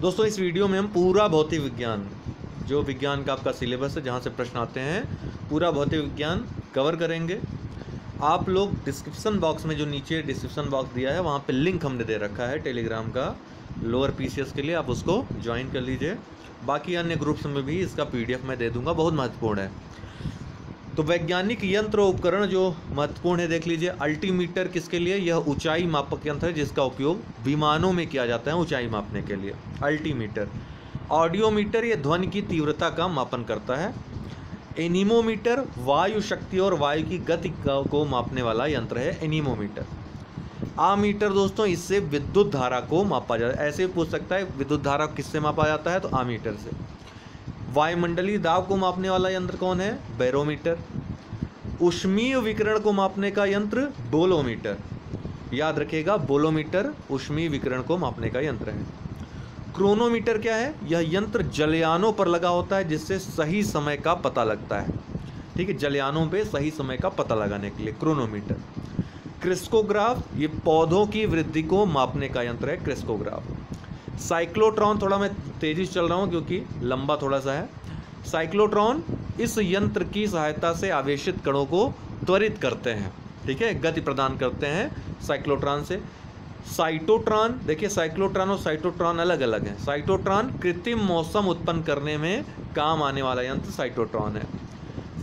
दोस्तों इस वीडियो में हम पूरा भौतिक विज्ञान जो विज्ञान का आपका सिलेबस है जहाँ से प्रश्न आते हैं पूरा भौतिक विज्ञान कवर करेंगे आप लोग डिस्क्रिप्सन बॉक्स में जो नीचे डिस्क्रिप्शन बॉक्स दिया है वहाँ पे लिंक हमने दे रखा है टेलीग्राम का लोअर पीसीएस के लिए आप उसको ज्वाइन कर लीजिए बाकी अन्य ग्रुप्स में भी इसका पीडीएफ मैं दे दूंगा बहुत महत्वपूर्ण है तो वैज्ञानिक यंत्र उपकरण जो महत्वपूर्ण है देख लीजिए अल्टीमीटर किसके लिए यह ऊंचाई मापक यंत्र है जिसका उपयोग विमानों में किया जाता है ऊंचाई मापने के लिए अल्टीमीटर ऑडियोमीटर यह ध्वनि की तीव्रता का मापन करता है एनीमोमीटर वायु शक्ति और वायु की गति को मापने वाला यंत्र है एनीमोमीटर आ मीटर दोस्तों इससे विद्युत धारा को मापा जाता है ऐसे पूछ सकता है विद्युत धारा किससे मापा जाता है तो आमीटर से वायुमंडलीय दाब को मापने वाला यंत्र कौन है बैरोमीटर उष्मीय विकरण को मापने का यंत्र बोलोमीटर याद रखेगा बोलोमीटर उष्मीय विकरण को मापने का यंत्र है क्रोनोमीटर क्या है यह यंत्र जलयानों पर लगा होता है जिससे सही समय का पता लगता है ठीक है जलयानों पे सही समय का पता लगाने के लिए क्रोनोमीटर क्रिस्कोग्राफ ये पौधों की वृद्धि को मापने का यंत्र है क्रिस्कोग्राफ साइक्लोट्रॉन थोड़ा मैं तेज़ी से चल रहा हूँ क्योंकि लंबा थोड़ा सा है साइक्लोट्रॉन इस यंत्र की सहायता से आवेशित कणों को त्वरित करते हैं ठीक है गति प्रदान करते हैं साइक्लोट्रॉन से साइटोट्रॉन देखिए साइक्लोट्रॉन और साइटोट्रॉन अलग अलग हैं साइटोट्रॉन कृत्रिम मौसम उत्पन्न करने में काम आने वाला यंत्र साइटोट्रॉन है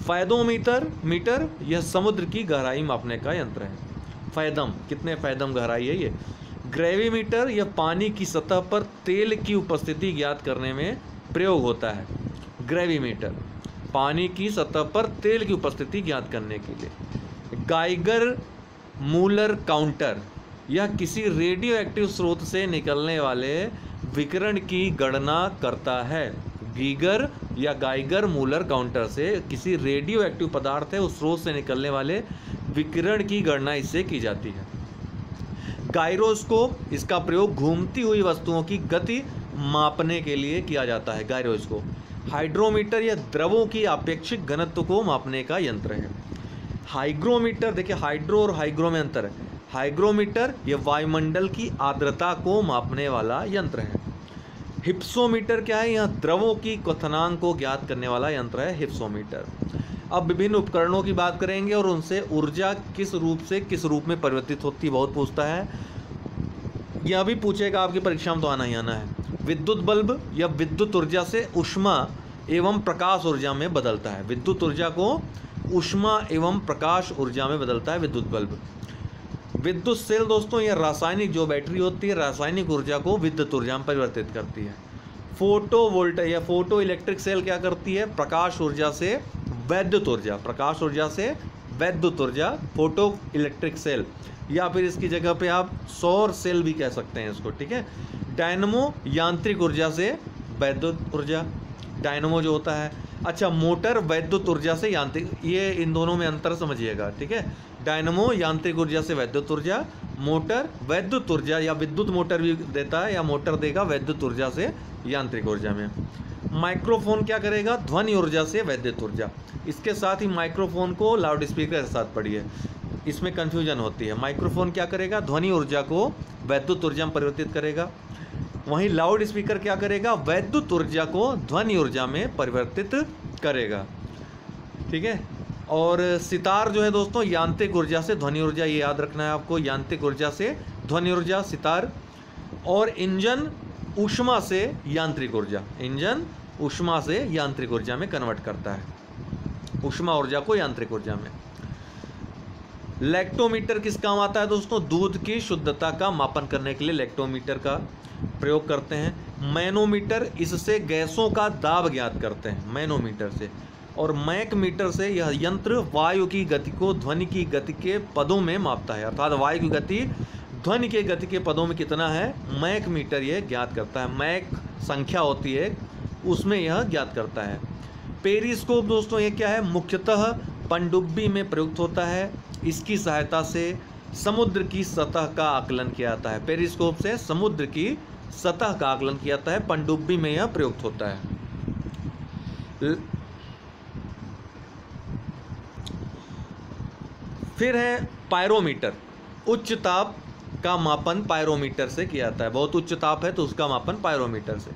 फायदोमीटर मीटर यह समुद्र की गहराई मापने का यंत्र है फैदम कितने फैदम गहराई है ये ग्रेवीमीटर यह पानी की सतह पर तेल की उपस्थिति ज्ञात करने में प्रयोग होता है ग्रेवीमीटर पानी की सतह पर तेल की उपस्थिति ज्ञात करने के लिए गाइगर मूलर काउंटर यह किसी रेडियो एक्टिव स्रोत से निकलने वाले विकिरण की गणना करता है गीगर या गाइगर मूलर काउंटर से किसी रेडियो एक्टिव पदार्थ है उस स्रोत से निकलने वाले विकिरण की गणना इससे की जाती है गायरोस्कोप इसका प्रयोग घूमती हुई वस्तुओं की गति मापने के लिए किया जाता है गायरोस्कोप हाइड्रोमीटर या द्रवों की अपेक्षित घनत्व को मापने का यंत्र है हाइग्रोमीटर देखिए हाइड्रो और हाइग्रो में अंतर है हाइग्रोमीटर यह वायुमंडल की आर्द्रता को मापने वाला यंत्र है हिप्सोमीटर क्या है यह द्रवों की क्वथनांक को ज्ञात करने वाला यंत्र है हिप्सोमीटर अब विभिन्न उपकरणों की बात करेंगे और उनसे ऊर्जा किस रूप से किस रूप में परिवर्तित होती बहुत पूछता है यह भी पूछेगा आपकी परीक्षा में तो आना ही आना है विद्युत बल्ब या विद्युत ऊर्जा से उष्मा एवं प्रकाश ऊर्जा में बदलता है विद्युत ऊर्जा को उष्मा एवं प्रकाश ऊर्जा में बदलता है विद्युत बल्ब विद्युत सेल दोस्तों यह रासायनिक जो बैटरी होती है रासायनिक ऊर्जा को विद्युत ऊर्जा में परिवर्तित करती है फोटो वोल्ट या फोटो इलेक्ट्रिक सेल क्या करती है प्रकाश ऊर्जा से वैद्युत ऊर्जा प्रकाश ऊर्जा से वैद्युत ऊर्जा फोटो इलेक्ट्रिक सेल या फिर इसकी जगह पे आप सौर सेल भी कह सकते हैं इसको ठीक है डायनमो यांत्रिक ऊर्जा से वैद्युत ऊर्जा डायनमो जो होता है अच्छा मोटर वैद्युत ऊर्जा से यांत्रिक ये इन दोनों में अंतर समझिएगा ठीक है डायनमो यांत्रिक ऊर्जा से वैद्युत ऊर्जा मोटर वैद्युत ऊर्जा या विद्युत मोटर भी देता है या मोटर देगा वैद्युत ऊर्जा से यांत्रिक ऊर्जा में माइक्रोफोन क्या करेगा ध्वनि ऊर्जा से वैद्युत ऊर्जा इसके साथ ही माइक्रोफोन को लाउड स्पीकर के साथ पढ़िए इसमें कन्फ्यूजन होती है माइक्रोफोन क्या करेगा ध्वनि ऊर्जा को वैद्युत ऊर्जा में परिवर्तित करेगा वहीं लाउड स्पीकर क्या करेगा वैद्युत ऊर्जा को ध्वनि ऊर्जा में परिवर्तित करेगा ठीक है और सितार जो है दोस्तों यांत्रिक ऊर्जा से ध्वनि ऊर्जा ये याद रखना है आपको यांत्रिक ऊर्जा से ध्वनि ऊर्जा सितार और इंजन ऊष्मा से यांत्रिक ऊर्जा इंजन ऊष्मा से यांत्रिक ऊर्जा में कन्वर्ट करता है ऊष्मा ऊर्जा को यांत्रिक ऊर्जा में लैक्टोमीटर किस काम आता है दोस्तों दूध की शुद्धता का मापन करने के लिए लैक्टोमीटर का प्रयोग करते हैं मैनोमीटर इससे गैसों का दाब ज्ञात करते हैं मैनोमीटर से और मैक मीटर से यह यंत्र वायु की गति को ध्वनि की गति के पदों में मापता है अर्थात वायु की गति ध्वनि के गति के पदों में कितना है मैक मीटर यह ज्ञात करता है मैक संख्या होती है उसमें यह ज्ञात करता है पेरिस्कोप दोस्तों यह क्या है मुख्यतः पनडुब्बी में प्रयुक्त होता है इसकी सहायता से समुद्र की सतह का आकलन किया जाता है पेरिस्कोप से समुद्र की सतह का आकलन किया जाता है पनडुब्बी में यह प्रयुक्त होता है फिर है पायरोमीटर उच्च ताप का मापन पायरोमीटर से किया जाता है बहुत उच्च ताप है तो उसका मापन पायरोमीटर से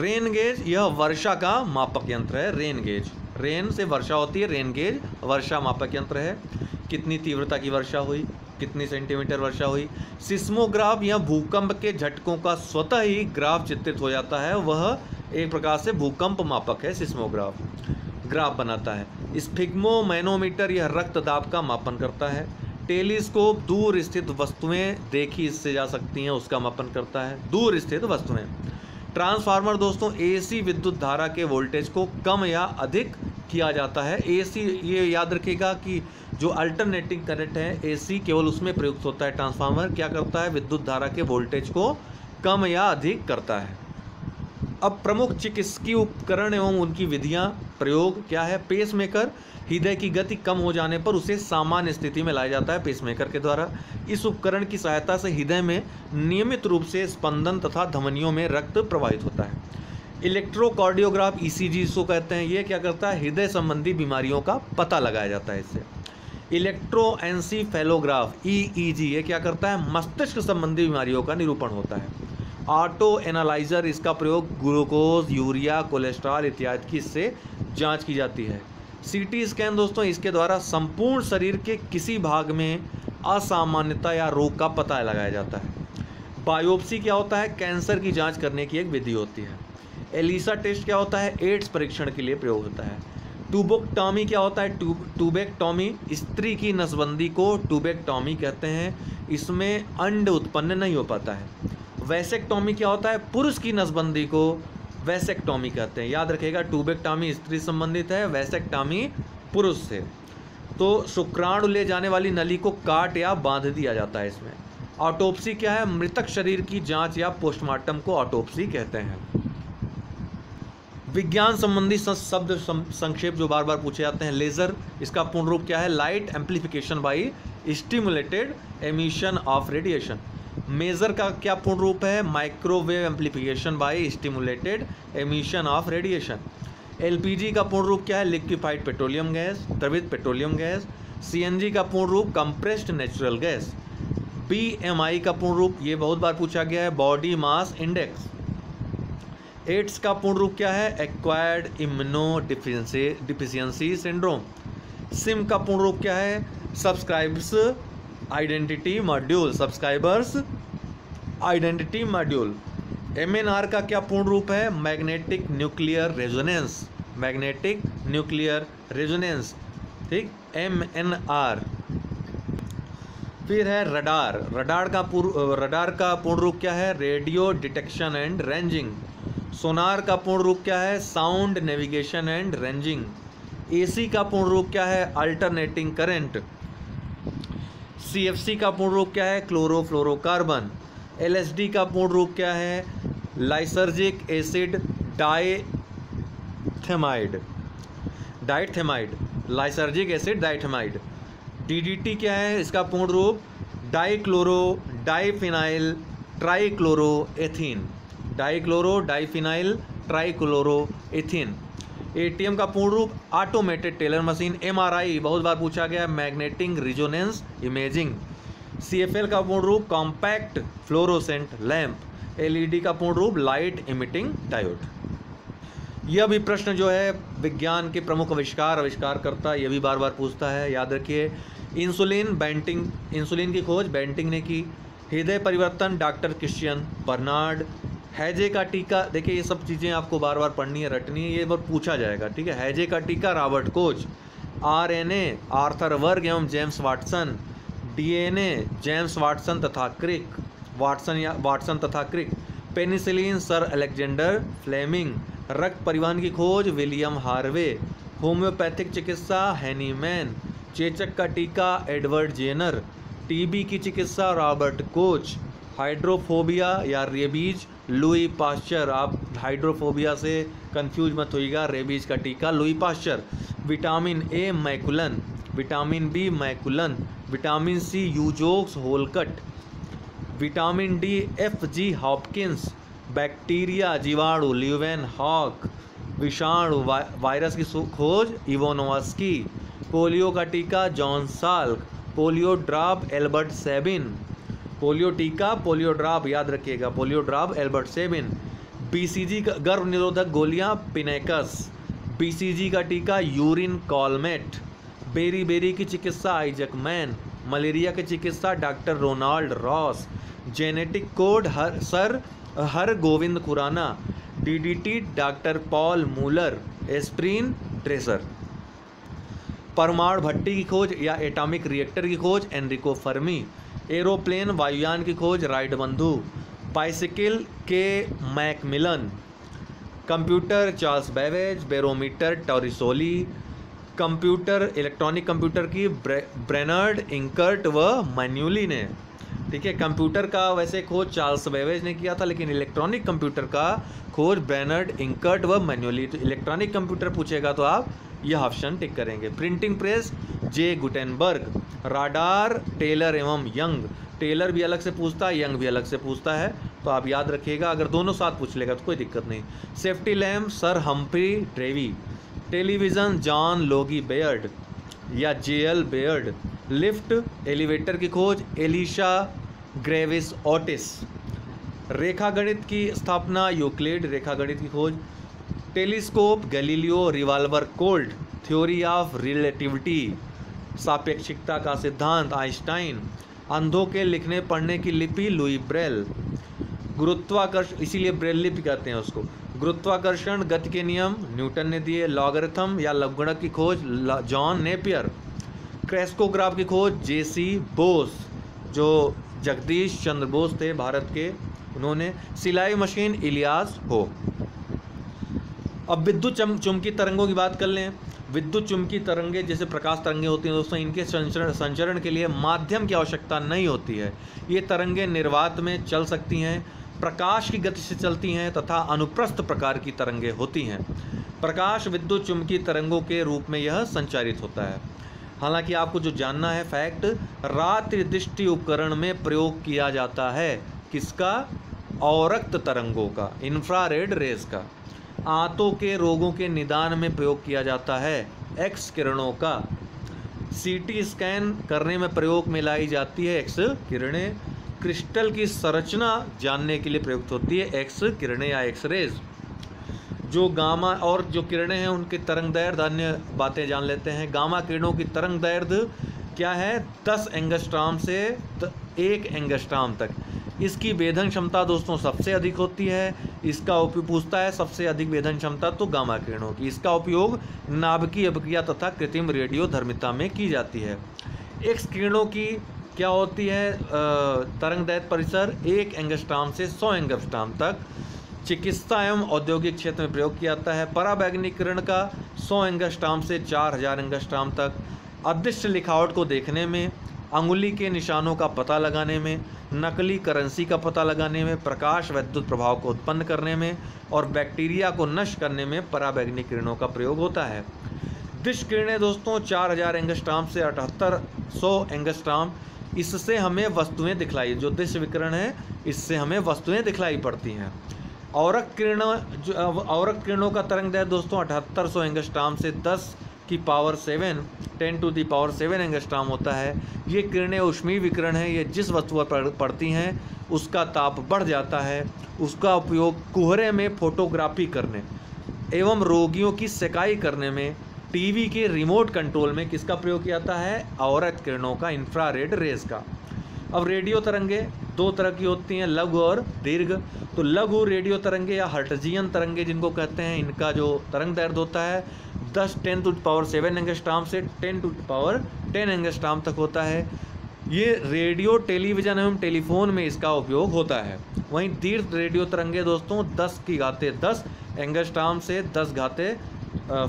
रेन गेज यह वर्षा का मापक यंत्र है रेन गेज रेन से वर्षा होती है रेन गेज वर्षा मापक यंत्र है कितनी तीव्रता की वर्षा हुई कितनी सेंटीमीटर वर्षा हुई सिस्मोग्राफ या भूकंप के झटकों का स्वतः ही ग्राफ चित्रित हो जाता है वह एक प्रकार से भूकंप मापक है सिस्मोग्राफ ग्राफ बनाता है स्फिग्मोमैनोमीटर यह रक्त दाब का मापन करता है टेलीस्कोप दूर स्थित वस्तुएं देखी इससे जा सकती हैं उसका मापन करता है दूर स्थित वस्तुएं ट्रांसफार्मर दोस्तों एसी विद्युत धारा के वोल्टेज को कम या अधिक किया जाता है एसी ये याद रखिएगा कि जो अल्टरनेटिंग करंट है एसी केवल उसमें प्रयुक्त होता है ट्रांसफार्मर क्या करता है विद्युत धारा के वोल्टेज को कम या अधिक करता है अब प्रमुख चिकित्सकीय उपकरण एवं उनकी विधियां प्रयोग क्या है पेसमेकर हृदय की गति कम हो जाने पर उसे सामान्य स्थिति में लाया जाता है पेसमेकर के द्वारा इस उपकरण की सहायता से हृदय में नियमित रूप से स्पंदन तथा धमनियों में रक्त प्रवाहित होता है इलेक्ट्रोकार्डियोग्राफ जी e इसको कहते हैं ये क्या करता है हृदय संबंधी बीमारियों का पता लगाया जाता है इससे इलेक्ट्रो ई जी ये क्या करता है मस्तिष्क संबंधी बीमारियों का निरूपण होता है ऑटो एनालाइज़र इसका प्रयोग ग्लूकोज यूरिया कोलेस्ट्रॉल इत्यादि की इससे जांच की जाती है सीटी स्कैन दोस्तों इसके द्वारा संपूर्ण शरीर के किसी भाग में असामान्यता या रोग का पता लगाया जाता है बायोप्सी क्या होता है कैंसर की जांच करने की एक विधि होती है एलिसा टेस्ट क्या होता है एड्स परीक्षण के लिए प्रयोग होता है टूबोकटॉमी क्या होता है टूब टूबेक्टॉमी स्त्री की नसबंदी को टूबेक्टॉमी कहते हैं इसमें अंड उत्पन्न नहीं हो पाता है वैसेक्टॉमी क्या होता है पुरुष की नसबंदी को वैसेक्टॉमी कहते हैं याद रखिएगा टूबेक्टॉमी स्त्री संबंधित है वैसेक्टॉमी पुरुष से तो शुक्राणु ले जाने वाली नली को काट या बांध दिया जाता है इसमें ऑटोप्सी क्या है मृतक शरीर की जांच या पोस्टमार्टम को ऑटोप्सी कहते हैं विज्ञान संबंधी शब्द संक्षेप जो बार बार पूछे जाते हैं लेज़र इसका पूर्ण रूप क्या है light amplification by stimulated emission of radiation maser का क्या पूर्ण रूप है microwave amplification by stimulated emission of radiation LPG का पूर्ण रूप क्या है लिक्विफाइड पेट्रोलियम गैस द्रवित पेट्रोलियम गैस सीएनजी का पूर्ण रूप कंप्रेस्ड नेचुरल गैस बीएमआई का पूर्ण रूप ये बहुत बार पूछा गया है बॉडी मास इंडेक्स एड्स का पूर्ण रूप क्या है acquired immuno deficiency syndrome SIM का पूर्ण रूप क्या है subscribes identity module subscribers identity module M का क्या पूर्ण रूप है magnetic nuclear resonance magnetic nuclear resonance ठीक एम एन आर फिर है रडार रडार का पूर्व रडार का पूर्ण रूप क्या है radio detection and ranging sonar का पूर्ण रूप क्या है sound navigation and ranging AC का पूर्ण रूप क्या है अल्टरनेटिंग करेंट सी का पूर्ण रूप क्या है क्लोरोफ्लोरोकार्बन एल का पूर्ण रूप क्या है lysergic acid diethylamide diethylamide lysergic acid diethylamide T क्या है इसका पूर्ण रूप dichloro diphenyl trichloro ethene dichloro diphenyl trichloro ATM का पूर्ण रूप ऑटोमेटेड टेलर मशीन एमआरआई बहुत बार पूछा गया मैग्नेटिंग रिजोनेंस इमेजिंग सीएफएल का पूर्ण रूप कॉम्पैक्ट फ्लोरोसेंट लैंप एलईडी का पूर्ण रूप लाइट इमिटिंग डायोड यह भी प्रश्न जो है विज्ञान के प्रमुख आविष्कार आविष्कार करता यह भी बार बार पूछता है याद रखिए इंसुलिन बैंटिंग इंसुलिन की खोज बैंटिंग ने की हृदय परिवर्तन डॉक्टर क्रिश्चियन बर्नार्ड हैजे का टीका देखिए ये सब चीज़ें आपको बार बार पढ़नी है रटनी है ये बार पूछा जाएगा ठीक है हैजे का टीका Robert Koch R N A Arthur वर्ग एवं James Watson DNA James Watson तथा क्रिक वाटसन या वाटसन तथा Crick penicillin sir Alexander Fleming रक्त परिवहन की खोज विलियम हार्वे होम्योपैथिक चिकित्सा हैनीमैन चेचक का टीका एडवर्ड जेनर टीबी की चिकित्सा रॉबर्ट कोच हाइड्रोफोबिया या रेबीज लुई पास्चर आप हाइड्रोफोबिया से कंफ्यूज मत होइएगा रेबीज का टीका Louis Pasteur vitamin A McCollum vitamin B McCollum vitamin C यूजोक्स होलकट vitamin D F G Hopkins bacteria जीवाणु ल्यूवेन हॉक विषाणु वा, वायरस की खोज इवोनोवास्की पोलियो का टीका John Salk polio drop Albert Sabin polio टीका पोलियो ड्राप याद रखिएगा polio drop Albert Sabin BCG का गर्भ निरोधक गोलियां पिनेकस बीसीजी का टीका यूरिन कॉलमेट बेरी बेरी की चिकित्सा आइजक मैन मलेरिया की चिकित्सा doctor Ronald Ross genetic code Har sir Har Gobind Khorana DDT doctor Paul Muller aspirin tracer परमाणु भट्टी की खोज या एटॉमिक रिएक्टर की खोज एनरिको फर्मी एरोप्लेन वायुयान की खोज राइट बंधु बाइसिकल के Macmillan computer Charles Babbage barometer Torricelli computer electronic computer की ब्रेनर्ड इंकर्ट व मैन्यूली ने ठीक है कंप्यूटर का वैसे खोज चार्ल्स बेवेज ने किया था लेकिन इलेक्ट्रॉनिक कंप्यूटर का खोज बैनर्ड इंकर्ट व मैन्युअली तो इलेक्ट्रॉनिक कंप्यूटर पूछेगा तो आप यह ऑप्शन टिक करेंगे printing press J Gutenberg radar Taylor एवं यंग टेलर भी अलग से पूछता है यंग भी अलग से पूछता है तो आप याद रखिएगा अगर दोनों साथ पूछ लेगा तो कोई दिक्कत नहीं safety lamp sir Humphry Davy television John Logie Baird या J L Baird lift elevator की खोज एलिशा ग्रेविस ऑटिस रेखा गणित की स्थापना यूक्लिड रेखा गणित की खोज telescope Galileo revolver Colt theory of relativity सापेक्षिकता का सिद्धांत आइंस्टाइन अंधों के लिखने पढ़ने की लिपि लुई ब्रेल गुरुत्वाकर्षण इसीलिए ब्रेल लिपि कहते हैं उसको गुरुत्वाकर्षण गति के नियम न्यूटन ने दिए लॉगरिथम या लवगुणक की खोज जॉन नेपियर क्रेस्कोग्राफ की खोज जेसी बोस जो जगदीश चंद्र बोस थे भारत के उन्होंने सिलाई मशीन इलियास हो अब विद्युत चुमकी तरंगों की बात कर लें विद्युत चुमकी तरंगे जैसे प्रकाश तरंगे होती हैं दोस्तों इनके संचरण संचरण के लिए माध्यम की आवश्यकता नहीं होती है ये तरंगे निर्वात में चल सकती हैं प्रकाश की गति से चलती हैं तथा अनुप्रस्थ प्रकार की तरंगें होती हैं प्रकाश विद्युत चुंबकीय तरंगों के रूप में यह संचारित होता है हालांकि आपको जो जानना है फैक्ट रात्रि दृष्टि उपकरण में प्रयोग किया जाता है किसका औरक्त तरंगों का इंफ्रारेड रेज का आंतों के रोगों के निदान में प्रयोग किया जाता है एक्स किरणों का सीटी स्कैन करने में प्रयोग में लाई जाती है एक्स किरणें क्रिस्टल की संरचना जानने के लिए प्रयुक्त होती है एक्स किरणें या एक्सरेज जो गामा और जो किरणें हैं उनके तरंग दैर्ध अन्य बातें जान लेते हैं गामा किरणों की तरंग दैर्ध क्या है दस एंगस्ट्राम से एक एंगस्ट्राम तक इसकी वेधन क्षमता दोस्तों सबसे अधिक होती है इसका उपयोग पूछता है सबसे अधिक वेधन क्षमता तो गामा किरणों की इसका उपयोग नाभिकीय अभिक्रिया तथा कृत्रिम रेडियो धर्मिता में की जाती है एक्स किरणों की क्या होती है तरंग दैत परिसर एक एंगस्ट्राम से सौ एंगस्ट्राम तक चिकित्सा एवं औद्योगिक क्षेत्र में प्रयोग किया जाता है पराबैग्निकरण का सौ एंगस्ट्राम से चार हज़ार एंगस्ट्राम तक अदृश्य लिखावट को देखने में अंगुली के निशानों का पता लगाने में नकली करेंसी का पता लगाने में प्रकाश वैद्युत प्रभाव को उत्पन्न करने में और बैक्टीरिया को नष्ट करने में पराबैग्निक किरणों का प्रयोग होता है दृश्य किरणें दोस्तों चार हज़ार एंगस्ट्राम से अठहत्तर सौ एंगस्ट्राम इससे हमें वस्तुएं दिखलाई जो दृश्य विकरण है इससे हमें वस्तुएं दिखलाई पड़ती हैं औरक किरण जो औरक किरणों का तरंग दैर दोस्तों अठहत्तर सौ एंगस्ट्राम से दस की power seven ten to the power seven angstrom होता है ये किरणें उष्मीय विकिरण है ये जिस वस्तु पर पड़ती हैं उसका ताप बढ़ जाता है उसका उपयोग कोहरे में फोटोग्राफी करने एवं रोगियों की सिकाई करने में टीवी के रिमोट कंट्रोल में किसका प्रयोग किया जाता है औरत किरणों का इंफ्रा रेड रेज का अब रेडियो तरंगे दो तरह की होती हैं लघु और दीर्घ तो लघु रेडियो तरंगे या हर्टजियन तरंगे जिनको कहते हैं इनका जो तरंग दर्द होता है दस ten to power seven angstrom से ten to power ten angstrom तक होता है ये रेडियो टेलीविज़न एवं टेलीफोन में इसका उपयोग होता है वहीं दीर्घ रेडियो तरंगे दोस्तों दस की घाते दस एंगस्टाम से दस घाते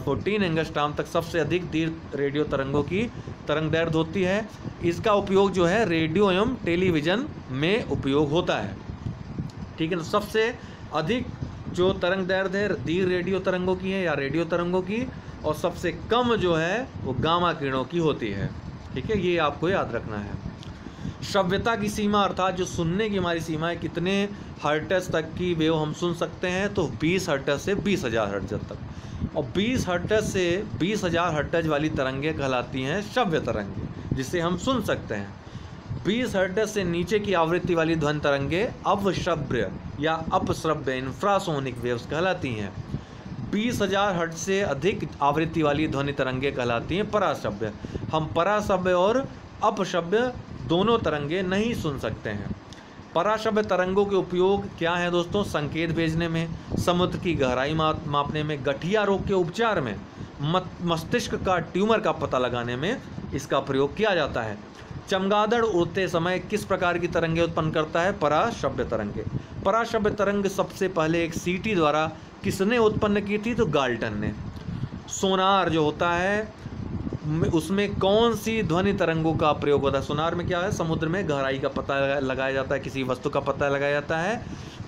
फोर्टीन एंगस्टाम तक सबसे अधिक दीर्घ रेडियो तरंगों की तरंग दर्द होती है इसका उपयोग जो है रेडियो एवं टेलीविज़न में उपयोग होता है ठीक है ना सबसे अधिक जो तरंग दर्द है दीर्घ रेडियो तरंगों की है या रेडियो तरंगों की और सबसे कम जो है वो गामा किरणों की होती है ठीक है ये आपको याद रखना है श्रव्यता की सीमा अर्थात जो सुनने की हमारी सीमा है कितने हर्टस तक की वेव हम सुन सकते हैं तो 20 हर्टस से बीस हज़ार हर्टस तक और 20 हर्टस से 20,000 हज़ार हर्टज वाली तरंगें कहलाती हैं श्रव्य तरंगे जिसे हम सुन सकते हैं बीस हर्टस से नीचे की आवृत्ति वाली ध्वन तरंगे अवश्रव्य या अपश्रव्य इंफ्रासोनिक वेव्स कहलाती हैं बीस हज़ार हट से अधिक आवृत्ति वाली ध्वनि तरंगे कहलाती हैं पराशब्य हम पराशब्य और अपशभ्य दोनों तरंगे नहीं सुन सकते हैं पराशब्द तरंगों के उपयोग क्या है दोस्तों संकेत भेजने में समुद्र की गहराई मापने में गठिया रोग के उपचार में मस्तिष्क का ट्यूमर का पता लगाने में इसका प्रयोग किया जाता है चमगादड़ उड़ते समय किस प्रकार की तरंगे उत्पन्न करता है पराशब्द तरंगे पराशब्द तरंग सबसे पहले एक सीटी द्वारा किसने उत्पन्न की थी तो गाल्टन ने सोनार जो होता है उसमें कौन सी ध्वनि तरंगों का प्रयोग होता है सुनार में क्या है समुद्र में गहराई का पता लगाया जाता है किसी वस्तु का पता लगाया जाता है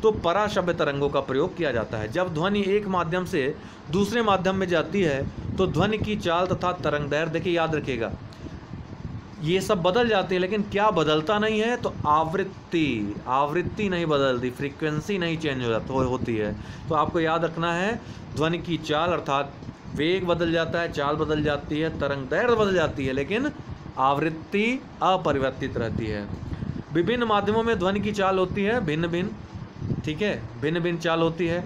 तो परा तरंगों का प्रयोग किया जाता है जब ध्वनि एक माध्यम से दूसरे माध्यम में जाती है तो ध्वनि की चाल तथा तरंग दैर्ध्य देखिए याद रखिएगा ये सब बदल जाते हैं लेकिन क्या बदलता नहीं है तो आवृत्ति आवृत्ति नहीं बदलती फ्रीक्वेंसी नहीं चेंज हो जाती हो, होती है तो आपको याद रखना है ध्वनि की चाल अर्थात वेग बदल जाता है चाल बदल जाती है तरंग दैर्घ्य बदल जाती है लेकिन आवृत्ति अपरिवर्तित रहती है विभिन्न माध्यमों में ध्वनि की चाल होती है भिन्न भिन्न ठीक है भिन्न भिन्न चाल होती है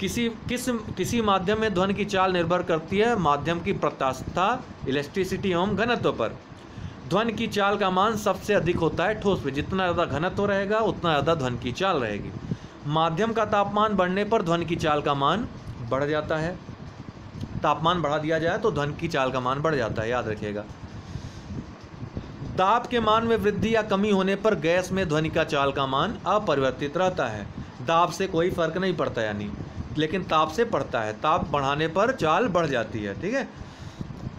किसी किस किसी माध्यम में ध्वनि की चाल निर्भर करती है माध्यम की प्रत्यास्था इलेक्ट्रिसिटी एवं घनत्व पर ध्वन की चाल का मान सबसे अधिक होता है ठोस पे जितना ज़्यादा घनत्व रहेगा उतना ज़्यादा ध्वन की चाल रहेगी माध्यम का तापमान बढ़ने पर ध्वन की चाल का मान बढ़ जाता है तापमान बढ़ा दिया जाए तो ध्वन की चाल का मान बढ़ जाता है याद रखिएगा दाब के मान में वृद्धि या कमी होने पर गैस में ध्वनि का चाल का मान अपरिवर्तित रहता है दाब से कोई फर्क नहीं पड़ता यानी लेकिन ताप से पड़ता है ताप बढ़ाने पर चाल बढ़ जाती है ठीक है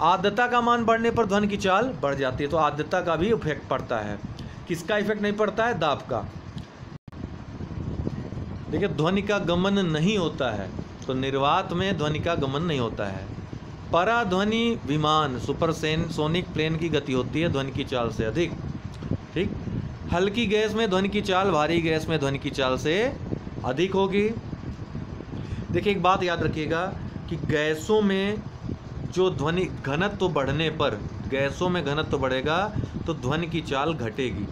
आद्यता का मान बढ़ने पर ध्वन की चाल बढ़ जाती है तो आद्यता का भी इफेक्ट पड़ता है किसका इफेक्ट नहीं पड़ता है दाब का देखिए ध्वनि का गमन नहीं होता है तो निर्वात में ध्वनि का गमन नहीं होता है पराध्वनि विमान सेन सोनिक प्लेन की गति होती है ध्वनि की चाल से अधिक ठीक हल्की गैस में ध्वनि की चाल भारी गैस में ध्वनि की चाल से अधिक होगी देखिए एक बात याद रखिएगा कि गैसों में जो ध्वनि घनत्व तो बढ़ने पर गैसों में घनत्व तो बढ़ेगा तो ध्वनि की चाल घटेगी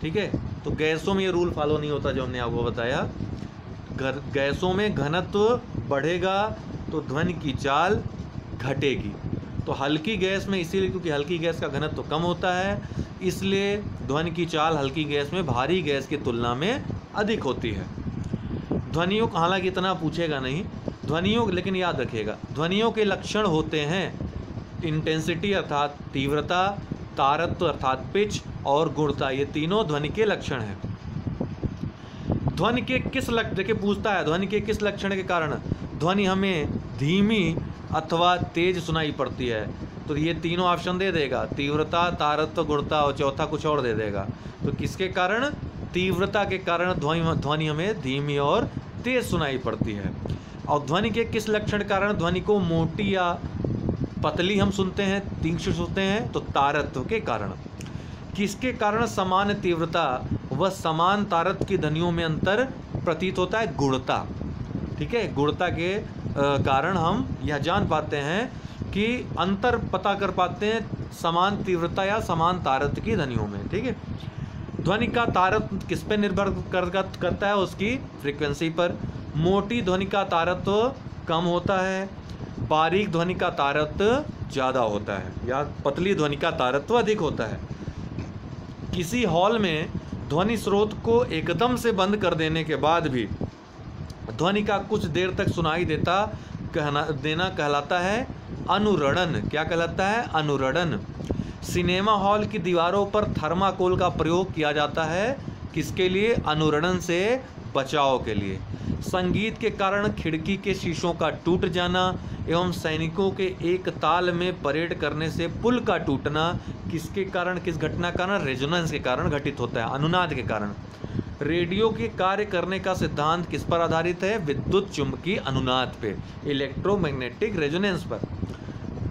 ठीक है तो गैसों में ये रूल फॉलो नहीं होता जो हमने आपको बताया घर गैसों में घनत्व बढ़ेगा तो ध्वनि की चाल घटेगी तो हल्की गैस में इसीलिए क्योंकि हल्की गैस का घनत्व तो कम होता है इसलिए ध्वनि की चाल हल्की गैस में भारी गैस की तुलना में अधिक होती है ध्वनियों को हालांकि इतना पूछेगा नहीं ध्वनियों लेकिन याद रखिएगा ध्वनियों के लक्षण होते हैं इंटेंसिटी अर्थात तीव्रता तारत्व अर्थात पिच और गुणता ये तीनों ध्वनि के लक्षण हैं ध्वनि के किस लक्षण देखिए पूछता है ध्वनि के किस लक्षण के कारण ध्वनि हमें धीमी अथवा तेज सुनाई पड़ती है तो ये तीनों ऑप्शन दे देगा तीव्रता तारत्व गुणता और चौथा कुछ और दे देगा तो किसके कारण तीव्रता के कारण ध्वनि ध्वनि हमें धीमी और तेज सुनाई पड़ती है और ध्वनि के किस लक्षण कारण ध्वनि को मोटी या पतली हम सुनते हैं तीक्ष्ण सुनते हैं तो तारत्व के कारण किसके कारण समान तीव्रता व समान तारत्व की ध्वनियों में अंतर प्रतीत होता है गुणता ठीक है गुणता के कारण हम यह जान पाते हैं कि अंतर पता कर पाते हैं समान तीव्रता या समान तारत्व की ध्वनियों में ठीक है ध्वनि का तारत किस पे निर्भर कर, करता है उसकी फ्रीक्वेंसी पर मोटी ध्वनि का तारत्व कम होता है बारीक ध्वनि का तारत्व ज़्यादा होता है या पतली ध्वनि का तारत्व अधिक होता है किसी हॉल में ध्वनि स्रोत को एकदम से बंद कर देने के बाद भी ध्वनि का कुछ देर तक सुनाई देता कहना देना कहलाता है अनुरणन क्या कहलाता है अनुरणन सिनेमा हॉल की दीवारों पर थर्माकोल का प्रयोग किया जाता है किसके लिए अनुरणन से बचाव के लिए संगीत के कारण खिड़की के शीशों का टूट जाना एवं सैनिकों के एक ताल में परेड करने से पुल का टूटना किसके कारण किस घटना कारण रेजोनेंस के कारण घटित होता है अनुनाद के कारण रेडियो के कार्य करने का सिद्धांत किस पर आधारित है विद्युत चुंबकीय अनुनाद पे इलेक्ट्रोमैग्नेटिक रेजोनेंस पर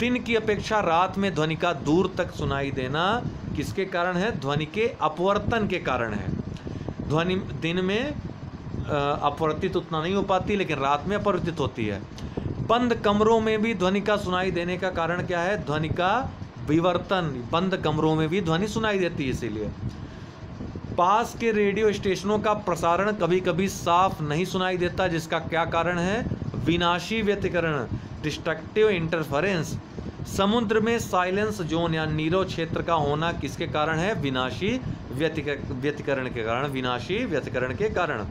दिन की अपेक्षा रात में ध्वनि का दूर तक सुनाई देना किसके कारण है ध्वनि के अपवर्तन के कारण है ध्वनि दिन में अपवर्तित उतना नहीं हो पाती लेकिन रात में अपवर्तित होती है बंद कमरों में भी ध्वनि का सुनाई देने का कारण क्या है ध्वनि का विवर्तन बंद कमरों में भी ध्वनि सुनाई देती है इसीलिए पास के रेडियो स्टेशनों का प्रसारण कभी कभी साफ नहीं सुनाई देता जिसका क्या कारण है विनाशी व्यतिकरण डिस्ट्रक्टिव इंटरफेरेंस समुद्र में साइलेंस जोन या नीरो क्षेत्र का होना किसके कारण है विनाशी व्यतिकरण के कारण विनाशी व्यतिकरण के कारण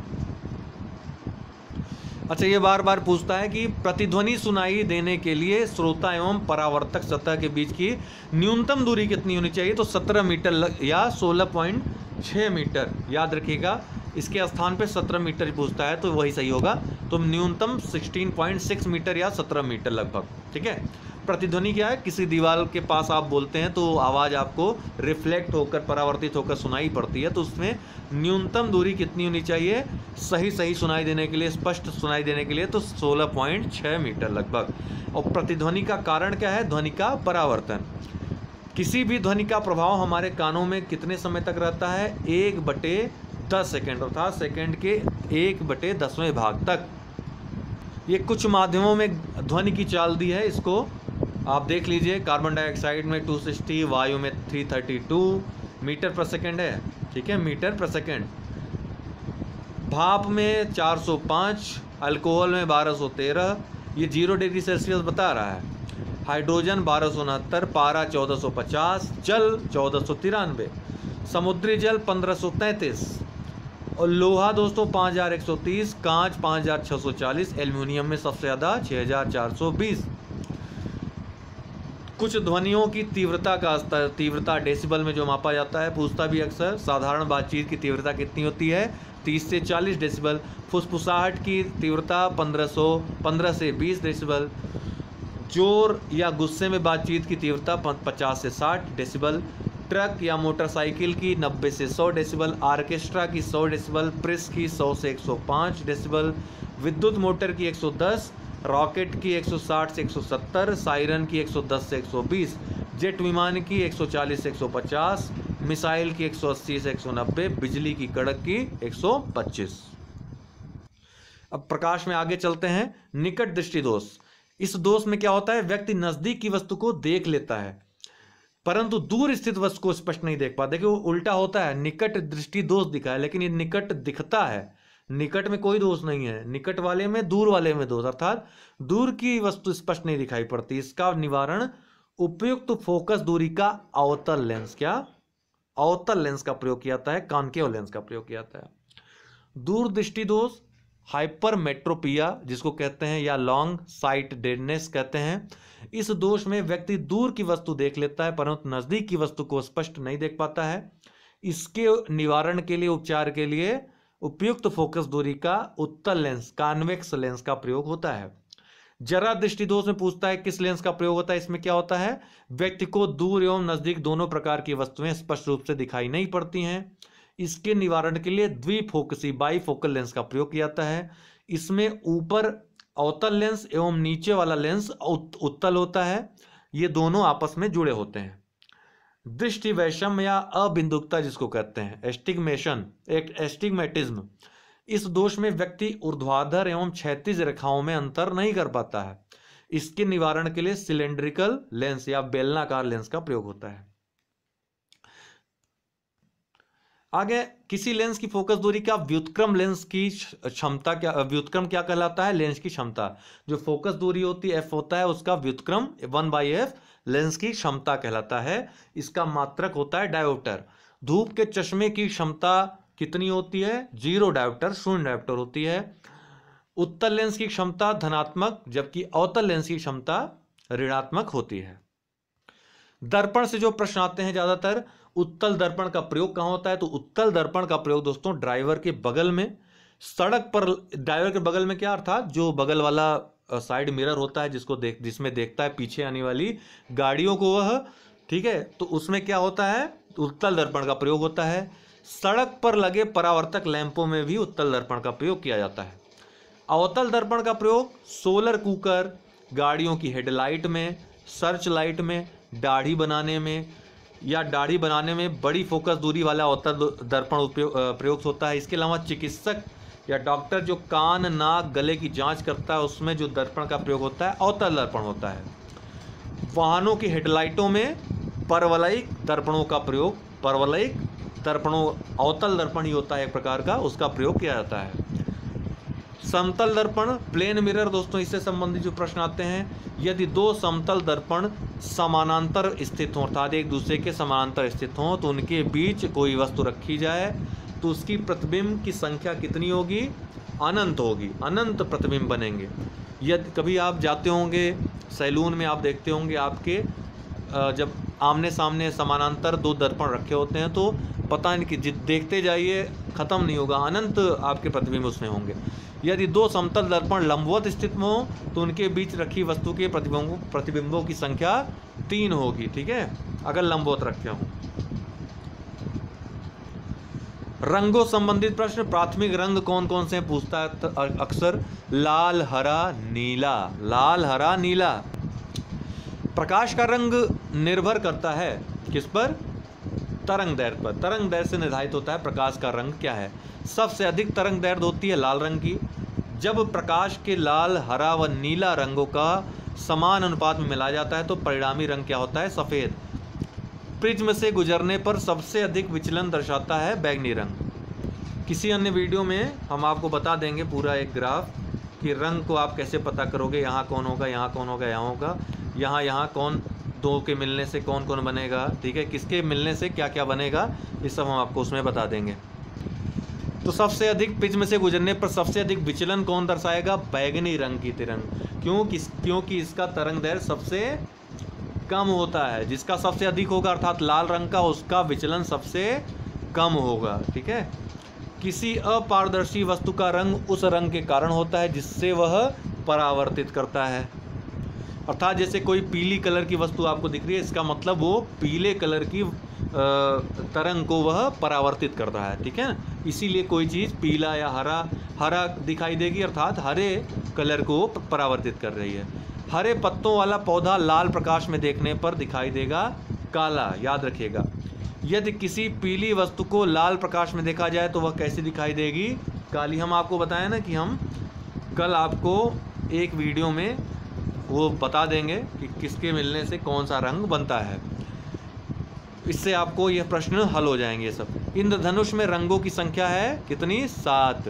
अच्छा ये बार बार पूछता है कि प्रतिध्वनि सुनाई देने के लिए श्रोता एवं परावर्तक सतह के बीच की न्यूनतम दूरी कितनी होनी चाहिए तो 17 मीटर या 16.6 मीटर याद रखिएगा इसके स्थान पे 17 मीटर पूछता है तो वही सही होगा तो न्यूनतम 16.6 मीटर या 17 मीटर लगभग ठीक है प्रतिध्वनि क्या है किसी दीवार के पास आप बोलते हैं तो आवाज़ आपको रिफ्लेक्ट होकर परावर्तित होकर सुनाई पड़ती है तो उसमें न्यूनतम दूरी कितनी होनी चाहिए सही सही सुनाई देने के लिए स्पष्ट सुनाई देने के लिए तो 16.6 मीटर लगभग और प्रतिध्वनि का कारण क्या है ध्वनि का परावर्तन किसी भी ध्वनि का प्रभाव हमारे कानों में कितने समय तक रहता है एक बटे दस सेकेंड अर्थात सेकेंड के एक बटे दसवें भाग तक ये कुछ माध्यमों में ध्वनि की चाल दी है इसको आप देख लीजिए कार्बन डाइऑक्साइड में 260 वायु में 332 मीटर पर सेकेंड है ठीक है मीटर पर सेकेंड भाप में 405 अल्कोहल में 1213 ये जीरो डिग्री सेल्सियस बता रहा है हाइड्रोजन बारह पारा 1450 जल चौदह समुद्री जल तैंतीस और लोहा दोस्तों पाँच हज़ार एक सौ तीस कांच पाँच हज़ार छः सौ चालीस एल्यूमिनियम में सबसे ज़्यादा छः हज़ार चार सौ बीस कुछ ध्वनियों की तीव्रता का स्तर तीव्रता डेसिबल में जो मापा जाता है पूछता भी अक्सर साधारण बातचीत की तीव्रता कितनी होती है 30 से 40 डेसिबल फुसफुसाहट की तीव्रता 1500 15 से 20 डेसिबल जोर या गुस्से में बातचीत की तीव्रता 50 से 60 डेसिबल ट्रक या मोटरसाइकिल की 90 से 100 डेसिबल आर्केस्ट्रा की 100 डेसिबल प्रेस की 100 से 105 डेसिबल विद्युत मोटर की 110 रॉकेट की 160 से 170 साइरन की 110 से 120 जेट विमान की 140 से 150 मिसाइल की 180 से 190 बिजली की कड़क की 125 अब प्रकाश में आगे चलते हैं निकट दृष्टि दोष इस दोष में क्या होता है व्यक्ति नज़दीक की वस्तु को देख लेता है परंतु दूर स्थित वस्तु को स्पष्ट नहीं देख पाते देखिए उल्टा होता है निकट दृष्टि दोष दिखा है लेकिन ये निकट दिखता है निकट में कोई दोष नहीं है निकट वाले में दूर वाले में दोष अर्थात दूर की वस्तु स्पष्ट नहीं दिखाई पड़ती इसका निवारण उपयुक्त फोकस दूरी का अवतल लेंस क्या अवतल लेंस का प्रयोग किया जाता है कानकेव लेंस का प्रयोग किया जाता है दूर दृष्टि दोष हाइपर मेट्रोपिया जिसको कहते हैं या लॉन्ग साइट डेडनेस कहते हैं इस दोष में व्यक्ति दूर की वस्तु देख लेता है परंतु नजदीक की वस्तु को स्पष्ट नहीं देख पाता है इसके निवारण के लिए उपचार के लिए उपयुक्त फोकस दूरी का उत्तर लेंस कॉन्वेक्स लेंस का प्रयोग होता है जरा दृष्टि दोष में पूछता है किस लेंस का प्रयोग होता है इसमें क्या होता है व्यक्ति को दूर एवं नजदीक दोनों प्रकार की वस्तुएं स्पष्ट रूप से दिखाई नहीं पड़ती हैं इसके निवारण के लिए द्विफोकसी बाईफोकल लेंस का प्रयोग किया जाता है इसमें ऊपर अवतल लेंस एवं नीचे वाला लेंस उत्तल होता है ये दोनों आपस में जुड़े होते हैं दृष्टि वैषम या अबिंदुकता जिसको कहते हैं एस्टिग्मेशन एक एस्टिग्मेटिज्म इस दोष में व्यक्ति ऊर्ध्वाधर एवं क्षैतिज रेखाओं में अंतर नहीं कर पाता है इसके निवारण के लिए सिलेंड्रिकल लेंस या बेलनाकार लेंस का प्रयोग होता है आगे किसी लेंस की फोकस दूरी क्या व्युतक्रम लेंस की क्षमता क्या व्युतक्रम क्या कहलाता है लेंस की क्षमता जो फोकस दूरी होती है एफ होता है उसका व्युतक्रम वन बाई एफ लेंस की क्षमता कहलाता है इसका मात्रक होता है डायोप्टर धूप के चश्मे की क्षमता कितनी होती है जीरो डायोप्टर शून्य डायोप्टर होती है उत्तर लेंस की क्षमता धनात्मक जबकि अवतल लेंस की क्षमता ऋणात्मक होती है दर्पण से जो प्रश्न आते हैं ज़्यादातर उत्तल दर्पण का प्रयोग कहाँ होता है तो उत्तल दर्पण का प्रयोग दोस्तों ड्राइवर के बगल में सड़क पर ड्राइवर के बगल में क्या अर्थात जो बगल वाला साइड मिरर होता है जिसको देख जिसमें देखता है पीछे आने वाली गाड़ियों को वह ठीक है तो उसमें क्या होता है उत्तल दर्पण का प्रयोग होता है सड़क पर लगे परावर्तक लैंपों में भी उत्तल दर्पण का प्रयोग किया जाता है अवतल दर्पण का प्रयोग सोलर कुकर गाड़ियों की हेडलाइट में सर्च लाइट में दाढ़ी बनाने में या दाढ़ी बनाने में बड़ी फोकस दूरी वाला होता दर्पण प्रयोग होता है इसके अलावा चिकित्सक या डॉक्टर जो कान नाक गले की जांच करता है उसमें जो दर्पण का प्रयोग होता है अवतल दर्पण होता है वाहनों की हेडलाइटों में परवलयिक दर्पणों का प्रयोग परवलयिक दर्पणों अवतल दर्पण ही होता है एक प्रकार का उसका प्रयोग किया जाता है समतल दर्पण प्लेन मिरर दोस्तों इससे संबंधित जो प्रश्न आते हैं यदि दो समतल दर्पण समानांतर स्थित हों अर्थात एक दूसरे के समानांतर स्थित हों तो उनके बीच कोई वस्तु रखी जाए तो उसकी प्रतिबिंब की संख्या कितनी होगी अनंत होगी अनंत प्रतिबिंब बनेंगे यदि कभी आप जाते होंगे सैलून में आप देखते होंगे आपके जब आमने सामने समानांतर दो दर्पण रखे होते हैं तो पता नहीं कि देखते जाइए ख़त्म नहीं होगा अनंत आपके प्रतिबिंब उसमें होंगे यदि दो समतल दर्पण लंबवत स्थित में हो तो उनके बीच रखी वस्तु के प्रतिबिंबों प्रतिबिंबों की संख्या तीन होगी ठीक है अगर लंबवत रखे हों रंगों संबंधित प्रश्न प्राथमिक रंग कौन कौन से पूछता है अक्सर लाल हरा नीला लाल हरा नीला प्रकाश का रंग निर्भर करता है किस पर तरंग दैर्घ्य पर तरंग दैर्घ्य से निर्धारित होता है प्रकाश का रंग क्या है सबसे अधिक तरंग दैर्घ्य होती है लाल रंग की जब प्रकाश के लाल हरा व नीला रंगों का समान अनुपात में मिला जाता है तो परिणामी रंग क्या होता है सफ़ेद प्रिज्म से गुजरने पर सबसे अधिक विचलन दर्शाता है बैगनी रंग किसी अन्य वीडियो में हम आपको बता देंगे पूरा एक ग्राफ कि रंग को आप कैसे पता करोगे यहाँ कौन होगा यहाँ कौन होगा यहाँ होगा यहाँ यहाँ कौन दो के मिलने से कौन कौन बनेगा ठीक है किसके मिलने से क्या क्या बनेगा ये सब हम आपको उसमें बता देंगे तो सबसे अधिक पिच में से गुजरने पर सबसे अधिक विचलन कौन दर्शाएगा बैगनी रंग की तिरंग क्यों किस क्योंकि इसका तरंग दैर सबसे कम होता है जिसका सबसे अधिक होगा अर्थात लाल रंग का उसका विचलन सबसे कम होगा ठीक है किसी अपारदर्शी वस्तु का रंग उस रंग के कारण होता है जिससे वह परावर्तित करता है अर्थात जैसे कोई पीली कलर की वस्तु आपको दिख रही है इसका मतलब वो पीले कलर की तरंग को वह परावर्तित करता है ठीक है इसीलिए कोई चीज़ पीला या हरा हरा दिखाई देगी अर्थात हरे कलर को परावर्तित कर रही है हरे पत्तों वाला पौधा लाल प्रकाश में देखने पर दिखाई देगा काला याद रखिएगा यदि किसी पीली वस्तु को लाल प्रकाश में देखा जाए तो वह कैसी दिखाई देगी काली हम आपको बताएं ना कि हम कल आपको एक वीडियो में वो बता देंगे कि किसके मिलने से कौन सा रंग बनता है इससे आपको यह प्रश्न हल हो जाएंगे सब इंद्रधनुष में रंगों की संख्या है कितनी सात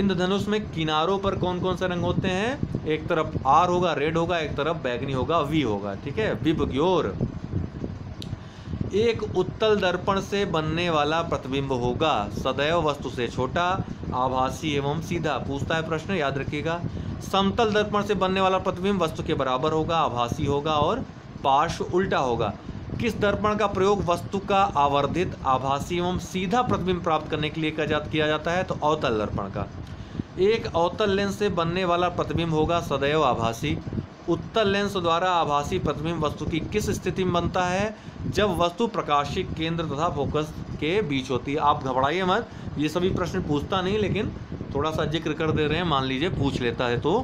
इंद्रधनुष में किनारों पर कौन कौन से रंग होते हैं एक तरफ आर होगा रेड होगा एक तरफ बैगनी होगा वी होगा ठीक है विबग्योर एक उत्तल दर्पण से बनने वाला प्रतिबिंब होगा सदैव वस्तु से छोटा आभासी एवं सीधा पूछता है प्रश्न याद रखिएगा समतल दर्पण से बनने वाला प्रतिबिंब वस्तु के बराबर होगा आभासी होगा और पार्श्व उल्टा होगा किस दर्पण का प्रयोग वस्तु का आवर्धित आभासी एवं सीधा प्रतिबिंब प्राप्त करने के लिए किया जाता है तो अवतल दर्पण का एक अवतल लेंस से बनने वाला प्रतिबिंब होगा सदैव आभासी उत्तल लेंस द्वारा आभासी प्रतिबिंब वस्तु की किस स्थिति में बनता है जब वस्तु प्रकाशिक केंद्र तथा फोकस के बीच होती है आप घबराइए मत ये सभी प्रश्न पूछता नहीं लेकिन थोड़ा सा जिक्र कर दे रहे हैं मान लीजिए पूछ लेता है तो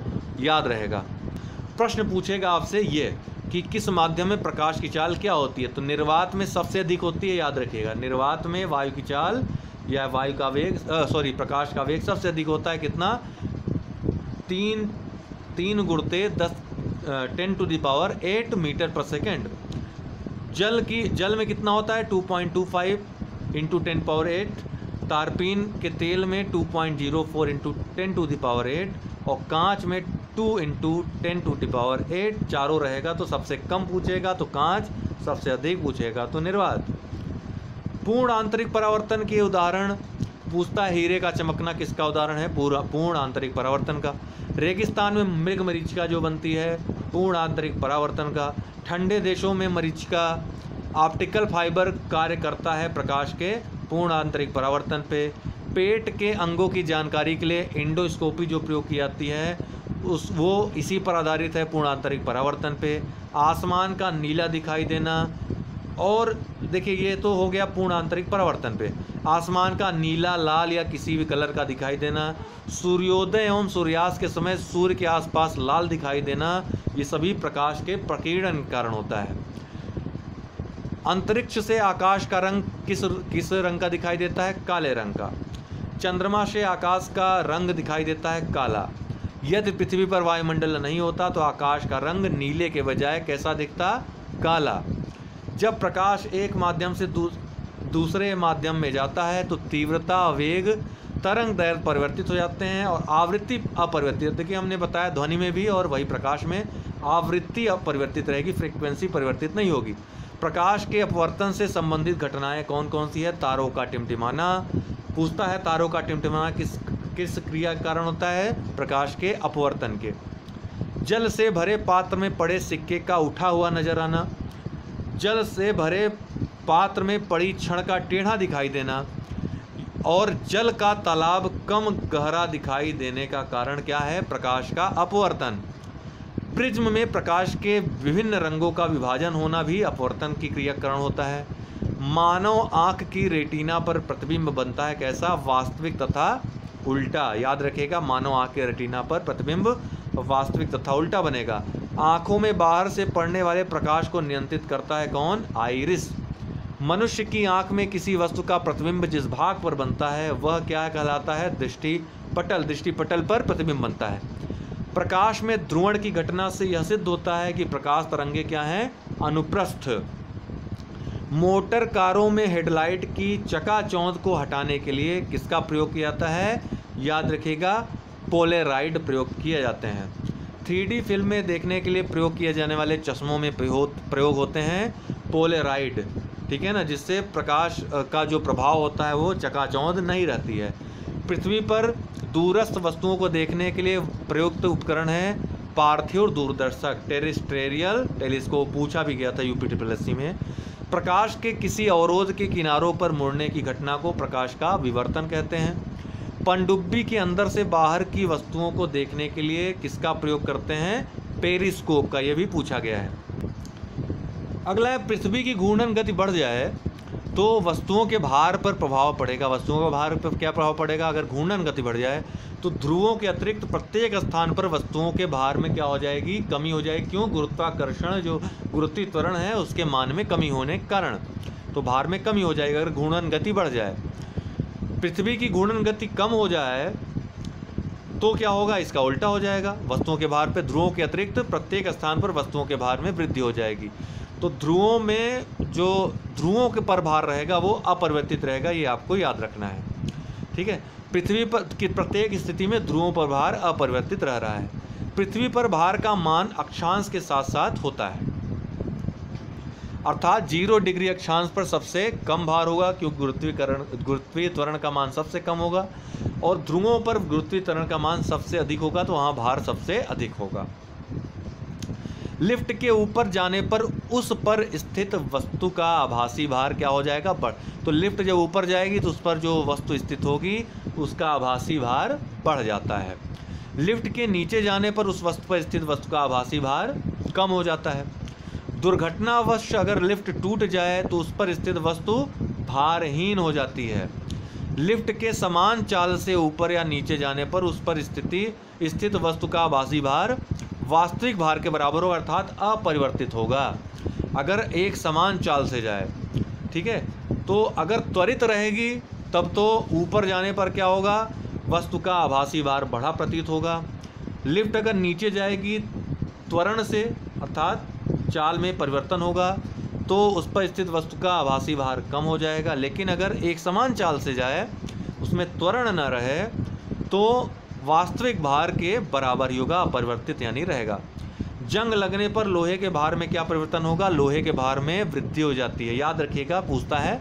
याद रहेगा प्रश्न पूछेगा आपसे ये कि किस माध्यम में प्रकाश की चाल क्या होती है तो निर्वात में सबसे अधिक होती है याद रखिएगा निर्वात में वायु की चाल या वायु का वेग सॉरी प्रकाश का वेग सबसे अधिक होता है कितना तीन तीन गुड़ते दस ten to the power eight metre पर सेकेंड जल की जल में कितना होता है two point two five into ten power eight तारपीन के तेल में two point zero four into ten to the power eight और कांच में two into ten to the power eight चारों रहेगा तो सबसे कम पूछेगा तो कांच सबसे अधिक पूछेगा तो निर्वात पूर्ण आंतरिक परावर्तन के उदाहरण पूछता है हीरे का चमकना किसका उदाहरण है पूरा पूर्ण आंतरिक परावर्तन का रेगिस्तान में मृग मरीचिका जो बनती है पूर्ण आंतरिक परावर्तन का ठंडे देशों में मरीचिका ऑप्टिकल फाइबर कार्य करता है प्रकाश के पूर्ण आंतरिक परावर्तन पे पेट के अंगों की जानकारी के लिए इंडोस्कोपी जो प्रयोग की जाती है उस वो इसी पर आधारित है पूर्ण आंतरिक परावर्तन पे आसमान का नीला दिखाई देना और देखिए ये तो हो गया पूर्ण आंतरिक परावर्तन पे आसमान का नीला लाल या किसी भी कलर का दिखाई देना सूर्योदय एवं सूर्यास्त के समय सूर्य के आसपास लाल दिखाई देना ये सभी प्रकाश के प्रकीर्णन कारण होता है अंतरिक्ष से आकाश का रंग किस किस रंग का दिखाई देता है काले रंग का चंद्रमा से आकाश का रंग दिखाई देता है काला यदि पृथ्वी पर वायुमंडल नहीं होता तो आकाश का रंग नीले के बजाय कैसा दिखता काला जब प्रकाश एक माध्यम से दूस, दूसरे माध्यम में जाता है तो तीव्रता वेग तरंग दैर परिवर्तित हो जाते हैं और आवृत्ति अपरिवर्तित देखिए हमने बताया ध्वनि में भी और वही प्रकाश में आवृत्ति अपरिवर्तित रहेगी फ्रिक्वेंसी परिवर्तित नहीं होगी प्रकाश के अपवर्तन से संबंधित घटनाएं कौन कौन सी है तारों का टिमटिमाना पूछता है तारों का टिमटिमाना किस किस क्रिया का कारण होता है प्रकाश के अपवर्तन के जल से भरे पात्र में पड़े सिक्के का उठा हुआ नजर आना जल से भरे पात्र में पड़ी क्षण का टेढ़ा दिखाई देना और जल का तालाब कम गहरा दिखाई देने का कारण क्या है प्रकाश का अपवर्तन प्रिज्म में प्रकाश के विभिन्न रंगों का विभाजन होना भी अपवर्तन की क्रियाकरण होता है मानव आंख की रेटिना पर प्रतिबिंब बनता है कैसा वास्तविक तथा उल्टा याद रखेगा मानव आँख के रेटिना पर प्रतिबिंब वास्तविक तथा उल्टा बनेगा आँखों में बाहर से पड़ने वाले प्रकाश को नियंत्रित करता है कौन आइरिस मनुष्य की आंख में किसी वस्तु का प्रतिबिंब जिस भाग पर बनता है वह क्या कहलाता है दृष्टि पटल दृष्टि पटल पर प्रतिबिंब बनता है प्रकाश में ध्रुवण की घटना से यह सिद्ध होता है कि प्रकाश तरंगे क्या हैं अनुप्रस्थ मोटर कारों में हेडलाइट की चकाचौंध को हटाने के लिए किसका प्रयोग किया जाता है याद रखिएगा पोलेराइड प्रयोग किए जाते हैं फिल्म फिल्में देखने के लिए प्रयोग किए जाने वाले चश्मों में प्रयोग होते हैं पोलेराइड ठीक है ना जिससे प्रकाश का जो प्रभाव होता है वो चकाचौंध नहीं रहती है पृथ्वी पर दूरस्थ वस्तुओं को देखने के लिए प्रयुक्त उपकरण है पार्थिव दूरदर्शक टेरिस्ट्रेरियल टेलीस्कोप पूछा भी गया था यूपी ट्रिपल में प्रकाश के किसी अवरोध के किनारों पर मुड़ने की घटना को प्रकाश का विवर्तन कहते हैं पनडुब्बी के अंदर से बाहर की वस्तुओं को देखने के लिए किसका प्रयोग करते हैं पेरिस्कोप का यह भी पूछा गया है अगला है पृथ्वी की घूर्णन गति बढ़ जाए तो वस्तुओं के भार पर प्रभाव पड़ेगा वस्तुओं के भार पर क्या प्रभाव पड़ेगा अगर घूर्णन गति बढ़ जाए तो ध्रुवों के अतिरिक्त प्रत्येक स्थान पर वस्तुओं के भार में क्या हो जाएगी कमी हो जाएगी क्यों गुरुत्वाकर्षण जो गुरुत्वी त्वरण है उसके मान में कमी होने के कारण तो भार में कमी हो जाएगी अगर घूर्णन गति बढ़ जाए पृथ्वी की घूर्णन गति कम हो जाए तो क्या होगा इसका उल्टा हो जाएगा वस्तुओं के भार पर ध्रुवों के अतिरिक्त प्रत्येक स्थान पर वस्तुओं के भार में वृद्धि हो जाएगी तो ध्रुवों में जो ध्रुवों के पर भार रहेगा वो अपरिवर्तित रहेगा ये आपको याद रखना है ठीक है पृथ्वी पर की प्रत्येक स्थिति में ध्रुवों पर भार अपरिवर्तित रह रहा है पृथ्वी पर भार का मान अक्षांश के साथ साथ होता है अर्थात जीरो डिग्री अक्षांश पर सबसे कम भार होगा क्योंकि गुरुत्वीकरण गुरुत्वीय त्वरण का मान सबसे कम होगा और ध्रुवों पर गुरुत्वीय त्वरण का मान सबसे अधिक होगा तो वहाँ भार सबसे अधिक होगा लिफ्ट के ऊपर जाने पर उस पर स्थित वस्तु का आभासी भार क्या हो जाएगा बढ़ तो लिफ्ट जब ऊपर जाएगी तो उस पर जो वस्तु स्थित होगी उसका आभासी भार बढ़ जाता है लिफ्ट के नीचे जाने पर उस वस्तु पर स्थित वस्तु का आभासी भार कम हो जाता है दुर्घटनावश अगर लिफ्ट टूट जाए तो उस पर स्थित वस्तु भारहीन हो जाती है लिफ्ट के समान चाल से ऊपर या नीचे जाने पर उस पर स्थिति स्थित वस्तु का आभासी भार वास्तविक भार के बराबर होगा अर्थात अपरिवर्तित होगा अगर एक समान चाल से जाए ठीक है तो अगर त्वरित रहेगी तब तो ऊपर जाने पर क्या होगा वस्तु का आभासी भार बढ़ा प्रतीत होगा लिफ्ट अगर नीचे जाएगी त्वरण से अर्थात चाल में परिवर्तन होगा तो उस पर स्थित वस्तु का आभासी भार कम हो जाएगा लेकिन अगर एक समान चाल से जाए उसमें त्वरण न रहे तो वास्तविक भार के बराबर ही होगा अपरिवर्तित यानी रहेगा जंग लगने पर लोहे के भार में क्या परिवर्तन होगा लोहे के भार में वृद्धि हो जाती है याद रखिएगा पूछता है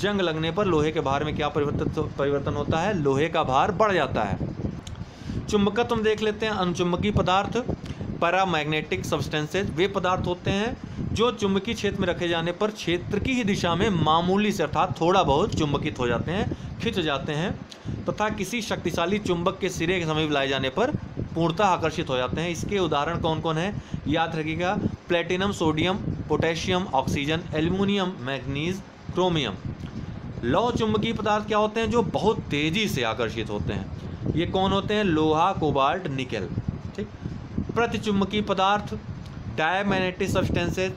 जंग लगने पर लोहे के भार में क्या परिवर्तित परिवर्तन होता है लोहे का भार बढ़ जाता है चुंबकत्व देख लेते हैं अनुचुंबकीय पदार्थ पैरामैग्नेटिक सब्सटेंसेज वे पदार्थ होते हैं जो चुंबकीय क्षेत्र में रखे जाने पर क्षेत्र की ही दिशा में मामूली से अर्थात थोड़ा बहुत चुंबकित हो जाते हैं खिंच जाते हैं तथा किसी शक्तिशाली चुंबक के सिरे के समीप लाए जाने पर पूर्णतः आकर्षित हो जाते हैं इसके उदाहरण कौन कौन है याद रखिएगा platinum sodium potassium oxygen aluminium manganese chromium लौ चुंबकीय पदार्थ क्या होते हैं जो बहुत तेज़ी से आकर्षित होते हैं ये कौन होते हैं लोहा कोबाल्ट निकल ठीक प्रतिचुंबकीय पदार्थ डायमैग्नेटिक सब्सटेंसेज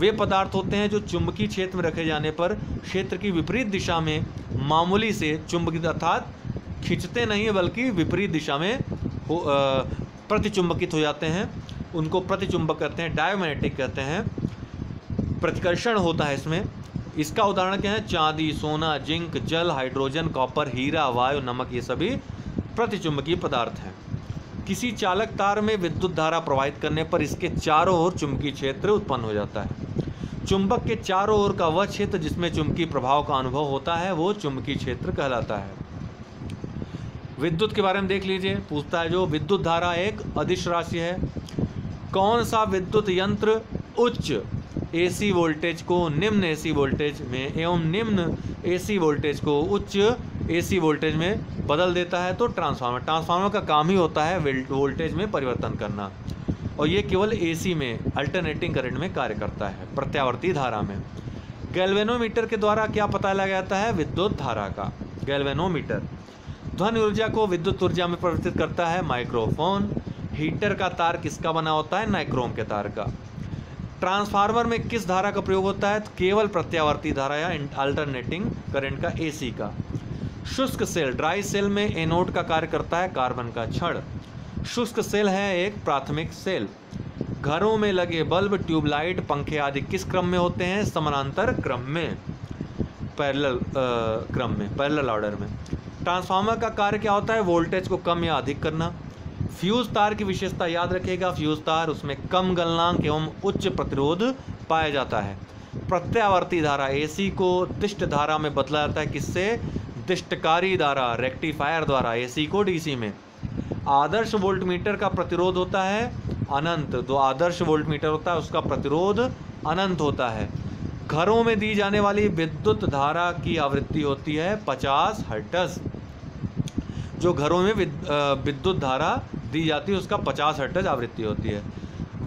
वे पदार्थ होते हैं जो चुंबकीय क्षेत्र में रखे जाने पर क्षेत्र की विपरीत दिशा में मामूली से चुंबकीय अर्थात खींचते नहीं बल्कि विपरीत दिशा में हो प्रतिचुंबकित हो जाते हैं उनको प्रतिचुंबक कहते हैं डायमैग्नेटिक कहते हैं प्रतिकर्षण होता है इसमें इसका उदाहरण क्या है चांदी सोना जिंक जल हाइड्रोजन कॉपर हीरा वायु नमक ये सभी प्रतिचुंबकीय पदार्थ हैं किसी चालक तार में विद्युत धारा प्रवाहित करने पर इसके चारों ओर चुंबकीय क्षेत्र उत्पन्न हो जाता है चुंबक के चारों ओर का वह क्षेत्र जिसमें चुंबकीय प्रभाव का अनुभव होता है वो चुंबकीय क्षेत्र कहलाता है विद्युत के बारे में देख लीजिए पूछता है जो विद्युत धारा एक अदिश राशि है कौन सा विद्युत यंत्र उच्च एसी वोल्टेज को निम्न एसी वोल्टेज में एवं निम्न एसी वोल्टेज को उच्च एसी वोल्टेज में बदल देता है तो ट्रांसफार्मर ट्रांसफार्मर का काम ही होता है वोल्टेज में परिवर्तन करना और ये केवल एसी में अल्टरनेटिंग करंट में कार्य करता है प्रत्यावर्ती धारा में गैल्वेनोमीटर के द्वारा क्या पता लगाया जाता है विद्युत धारा का गैल्वेनोमीटर ध्वन ऊर्जा को विद्युत ऊर्जा में परिवर्तित करता है माइक्रोफोन हीटर का तार किसका बना होता है नाइक्रोम के तार का ट्रांसफार्मर में किस धारा का प्रयोग होता है तो केवल प्रत्यावर्ती धारा या अल्टरनेटिंग करंट का एसी का शुष्क सेल ड्राई सेल में एनोड का कार्य करता है कार्बन का छड़ शुष्क सेल है एक प्राथमिक सेल घरों में लगे बल्ब ट्यूबलाइट पंखे आदि किस क्रम में होते हैं समानांतर क्रम में पैरल क्रम में पैरल ऑर्डर में ट्रांसफार्मर का कार्य क्या होता है वोल्टेज को कम या अधिक करना फ्यूज़ तार की विशेषता याद रखेगा फ्यूज़ तार उसमें कम गलनांक एवं उच्च प्रतिरोध पाया जाता है प्रत्यावर्ती धारा एसी को दिष्ट धारा में बदला जाता है किससे दिष्टकारी धारा रेक्टिफायर द्वारा एसी को डीसी में आदर्श वोल्टमीटर का प्रतिरोध होता है अनंत जो आदर्श वोल्टमीटर होता है उसका प्रतिरोध अनंत होता है घरों में दी जाने वाली विद्युत धारा की आवृत्ति होती है पचास हर्टस जो घरों में विद्युत धारा दी जाती है उसका पचास हर्टज आवृत्ति होती है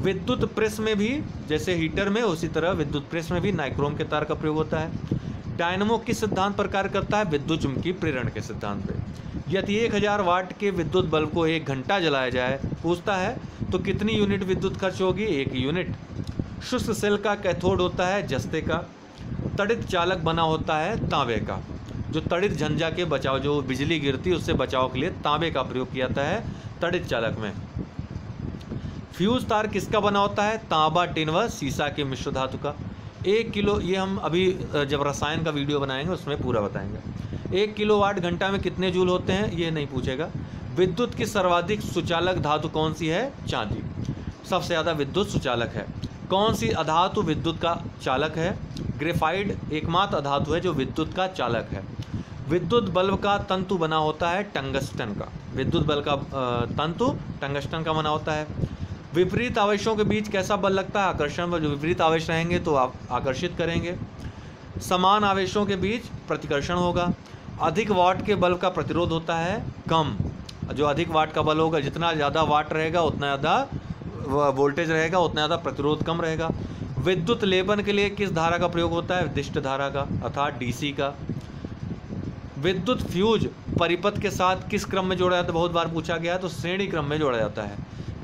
विद्युत प्रेस में भी जैसे हीटर में उसी तरह विद्युत प्रेस में भी नाइक्रोम के तार का प्रयोग होता है डायनमो किस सिद्धांत पर कार्य करता है विद्युत चुमकी प्रेरण के सिद्धांत पर यदि एक हज़ार वाट के विद्युत बल्ब को एक घंटा जलाया जाए पूछता है तो कितनी यूनिट विद्युत खर्च होगी एक यूनिट शुष्क सेल का कैथोड होता है जस्ते का तड़ित चालक बना होता है तांबे का जो तड़ित झंझा के बचाव जो बिजली गिरती उससे बचाव के लिए तांबे का प्रयोग किया जाता है तड़ित चालक में फ्यूज तार किसका बना होता है तांबा टिन व सीसा के मिश्र धातु का एक किलो ये हम अभी जब रसायन का वीडियो बनाएंगे उसमें पूरा बताएंगे एक किलो वाट घंटा में कितने जूल होते हैं ये नहीं पूछेगा विद्युत की सर्वाधिक सुचालक धातु कौन सी है चांदी सबसे ज़्यादा विद्युत सुचालक है कौन सी अधातु विद्युत का चालक है ग्रेफाइड एकमात्र अधातु है जो विद्युत का चालक है विद्युत बल्ब का तंतु बना होता है टंगस्टन का विद्युत बल का तंतु टंगस्टन का बना होता है विपरीत आवेशों के बीच कैसा बल लगता है आकर्षण बल जो विपरीत आवेश रहेंगे तो आप आकर्षित करेंगे समान आवेशों के बीच प्रतिकर्षण होगा अधिक वाट के बल्ब का प्रतिरोध होता है कम जो अधिक वाट का बल होगा जितना ज़्यादा वाट रहेगा उतना ज़्यादा वोल्टेज रहेगा उतना ज़्यादा प्रतिरोध कम रहेगा विद्युत लेपन के लिए किस धारा का प्रयोग होता है दिष्ट धारा का अर्थात डीसी का विद्युत फ्यूज परिपथ के साथ किस क्रम में जोड़ा जाता है बहुत बार पूछा गया है तो श्रेणी क्रम में जोड़ा जाता है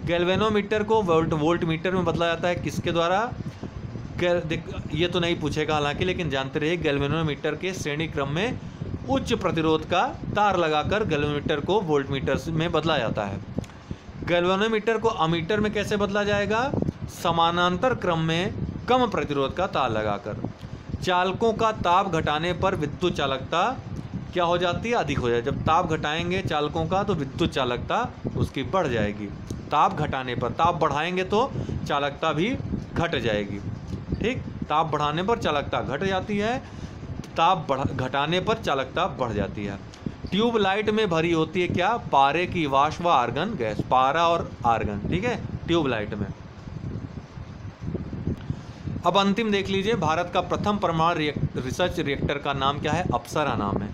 गैल्वेनोमीटर को वोल्ट वोल्ट मीटर में बदला जाता है किसके द्वारा ये तो नहीं पूछेगा हालांकि लेकिन जानते रहिए गैल्वेनोमीटर के श्रेणी क्रम में उच्च प्रतिरोध का तार लगाकर गैल्वेनोमीटर को वोल्ट मीटर में बदला जाता है गैल्वेनोमीटर को अमीटर में कैसे बदला जाएगा समानांतर क्रम में कम प्रतिरोध का तार लगाकर चालकों का ताप घटाने पर विद्युत चालकता क्या हो जाती है अधिक हो जाए जब ताप घटाएंगे चालकों का तो विद्युत चालकता उसकी बढ़ जाएगी ताप घटाने पर ताप बढ़ाएंगे तो चालकता भी घट जाएगी ठीक ताप बढ़ाने पर चालकता घट जाती है ताप बढ़ घटाने पर चालकता बढ़ जाती है ट्यूबलाइट में भरी होती है क्या पारे की वाष्प व आर्गन गैस पारा और आर्गन ठीक है ट्यूबलाइट में अब अंतिम देख लीजिए भारत का प्रथम परमाणु रिसर्च रिएक्टर का नाम क्या है अप्सरा नाम है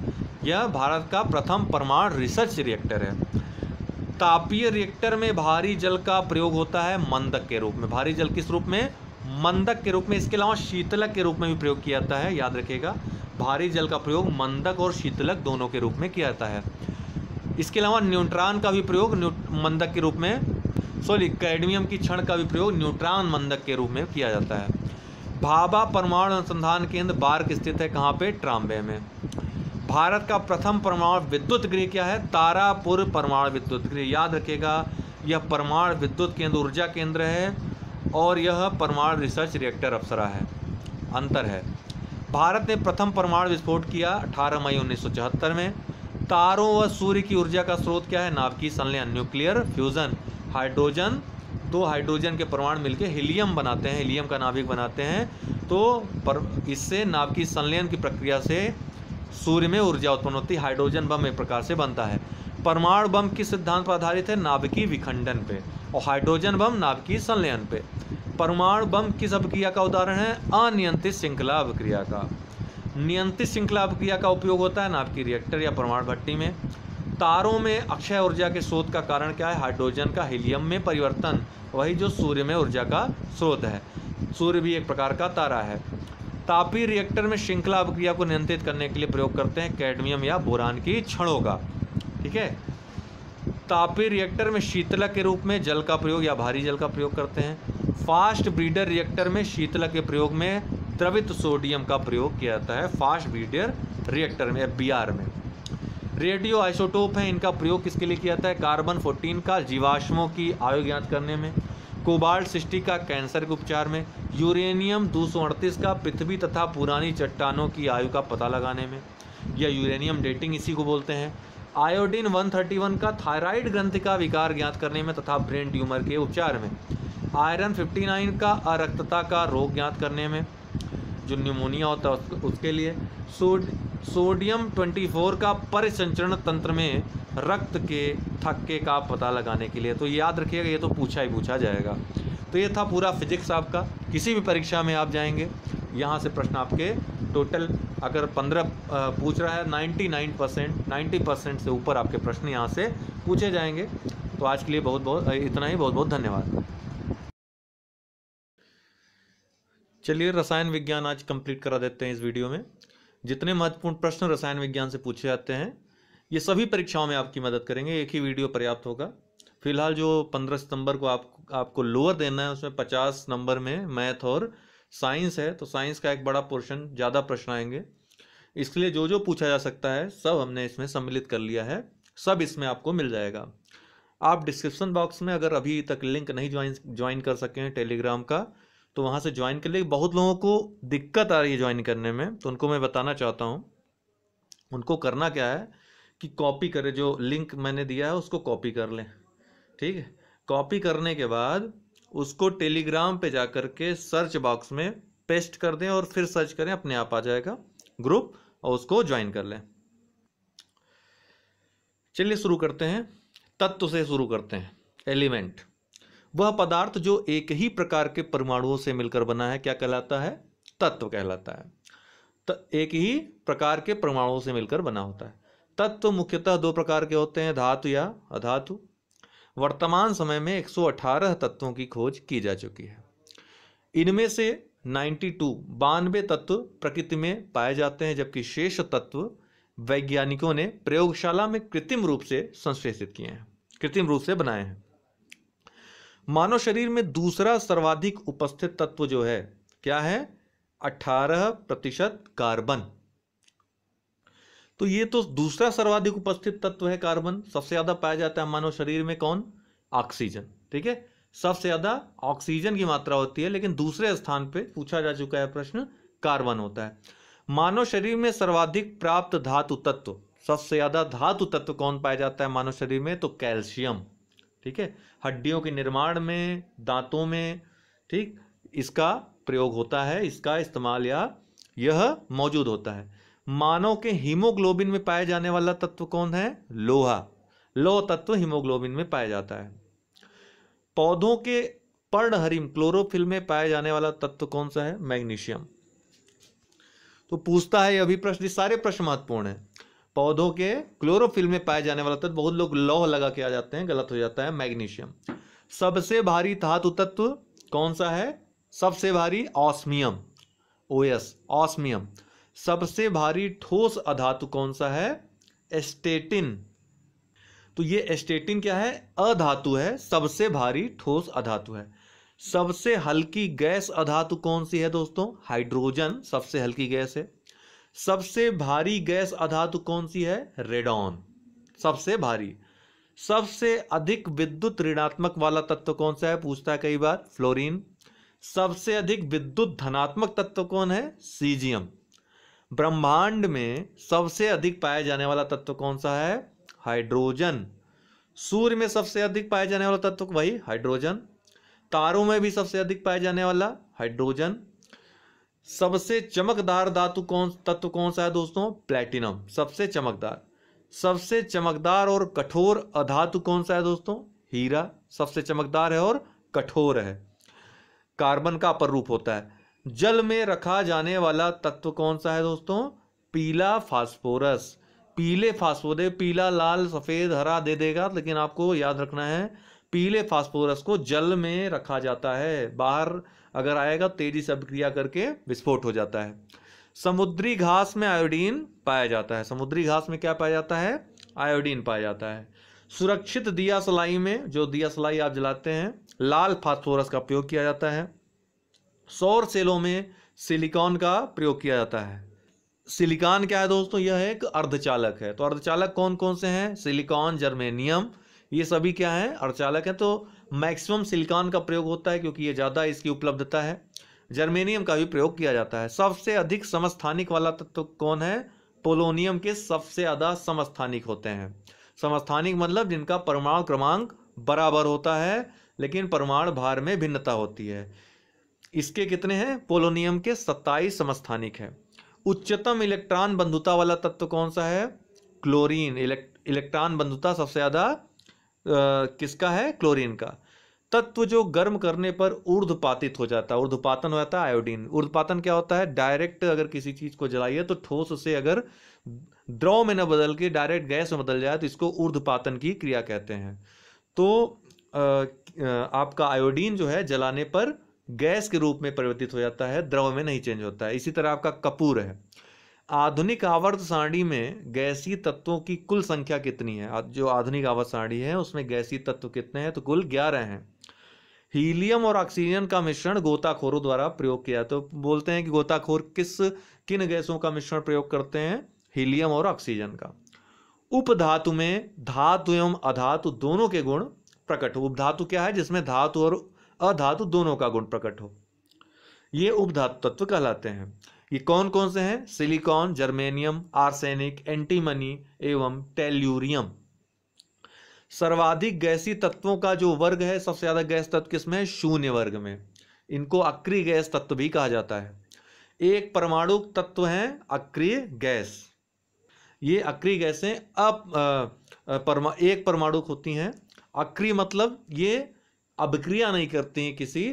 यह भारत का प्रथम परमाणु रिसर्च रिएक्टर है तापीय रिएक्टर में भारी जल का प्रयोग होता है मंदक के रूप में भारी जल किस रूप में मंदक के रूप में इसके अलावा शीतलक के रूप में भी प्रयोग किया जाता है याद रखिएगा भारी जल का प्रयोग मंदक और शीतलक दोनों के रूप में किया जाता है इसके अलावा न्यूट्रॉन का भी प्रयोग मंदक के रूप में सॉरी कैडमियम की क्षण का भी प्रयोग न्यूट्रॉन मंदक के रूप में किया जाता है भाभा परमाणु अनुसंधान केंद्र बार्क स्थित है कहाँ पे ट्राम्बे में भारत का प्रथम परमाणु विद्युत गृह क्या है तारापुर परमाणु विद्युत गृह याद रखेगा यह परमाणु विद्युत केंद्र ऊर्जा केंद्र है और यह परमाणु रिसर्च रिएक्टर अप्सरा है अंतर है भारत ने प्रथम परमाणु विस्फोट किया 18 मई उन्नीस में तारों व सूर्य की ऊर्जा का स्रोत क्या है नाभिकीय संलयन न्यूक्लियर फ्यूजन हाइड्रोजन दो हाइड्रोजन के परमाणु मिलकर हीलियम बनाते हैं हीलियम का नाभिक बनाते हैं तो पर इससे नाभिकीय संलयन की प्रक्रिया से सूर्य में ऊर्जा उत्पन्न होती है हाइड्रोजन बम एक प्रकार से बनता है परमाणु बम किस सिद्धांत पर आधारित है नाभिकीय विखंडन पे और हाइड्रोजन बम नाभिकीय संलयन पे परमाणु बम किस अभिक्रिया का उदाहरण है अनियंत्रित श्रृंखला अभिक्रिया का नियंत्रित श्रृंखला अभिक्रिया का उपयोग होता है नाभिकीय रिएक्टर या परमाणु भट्टी में तारों में अक्षय ऊर्जा के स्रोत का कारण क्या है हाइड्रोजन का हीलियम में परिवर्तन वही जो सूर्य में ऊर्जा का स्रोत है सूर्य भी एक प्रकार का तारा है तापी रिएक्टर में श्रृंखला अभिक्रिया को नियंत्रित करने के लिए प्रयोग करते हैं कैडमियम या बोरान की क्षणों का ठीक है तापी रिएक्टर में शीतला के रूप में जल का प्रयोग या भारी जल का प्रयोग करते हैं फास्ट ब्रीडर रिएक्टर में शीतला के प्रयोग में द्रवित सोडियम का प्रयोग किया जाता है फास्ट ब्रीडर रिएक्टर में एफ में रेडियो आइसोटोप है इनका प्रयोग किसके लिए किया जाता है कार्बन 14 का जीवाश्मों की आयु ज्ञात करने में कोबाल्ट सिस्टी का कैंसर के उपचार में यूरेनियम दो का पृथ्वी तथा पुरानी चट्टानों की आयु का पता लगाने में या यूरेनियम डेटिंग इसी को बोलते हैं आयोडीन 131 का थायराइड ग्रंथि का विकार ज्ञात करने में तथा ब्रेन ट्यूमर के उपचार में आयरन 59 का अरक्तता का रोग ज्ञात करने में जो न्यूमोनिया होता है उसके लिए सोड सोडियम 24 का परिसंचरण तंत्र में रक्त के थक्के का पता लगाने के लिए तो याद रखिएगा ये तो पूछा ही पूछा जाएगा तो ये था पूरा फिजिक्स आपका किसी भी परीक्षा में आप जाएंगे यहाँ से प्रश्न आपके टोटल अगर पंद्रह पूछ रहा है ninety nine percent ninety percent से ऊपर आपके प्रश्न यहाँ से पूछे जाएंगे तो आज के लिए बहुत बहुत इतना ही बहुत बहुत धन्यवाद चलिए रसायन विज्ञान आज कंप्लीट करा देते हैं इस वीडियो में जितने महत्वपूर्ण प्रश्न रसायन विज्ञान से पूछे जाते हैं ये सभी परीक्षाओं में आपकी मदद करेंगे एक ही वीडियो पर्याप्त होगा फिलहाल जो 15 सितंबर को आप आपको लोअर देना है उसमें 50 नंबर में मैथ और साइंस है तो साइंस का एक बड़ा पोर्शन ज़्यादा प्रश्न आएंगे इसके लिए जो जो पूछा जा सकता है सब हमने इसमें सम्मिलित कर लिया है सब इसमें आपको मिल जाएगा आप डिस्क्रिप्शन बॉक्स में अगर अभी तक लिंक नहीं ज्वाइन ज्वाइन कर सके हैं टेलीग्राम का तो वहाँ से ज्वाइन कर लिए बहुत लोगों को दिक्कत आ रही है ज्वाइन करने में तो उनको मैं बताना चाहता हूँ उनको करना क्या है कि कॉपी करें जो लिंक मैंने दिया है उसको कॉपी कर लें ठीक है कॉपी करने के बाद उसको टेलीग्राम पे जा कर के सर्च बॉक्स में पेस्ट कर दें और फिर सर्च करें अपने आप आ जाएगा ग्रुप और उसको ज्वाइन कर लें चलिए शुरू करते हैं तत्व से शुरू करते हैं एलिमेंट वह पदार्थ जो एक ही प्रकार के परमाणुओं से मिलकर बना है क्या कहलाता है तत्व कहलाता है एक ही प्रकार के परमाणुओं से मिलकर बना होता है तत्व मुख्यतः दो प्रकार के होते हैं धातु या अधातु वर्तमान समय में 118 तत्वों की खोज की जा चुकी है इनमें से 92 टू बानवे तत्व प्रकृति में पाए जाते हैं जबकि शेष तत्व वैज्ञानिकों ने प्रयोगशाला में कृत्रिम रूप से संश्लेषित किए हैं कृत्रिम रूप से बनाए हैं मानव शरीर में दूसरा सर्वाधिक उपस्थित तत्व जो है क्या है 18 प्रतिशत कार्बन तो ये तो दूसरा सर्वाधिक उपस्थित तत्व है कार्बन सबसे ज्यादा पाया जाता है मानव शरीर में कौन ऑक्सीजन ठीक है सबसे ज्यादा ऑक्सीजन की मात्रा होती है लेकिन दूसरे स्थान पे पूछा जा चुका है प्रश्न कार्बन होता है मानव शरीर में सर्वाधिक प्राप्त धातु तत्व सबसे ज्यादा धातु तत्व कौन पाया जाता है मानव शरीर में तो कैल्शियम ठीक है हड्डियों के निर्माण में दांतों में ठीक इसका प्रयोग होता है इसका इस्तेमाल या यह मौजूद होता है मानव के हीमोग्लोबिन में पाया जाने वाला तत्व कौन है लोहा लोह तत्व हीमोग्लोबिन में पाया जाता है पौधों के पर्णहरिम क्लोरोफिल में पाया जाने वाला तत्व कौन सा है मैग्नीशियम तो पूछता है अभी प्रश्न सारे प्रश्न महत्वपूर्ण है पौधों के क्लोरोफिल में पाया जाने वाला तत्व बहुत लोग लौह लगा के आ जाते हैं गलत हो जाता है मैग्नीशियम सबसे भारी धातु तत्व कौन सा है सबसे भारी ऑस्मियम ओएस ऑस्मियम सबसे भारी ठोस अधातु कौन सा है एस्टेटिन तो ये एस्टेटिन क्या है अधातु है सबसे भारी ठोस अधातु है सबसे हल्की गैस अधातु कौन सी है दोस्तों हाइड्रोजन सबसे हल्की गैस है सबसे भारी गैस अधातु कौन सी है रेडॉन सबसे भारी सबसे अधिक विद्युत ऋणात्मक वाला तत्व कौन सा है पूछता है कई बार फ्लोरीन सबसे अधिक विद्युत धनात्मक तत्व कौन है सीजियम ब्रह्मांड में सबसे अधिक पाया जाने वाला तत्व कौन सा है हाइड्रोजन सूर्य में सबसे अधिक पाया जाने वाला तत्व वही हाइड्रोजन तारों में भी सबसे अधिक पाया जाने वाला हाइड्रोजन सबसे चमकदार धातु कौन तत्व कौन सा है दोस्तों प्लेटिनम सबसे चमकदार सबसे चमकदार और कठोर अधातु कौन सा है दोस्तों हीरा सबसे चमकदार है और कठोर है कार्बन का अपर रूप होता है जल में रखा जाने वाला तत्व कौन सा है दोस्तों पीला फास्फोरस पीले फास्फोरस पीला लाल सफ़ेद हरा दे देगा लेकिन आपको याद रखना है पीले फास्फोरस को जल में रखा जाता है बाहर अगर आएगा तेजी से अभिक्रिया करके विस्फोट हो जाता है समुद्री घास में आयोडीन पाया जाता है समुद्री घास में क्या पाया जाता है आयोडीन पाया जाता है सुरक्षित दिया सलाई में जो दिया सलाई आप जलाते हैं लाल फास्फोरस का प्रयोग किया जाता है सौर सेलों में सिलिकॉन का प्रयोग किया जाता है सिलिकॉन क्या है दोस्तों यह एक अर्धचालक है तो अर्धचालक कौन कौन से हैं सिलिकॉन जर्मेनियम ये सभी क्या है अर्धचालक हैं तो मैक्सिमम सिलिकॉन का प्रयोग होता है क्योंकि ये ज़्यादा इसकी उपलब्धता है जर्मेनियम का भी प्रयोग किया जाता है सबसे अधिक समस्थानिक वाला तत्व तो कौन है पोलोनियम के सबसे ज़्यादा समस्थानिक होते हैं समस्थानिक मतलब जिनका परमाणु क्रमांक बराबर होता है लेकिन परमाणु भार में भिन्नता होती है इसके कितने हैं पोलोनियम के 27 समस्थानिक हैं उच्चतम इलेक्ट्रॉन बंधुता वाला तत्व कौन सा है क्लोरीन इलेक्ट्रॉन बंधुता सबसे ज़्यादा किसका है क्लोरीन का तत्व जो गर्म करने पर ऊर्ध्वपातित हो जाता है ऊर्ध्वपातन हो जाता है आयोडीन ऊर्ध्वपातन क्या होता है डायरेक्ट अगर किसी चीज़ को जलाइए तो ठोस से अगर द्रव में न बदल के डायरेक्ट गैस में बदल जाए तो इसको ऊर्ध्वपातन की क्रिया कहते हैं तो आ, आपका आयोडीन जो है जलाने पर गैस के रूप में परिवर्तित हो जाता है द्रव में नहीं चेंज होता है इसी तरह आपका कपूर है आधुनिक आवर्त सारणी में गैसीय तत्वों की कुल संख्या कितनी है जो आधुनिक आवर्त सारणी है उसमें गैसीय तत्व कितने हैं तो कुल ग्यारह हैं हीलियम और ऑक्सीजन का मिश्रण गोताखोरों द्वारा प्रयोग किया तो बोलते हैं कि गोताखोर किस किन गैसों का मिश्रण प्रयोग करते हैं हीलियम और ऑक्सीजन का उपधातु में धातु एवं अधातु दोनों के गुण प्रकट उपधातु क्या है जिसमें धातु और अधातु दोनों का गुण प्रकट हो ये उपधातु तत्व कहलाते हैं ये कौन कौन से हैं सिलिकॉन जर्मेनियम आर्सेनिक एंटीमनी एवं टेल्यूरियम सर्वाधिक गैसी तत्वों का जो वर्ग है सबसे ज़्यादा गैस तत्व किसमें है शून्य वर्ग में इनको अक्रिय गैस तत्व भी कहा जाता है एक परमाणु तत्व है अक्रिय गैस ये अक्रिय गैसें अब परमा, एक परमाणु होती हैं अक्रिय मतलब ये अभिक्रिया नहीं करती हैं किसी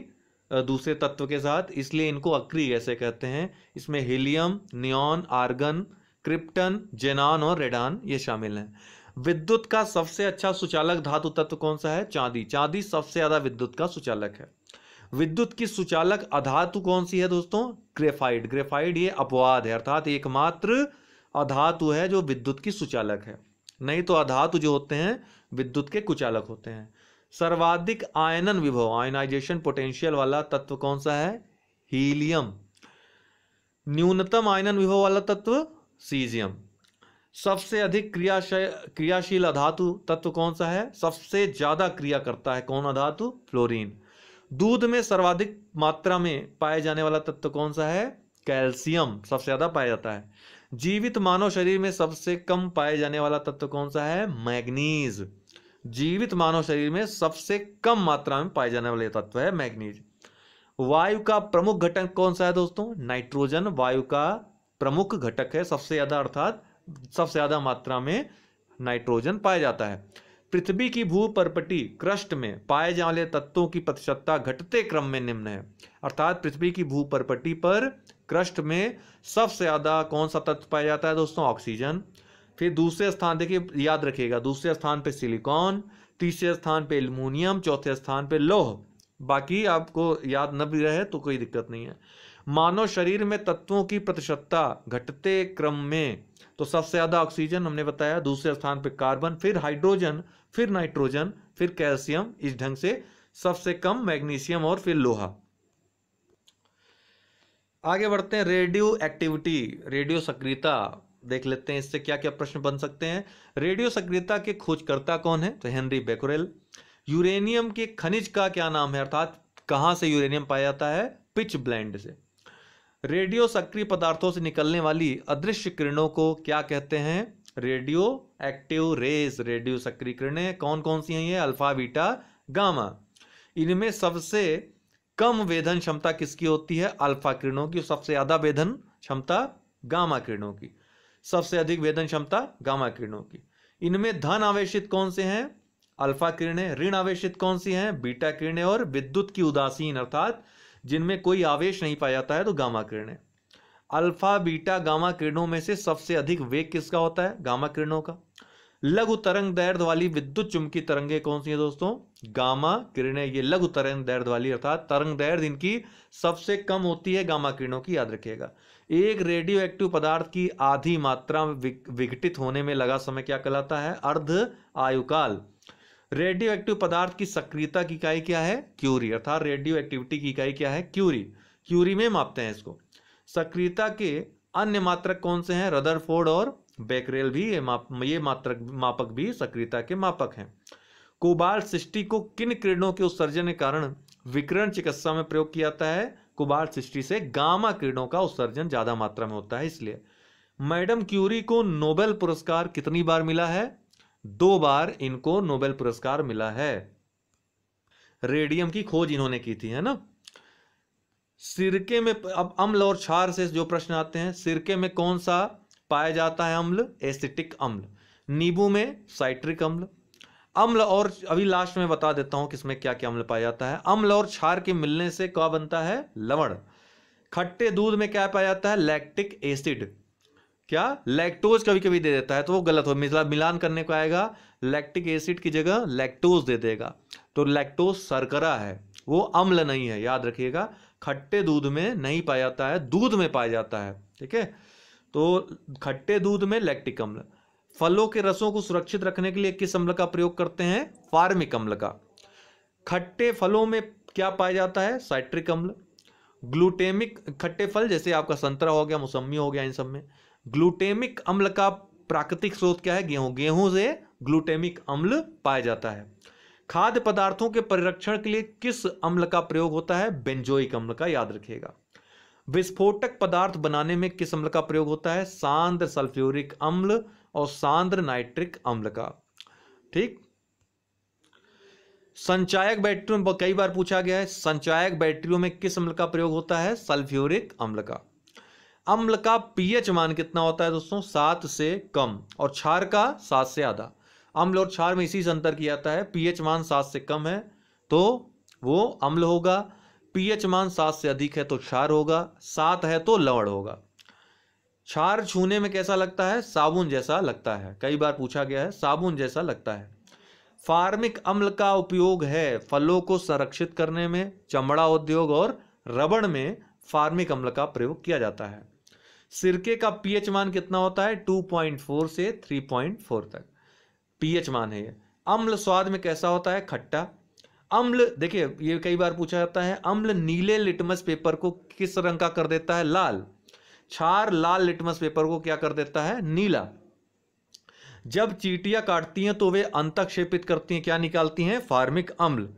दूसरे तत्व के साथ इसलिए इनको अक्री कैसे कहते हैं इसमें helium neon argon krypton xenon और रेडान ये शामिल हैं विद्युत का सबसे अच्छा सुचालक धातु तत्व कौन सा है चांदी चांदी सबसे ज्यादा विद्युत का सुचालक है विद्युत की सुचालक अधातु कौन सी है दोस्तों ग्रेफाइड ग्रेफाइड ये अपवाद है अर्थात एकमात्र अधातु है जो विद्युत की सुचालक है नहीं तो अधातु जो होते हैं विद्युत के कुचालक होते हैं सर्वाधिक आयनन विभव आयनाइजेशन पोटेंशियल वाला तत्व कौन सा है हीलियम न्यूनतम आयनन विभव वाला तत्व सीजियम सबसे अधिक क्रियाशय क्रियाशील अधातु तत्व कौन सा है सबसे ज्यादा क्रिया करता है कौन अधातु फ्लोरीन दूध में सर्वाधिक मात्रा में पाए जाने वाला तत्व कौन सा है कैल्शियम सबसे ज्यादा पाया जाता है जीवित मानव शरीर में सबसे कम पाए जाने वाला तत्व कौन सा है मैग्नीज जीवित मानव शरीर में सबसे कम मात्रा में पाए जाने वाले तत्व है मैग्नीज वायु का प्रमुख घटक कौन सा है दोस्तों नाइट्रोजन वायु का प्रमुख घटक है सबसे ज्यादा अर्थात सबसे ज्यादा मात्रा में नाइट्रोजन पाया जाता है पृथ्वी की भू परपटी क्रस्ट में पाए जाने वाले तत्वों की प्रतिशतता घटते क्रम में निम्न है अर्थात पृथ्वी की भू परपटी पर क्रस्ट में सबसे ज्यादा कौन सा तत्व पाया जाता है दोस्तों ऑक्सीजन फिर दूसरे स्थान देखिए याद रखिएगा दूसरे स्थान पे सिलिकॉन तीसरे स्थान पे एल्यूमिनियम चौथे स्थान पे लोह बाकी आपको याद न भी रहे तो कोई दिक्कत नहीं है मानव शरीर में तत्वों की प्रतिशतता घटते क्रम में तो सबसे ज़्यादा ऑक्सीजन हमने बताया दूसरे स्थान पर कार्बन फिर हाइड्रोजन फिर नाइट्रोजन फिर कैल्शियम इस ढंग से सबसे कम मैग्नीशियम और फिर लोहा आगे बढ़ते हैं रेडियो एक्टिविटी रेडियो सक्रियता देख लेते हैं इससे क्या क्या प्रश्न बन सकते हैं रेडियो सक्रियता के खोजकर्ता कौन है तो हेनरी बेकुरेल यूरेनियम के खनिज का क्या नाम है अर्थात कहां से यूरेनियम पाया जाता है पिच ब्लैंड से रेडियो सक्रिय पदार्थों से निकलने वाली अदृश्य किरणों को क्या कहते हैं रेडियो एक्टिव रेज रेडियो सक्रिय किरणें कौन कौन सी हैं ये अल्फा बीटा गामा इनमें सबसे कम वेधन क्षमता किसकी होती है अल्फा किरणों की सबसे ज्यादा वेधन क्षमता गामा किरणों की सबसे अधिक वेदन क्षमता गामा किरणों की इनमें धन आवेशित कौन से हैं अल्फा किरणें ऋण आवेशित कौन सी हैं बीटा किरणें और विद्युत की उदासीन अर्थात जिनमें कोई आवेश नहीं पाया जाता है तो गामा किरणें अल्फा बीटा गामा किरणों में से सबसे अधिक वेग किसका होता है गामा किरणों का लघु तरंग दैर्ध वाली विद्युत चुमकी तरंगे कौन सी है दोस्तों गामा किरणें ये लघु तरंग दैर्ध वाली अर्थात तरंग दैर्ध इनकी सबसे कम होती है गामा किरणों की याद रखिएगा एक रेडियो एक्टिव पदार्थ की आधी मात्रा में विघटित होने में लगा समय क्या कहलाता है अर्ध आयुकाल रेडियो एक्टिव पदार्थ की सक्रियता की इकाई क्या है क्यूरी अर्थात रेडियो एक्टिविटी की इकाई क्या है क्यूरी क्यूरी में मापते हैं इसको सक्रियता के अन्य मात्रक कौन से हैं रदरफोर्ड और बेकरेल भी ये माप ये मात्रक मापक भी सक्रियता के मापक हैं कोबाल्ट सिस्टी को किन किरणों के उत्सर्जन के कारण विकिरण चिकित्सा में प्रयोग किया जाता है कुबार सृष्टि से गामा किरणों का उत्सर्जन ज्यादा मात्रा में होता है इसलिए मैडम क्यूरी को नोबेल पुरस्कार कितनी बार मिला है दो बार इनको नोबेल पुरस्कार मिला है रेडियम की खोज इन्होंने की थी है ना सिरके में अब अम्ल और क्षार से जो प्रश्न आते हैं सिरके में कौन सा पाया जाता है अम्ल एसिटिक अम्ल नींबू में साइट्रिक अम्ल अम्ल और अभी लास्ट में बता देता हूं किसमें क्या क्या अम्ल पाया जाता है अम्ल और क्षार के मिलने से क्या बनता है लवण खट्टे दूध में क्या पाया जाता है लैक्टिक एसिड क्या लैक्टोज कभी कभी दे देता है तो वो गलत हो मिला मिलान करने को आएगा लैक्टिक एसिड की जगह लैक्टोज दे देगा तो लैक्टोज सरकरा है वो अम्ल नहीं है याद रखिएगा खट्टे दूध में नहीं पाया जाता है दूध में पाया जाता है ठीक है तो खट्टे दूध में लैक्टिक अम्ल फलों के रसों को सुरक्षित रखने के लिए किस अम्ल का प्रयोग करते हैं फार्मिक अम्ल का खट्टे फलों में क्या पाया जाता है साइट्रिक अम्ल ग्लूटेमिक खट्टे फल जैसे आपका संतरा हो गया मौसमी हो गया इन सब में ग्लूटेमिक अम्ल का प्राकृतिक स्रोत क्या है गेहूं गेहूं से ग्लूटेमिक अम्ल पाया जाता है खाद्य पदार्थों के परिरक्षण के लिए किस अम्ल का प्रयोग होता है बेंजोइक अम्ल का याद रखिएगा विस्फोटक पदार्थ बनाने में किस अम्ल का प्रयोग होता है सांद्र सल्फ्यूरिक अम्ल और सांद्र नाइट्रिक अम्ल का ठीक संचायक बैटरी में कई बार पूछा गया है संचायक बैटरियों में किस अम्ल का प्रयोग होता है सल्फ्यूरिक अम्ल का अम्ल का पीएच मान कितना होता है दोस्तों सात से कम और क्षार का सात से आधा अम्ल और क्षार में इसी से अंतर किया जाता है पीएच मान सात से कम है तो वो अम्ल होगा पीएच मान सात से अधिक है तो क्षार होगा सात है तो लवण होगा छार छूने में कैसा लगता है साबुन जैसा लगता है कई बार पूछा गया है साबुन जैसा लगता है फार्मिक अम्ल का उपयोग है फलों को संरक्षित करने में चमड़ा उद्योग और रबड़ में फार्मिक अम्ल का प्रयोग किया जाता है सिरके का पीएच मान कितना होता है 2.4 से 3.4 तक पीएच मान है ये अम्ल स्वाद में कैसा होता है खट्टा अम्ल देखिए ये कई बार पूछा जाता है अम्ल नीले लिटमस पेपर को किस रंग का कर देता है लाल क्षार लाल लिटमस पेपर को क्या कर देता है नीला जब चीटियां काटती हैं तो वे अंतक्षेपित करती हैं क्या निकालती हैं फार्मिक अम्ल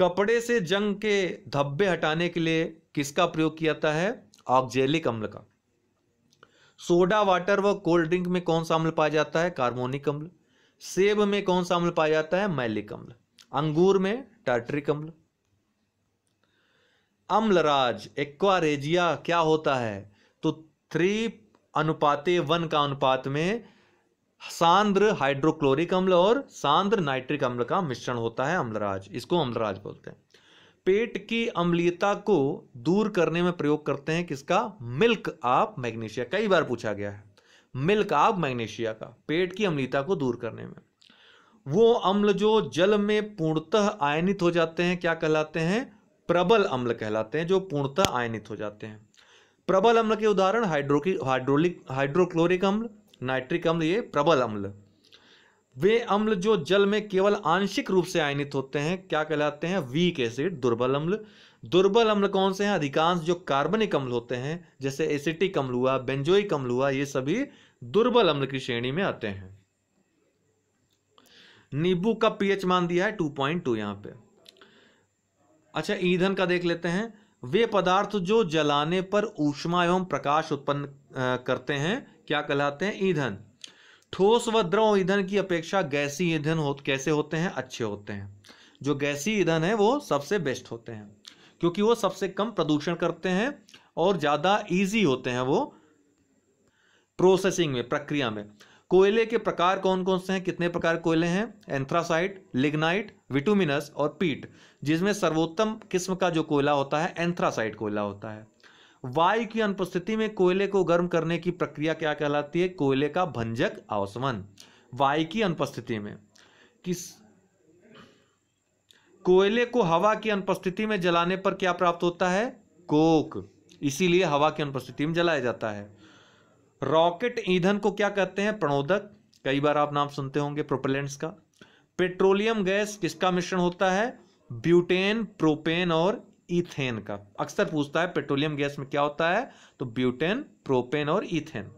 कपड़े से जंग के धब्बे हटाने के लिए किसका प्रयोग किया जाता है ऑक्जेलिक अम्ल का सोडा वाटर व कोल्ड ड्रिंक में कौन सा अम्ल पाया जाता है कार्बोनिक अम्ल सेब में कौन सा अम्ल पाया जाता है मैलिक अम्ल अंगूर में टार्ट्रिक अम्ल अम्लराज एक्वारेजिया क्या होता है तो थ्री अनुपाते वन का अनुपात में सांद्र हाइड्रोक्लोरिक अम्ल और सांद्र नाइट्रिक अम्ल का मिश्रण होता है अम्लराज इसको अम्लराज बोलते हैं पेट की अम्लीयता को दूर करने में प्रयोग करते हैं किसका मिल्क आप मैग्नीशिया कई बार पूछा गया है मिल्क आप मैग्नीशिया का पेट की अम्लीयता को दूर करने में वो अम्ल जो जल में पूर्णतः आयनित हो जाते हैं क्या कहलाते हैं प्रबल अम्ल कहलाते हैं जो पूर्णतः आयनित हो जाते हैं प्रबल अम्ल के उदाहरण हाइड्रोकि हाइड्रोलिक हाइड्रोक्लोरिक अम्ल नाइट्रिक अम्ल ये प्रबल अम्ल वे अम्ल जो जल में केवल आंशिक रूप से आयनित होते हैं क्या कहलाते हैं वीक एसिड दुर्बल अम्ल दुर्बल अम्ल कौन से हैं अधिकांश जो कार्बनिक अम्ल होते हैं जैसे एसिटिक अम्ल हुआ बेंजोइक अम्ल हुआ ये सभी दुर्बल अम्ल की श्रेणी में आते हैं नींबू का पीएच मान दिया है 2.2 पॉइंट टू यहाँ पे अच्छा ईंधन का देख लेते हैं वे पदार्थ जो जलाने पर ऊष्मा एवं प्रकाश उत्पन्न करते हैं क्या कहलाते हैं ईंधन ठोस व द्रव ईंधन की अपेक्षा गैसीय ईंधन हो कैसे होते हैं अच्छे होते हैं जो गैसीय ईंधन है वो सबसे बेस्ट होते हैं क्योंकि वो सबसे कम प्रदूषण करते हैं और ज़्यादा ईजी होते हैं वो प्रोसेसिंग में प्रक्रिया में कोयले के प्रकार कौन कौन से हैं कितने प्रकार कोयले हैं एंथ्रासाइट लिग्नाइट विटुमिनस और पीट जिसमें सर्वोत्तम किस्म का जो कोयला होता है एंथ्रासाइट कोयला होता है वायु की अनुपस्थिति में कोयले को गर्म करने की प्रक्रिया क्या कहलाती है कोयले का भंजक अवसमन वायु की अनुपस्थिति में किस कोयले को हवा की अनुपस्थिति में जलाने पर क्या प्राप्त होता है कोक इसीलिए हवा की अनुपस्थिति में जलाया जाता है रॉकेट ईंधन को क्या कहते हैं प्रणोदक कई बार आप नाम सुनते होंगे प्रोपेलेंट्स का पेट्रोलियम गैस किसका मिश्रण होता है ब्यूटेन प्रोपेन और इथेन का अक्सर पूछता है पेट्रोलियम गैस में क्या होता है तो ब्यूटेन प्रोपेन और इथेन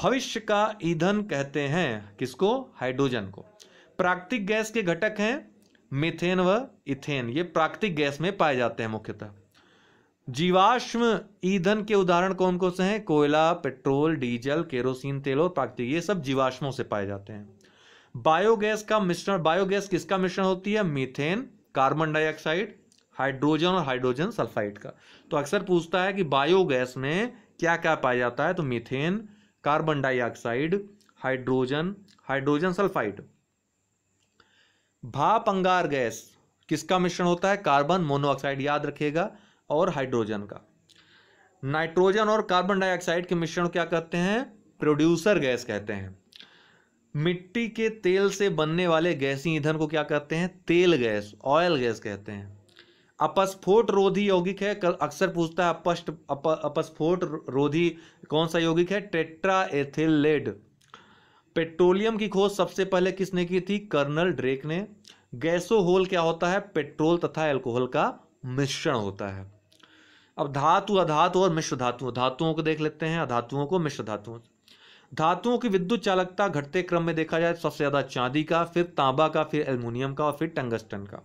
भविष्य का ईंधन कहते हैं किसको हाइड्रोजन को प्राकृतिक गैस के घटक हैं मिथेन व इथेन ये प्राकृतिक गैस में पाए जाते हैं मुख्यतः जीवाश्म ईंधन के उदाहरण कौन कौन से हैं कोयला पेट्रोल डीजल केरोसिन तेल और प्राकृतिक ये सब जीवाश्मों से पाए जाते हैं बायोगैस का मिश्रण बायोगैस किसका मिश्रण होती है मीथेन कार्बन डाइऑक्साइड हाइड्रोजन और हाइड्रोजन सल्फाइड का तो अक्सर पूछता है कि बायोगैस में क्या क्या पाया जाता है तो methane carbon dioxide hydrogen hydrogen sulphide भाप अंगार गैस किसका मिश्रण होता है कार्बन मोनोऑक्साइड याद रखिएगा और हाइड्रोजन का नाइट्रोजन और कार्बन डाइऑक्साइड के मिश्रण क्या कहते हैं प्रोड्यूसर गैस कहते हैं मिट्टी के तेल से बनने वाले गैसी ईंधन को क्या कहते हैं तेल गैस ऑयल गैस कहते हैं अपस्फोट रोधी यौगिक है कल अक्सर पूछता है अपस्ट अप, अपस्फोट रोधी कौन सा यौगिक है टेट्रा एथिलेड पेट्रोलियम की खोज सबसे पहले किसने की थी कर्नल ड्रेक ने गैसोहोल क्या होता है पेट्रोल तथा एल्कोहल का मिश्रण होता है अब धातु अधातु और मिश्र धातु धातुओं को देख लेते हैं अधातुओं को मिश्र धातुओं धातुओं की विद्युत चालकता घटते क्रम में देखा जाए तो सबसे ज़्यादा चांदी का फिर तांबा का फिर एल्यूमिनियम का और फिर टंगस्टन का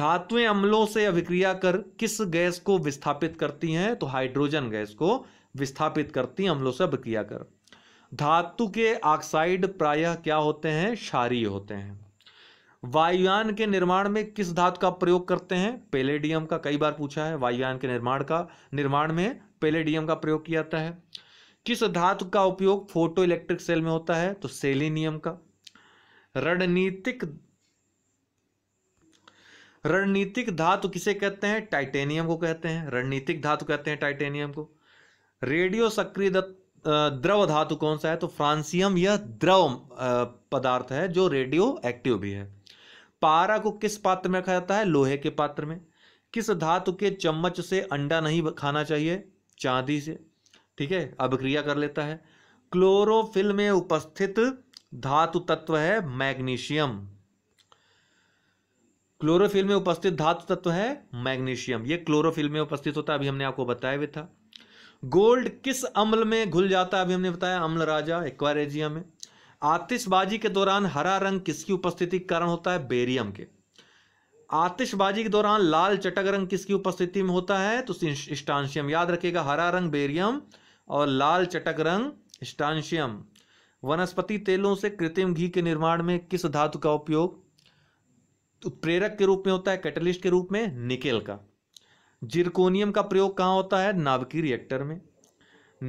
धातुएं अम्लों से अभिक्रिया कर किस गैस को विस्थापित करती हैं तो हाइड्रोजन गैस को विस्थापित करती हैं अम्लों से अभिक्रिया कर धातु के ऑक्साइड प्रायः क्या होते हैं क्षारीय होते हैं वायुयान के निर्माण में किस धातु का प्रयोग करते हैं पेलेडियम का कई बार पूछा है वायुयान के निर्माण का निर्माण में पेलेडियम का प्रयोग किया जाता है किस धातु का उपयोग फोटो इलेक्ट्रिक सेल में होता है तो सेलिनियम का रणनीतिक रणनीतिक धातु किसे कहते हैं टाइटेनियम को कहते हैं रणनीतिक धातु कहते हैं टाइटेनियम को रेडियो सक्रिय द्रव धातु कौन सा है तो फ्रांसियम यह द्रव पदार्थ है जो रेडियो एक्टिव भी है पारा को किस पात्र में रखा जाता है लोहे के पात्र में किस धातु के चम्मच से अंडा नहीं खाना चाहिए चांदी से ठीक है अभिक्रिया कर लेता है क्लोरोफिल में उपस्थित धातु तत्व है मैग्नीशियम क्लोरोफिल में उपस्थित धातु तत्व है मैग्नीशियम ये क्लोरोफिल में उपस्थित होता है अभी हमने आपको बताया भी था गोल्ड किस अम्ल में घुल जाता है अभी हमने बताया अम्ल राजा एक्वारेजिया में आतिशबाजी के दौरान हरा रंग किसकी उपस्थिति के कारण होता है बेरियम के आतिशबाजी के दौरान लाल चटक रंग किसकी उपस्थिति में होता है तो याद रखिएगा हरा रंग बेरियम और लाल चटक रंग स्टांशियम वनस्पति तेलों से कृत्रिम घी के निर्माण में किस धातु का उपयोग तो प्रेरक के रूप में होता है कैटलिस्ट के रूप में निकेल का जिरकोनियम का प्रयोग कहाँ होता है नाभिकीय रिएक्टर में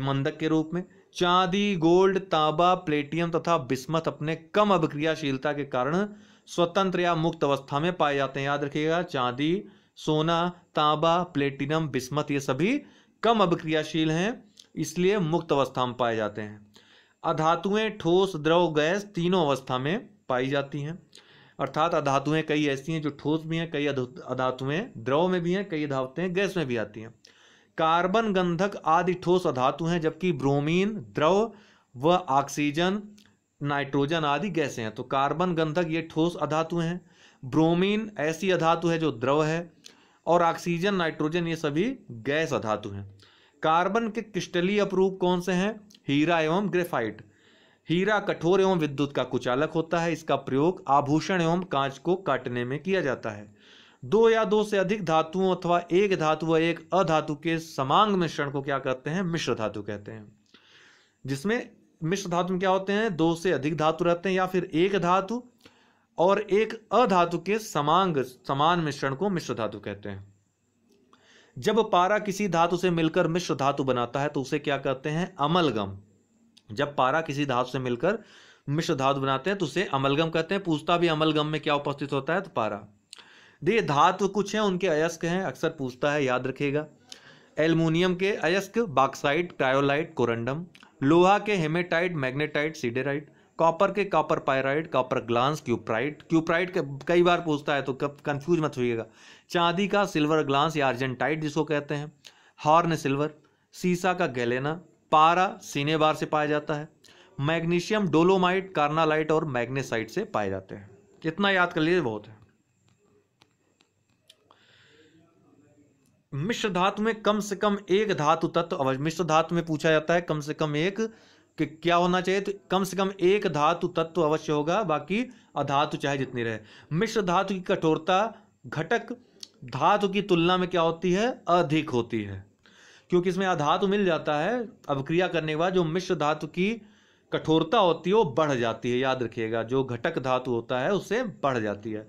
मंदक के रूप में चांदी गोल्ड तांबा प्लेटियम तथा बिस्मत अपने कम अभिक्रियाशीलता के कारण स्वतंत्र या मुक्त अवस्था में पाए जाते हैं याद रखिएगा चांदी सोना तांबा प्लेटिनम बिस्मत ये सभी कम अभिक्रियाशील हैं इसलिए मुक्त अवस्था में पाए जाते हैं अधातुएं ठोस द्रव गैस तीनों अवस्था में पाई जाती हैं अर्थात अधातुएं कई ऐसी हैं जो ठोस भी हैं कई अधातुएं द्रव में भी हैं कई अधातुएं गैस में भी आती हैं कार्बन गंधक आदि ठोस अधातु हैं जबकि ब्रोमीन द्रव व ऑक्सीजन नाइट्रोजन आदि गैसें हैं तो कार्बन गंधक ये ठोस अधातु हैं ब्रोमीन ऐसी अधातु है जो द्रव है और ऑक्सीजन नाइट्रोजन ये सभी गैस अधातु हैं कार्बन के क्रिस्टलीय अपरूप कौन से हैं हीरा एवं ग्रेफाइट हीरा कठोर एवं विद्युत का कुचालक होता है इसका प्रयोग आभूषण एवं कांच को काटने में किया जाता है दो या दो से अधिक धातुओं अथवा एक धातु व एक अधातु के समांग मिश्रण को क्या कहते हैं मिश्र धातु कहते हैं जिसमें मिश्र धातु में क्या होते हैं दो से अधिक धातु रहते हैं या फिर एक धातु और एक अधातु के समांग समान मिश्रण को मिश्र धातु कहते हैं जब पारा किसी धातु से मिलकर मिश्र धातु बनाता है तो उसे क्या कहते हैं अमलगम जब पारा किसी धातु से मिलकर मिश्र धातु बनाते हैं तो उसे अमलगम कहते हैं पूछता भी अमलगम में क्या उपस्थित होता है तो पारा दे धातु कुछ हैं उनके अयस्क हैं अक्सर पूछता है याद रखेगा एल्यूमिनियम के अयस्क बाक्साइट क्रायोलाइट कोरंडम लोहा के हेमेटाइट मैग्नेटाइट सीडेराइट कॉपर के copper pyrite copper glance cuprite cuprite कई बार पूछता है तो कब मत होइएगा चांदी का सिल्वर ग्लास या अर्जेंटाइट जिसको कहते हैं हॉर्न सिल्वर सीसा का गैलेना पारा सीनेबार से पाया जाता है मैग्नीशियम डोलोमाइट कार्नालाइट और मैग्नेसाइट से पाए जाते हैं इतना याद कर लीजिए बहुत है मिश्र धातु में कम से कम एक धातु तत्व अवश्य मिश्र धातु में पूछा जाता है कम से कम एक कि क्या होना चाहिए तो कम से कम एक धातु तत्व अवश्य होगा बाकी अधातु चाहे जितनी रहे मिश्र धातु की कठोरता घटक धातु की तुलना में क्या होती है अधिक होती है क्योंकि इसमें अधातु मिल जाता है अब क्रिया करने के बाद जो मिश्र धातु की कठोरता होती है वो बढ़ जाती है याद रखिएगा जो घटक धातु होता है उसे बढ़ जाती है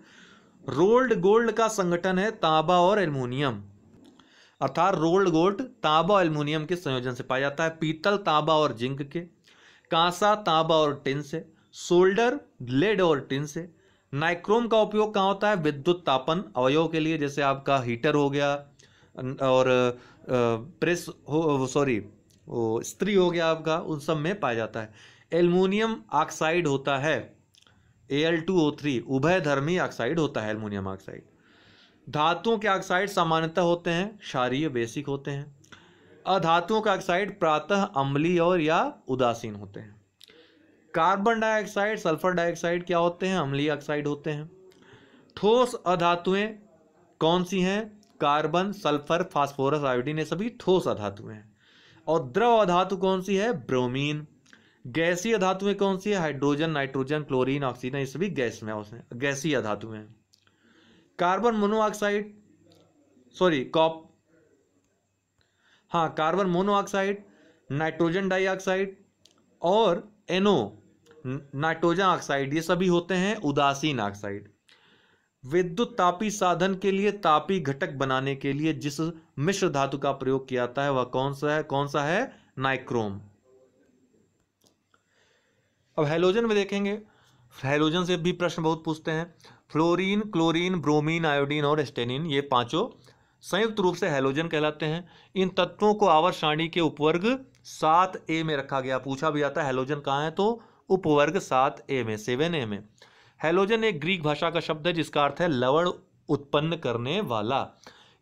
रोल्ड गोल्ड का संगठन है तांबा और एल्यूमिनियम अर्थात रोल्ड गोल्ड तांबा और के संयोजन से पाया जाता है पीतल तांबा और जिंक के कांसा तांबा और टिन से सोल्डर लेड और टिन से नाइक्रोम का उपयोग कहाँ होता है विद्युत तापन अवयव के लिए जैसे आपका हीटर हो गया अं, और प्रेस हो सॉरी स्त्री हो गया आपका उन सब में पाया जाता है एलमोनियम ऑक्साइड होता है A L two O three उभय धर्मी ऑक्साइड होता है एलमोनियम ऑक्साइड धातुओं के ऑक्साइड सामान्यतः होते हैं क्षारीय बेसिक होते हैं अधातुओं का ऑक्साइड प्रातः अम्लीय और या उदासीन होते हैं कार्बन डाइऑक्साइड सल्फर डाइऑक्साइड क्या होते हैं अम्लीय ऑक्साइड होते हैं ठोस अधातुएं कौन सी हैं कार्बन सल्फर फास्फोरस आयोडीन ये सभी ठोस अधातुएं हैं और द्रव अधातु कौन सी है ब्रोमीन गैसीय अधातुएं कौन सी है हाइड्रोजन नाइट्रोजन क्लोरीन ऑक्सीजन ये सभी गैस में गैसीय धातुएं हैं कार्बन मोनोऑक्साइड सॉरी कॉप हाँ कार्बन मोनोऑक्साइड नाइट्रोजन डाइऑक्साइड और एनो NO, नाइट्रोजन ऑक्साइड ये सभी होते हैं उदासीन ऑक्साइड विद्युत तापी साधन के लिए तापी घटक बनाने के लिए जिस मिश्र धातु का प्रयोग किया जाता है वह कौन सा है कौन सा है नाइक्रोम अब हेलोजन में देखेंगे हेलोजन से भी प्रश्न बहुत पूछते हैं फ्लोरीन क्लोरीन ब्रोमीन आयोडीन और स्टेनिन ये पांचों संयुक्त रूप से हेलोजन कहलाते हैं इन तत्वों को आवर्षाणी के उपवर्ग सात ए में रखा गया पूछा भी जाता है हेलोजन कहाँ है तो उपवर्ग सात ए में सेवन ए में हेलोजन एक ग्रीक भाषा का शब्द है जिसका अर्थ है लवण उत्पन्न करने वाला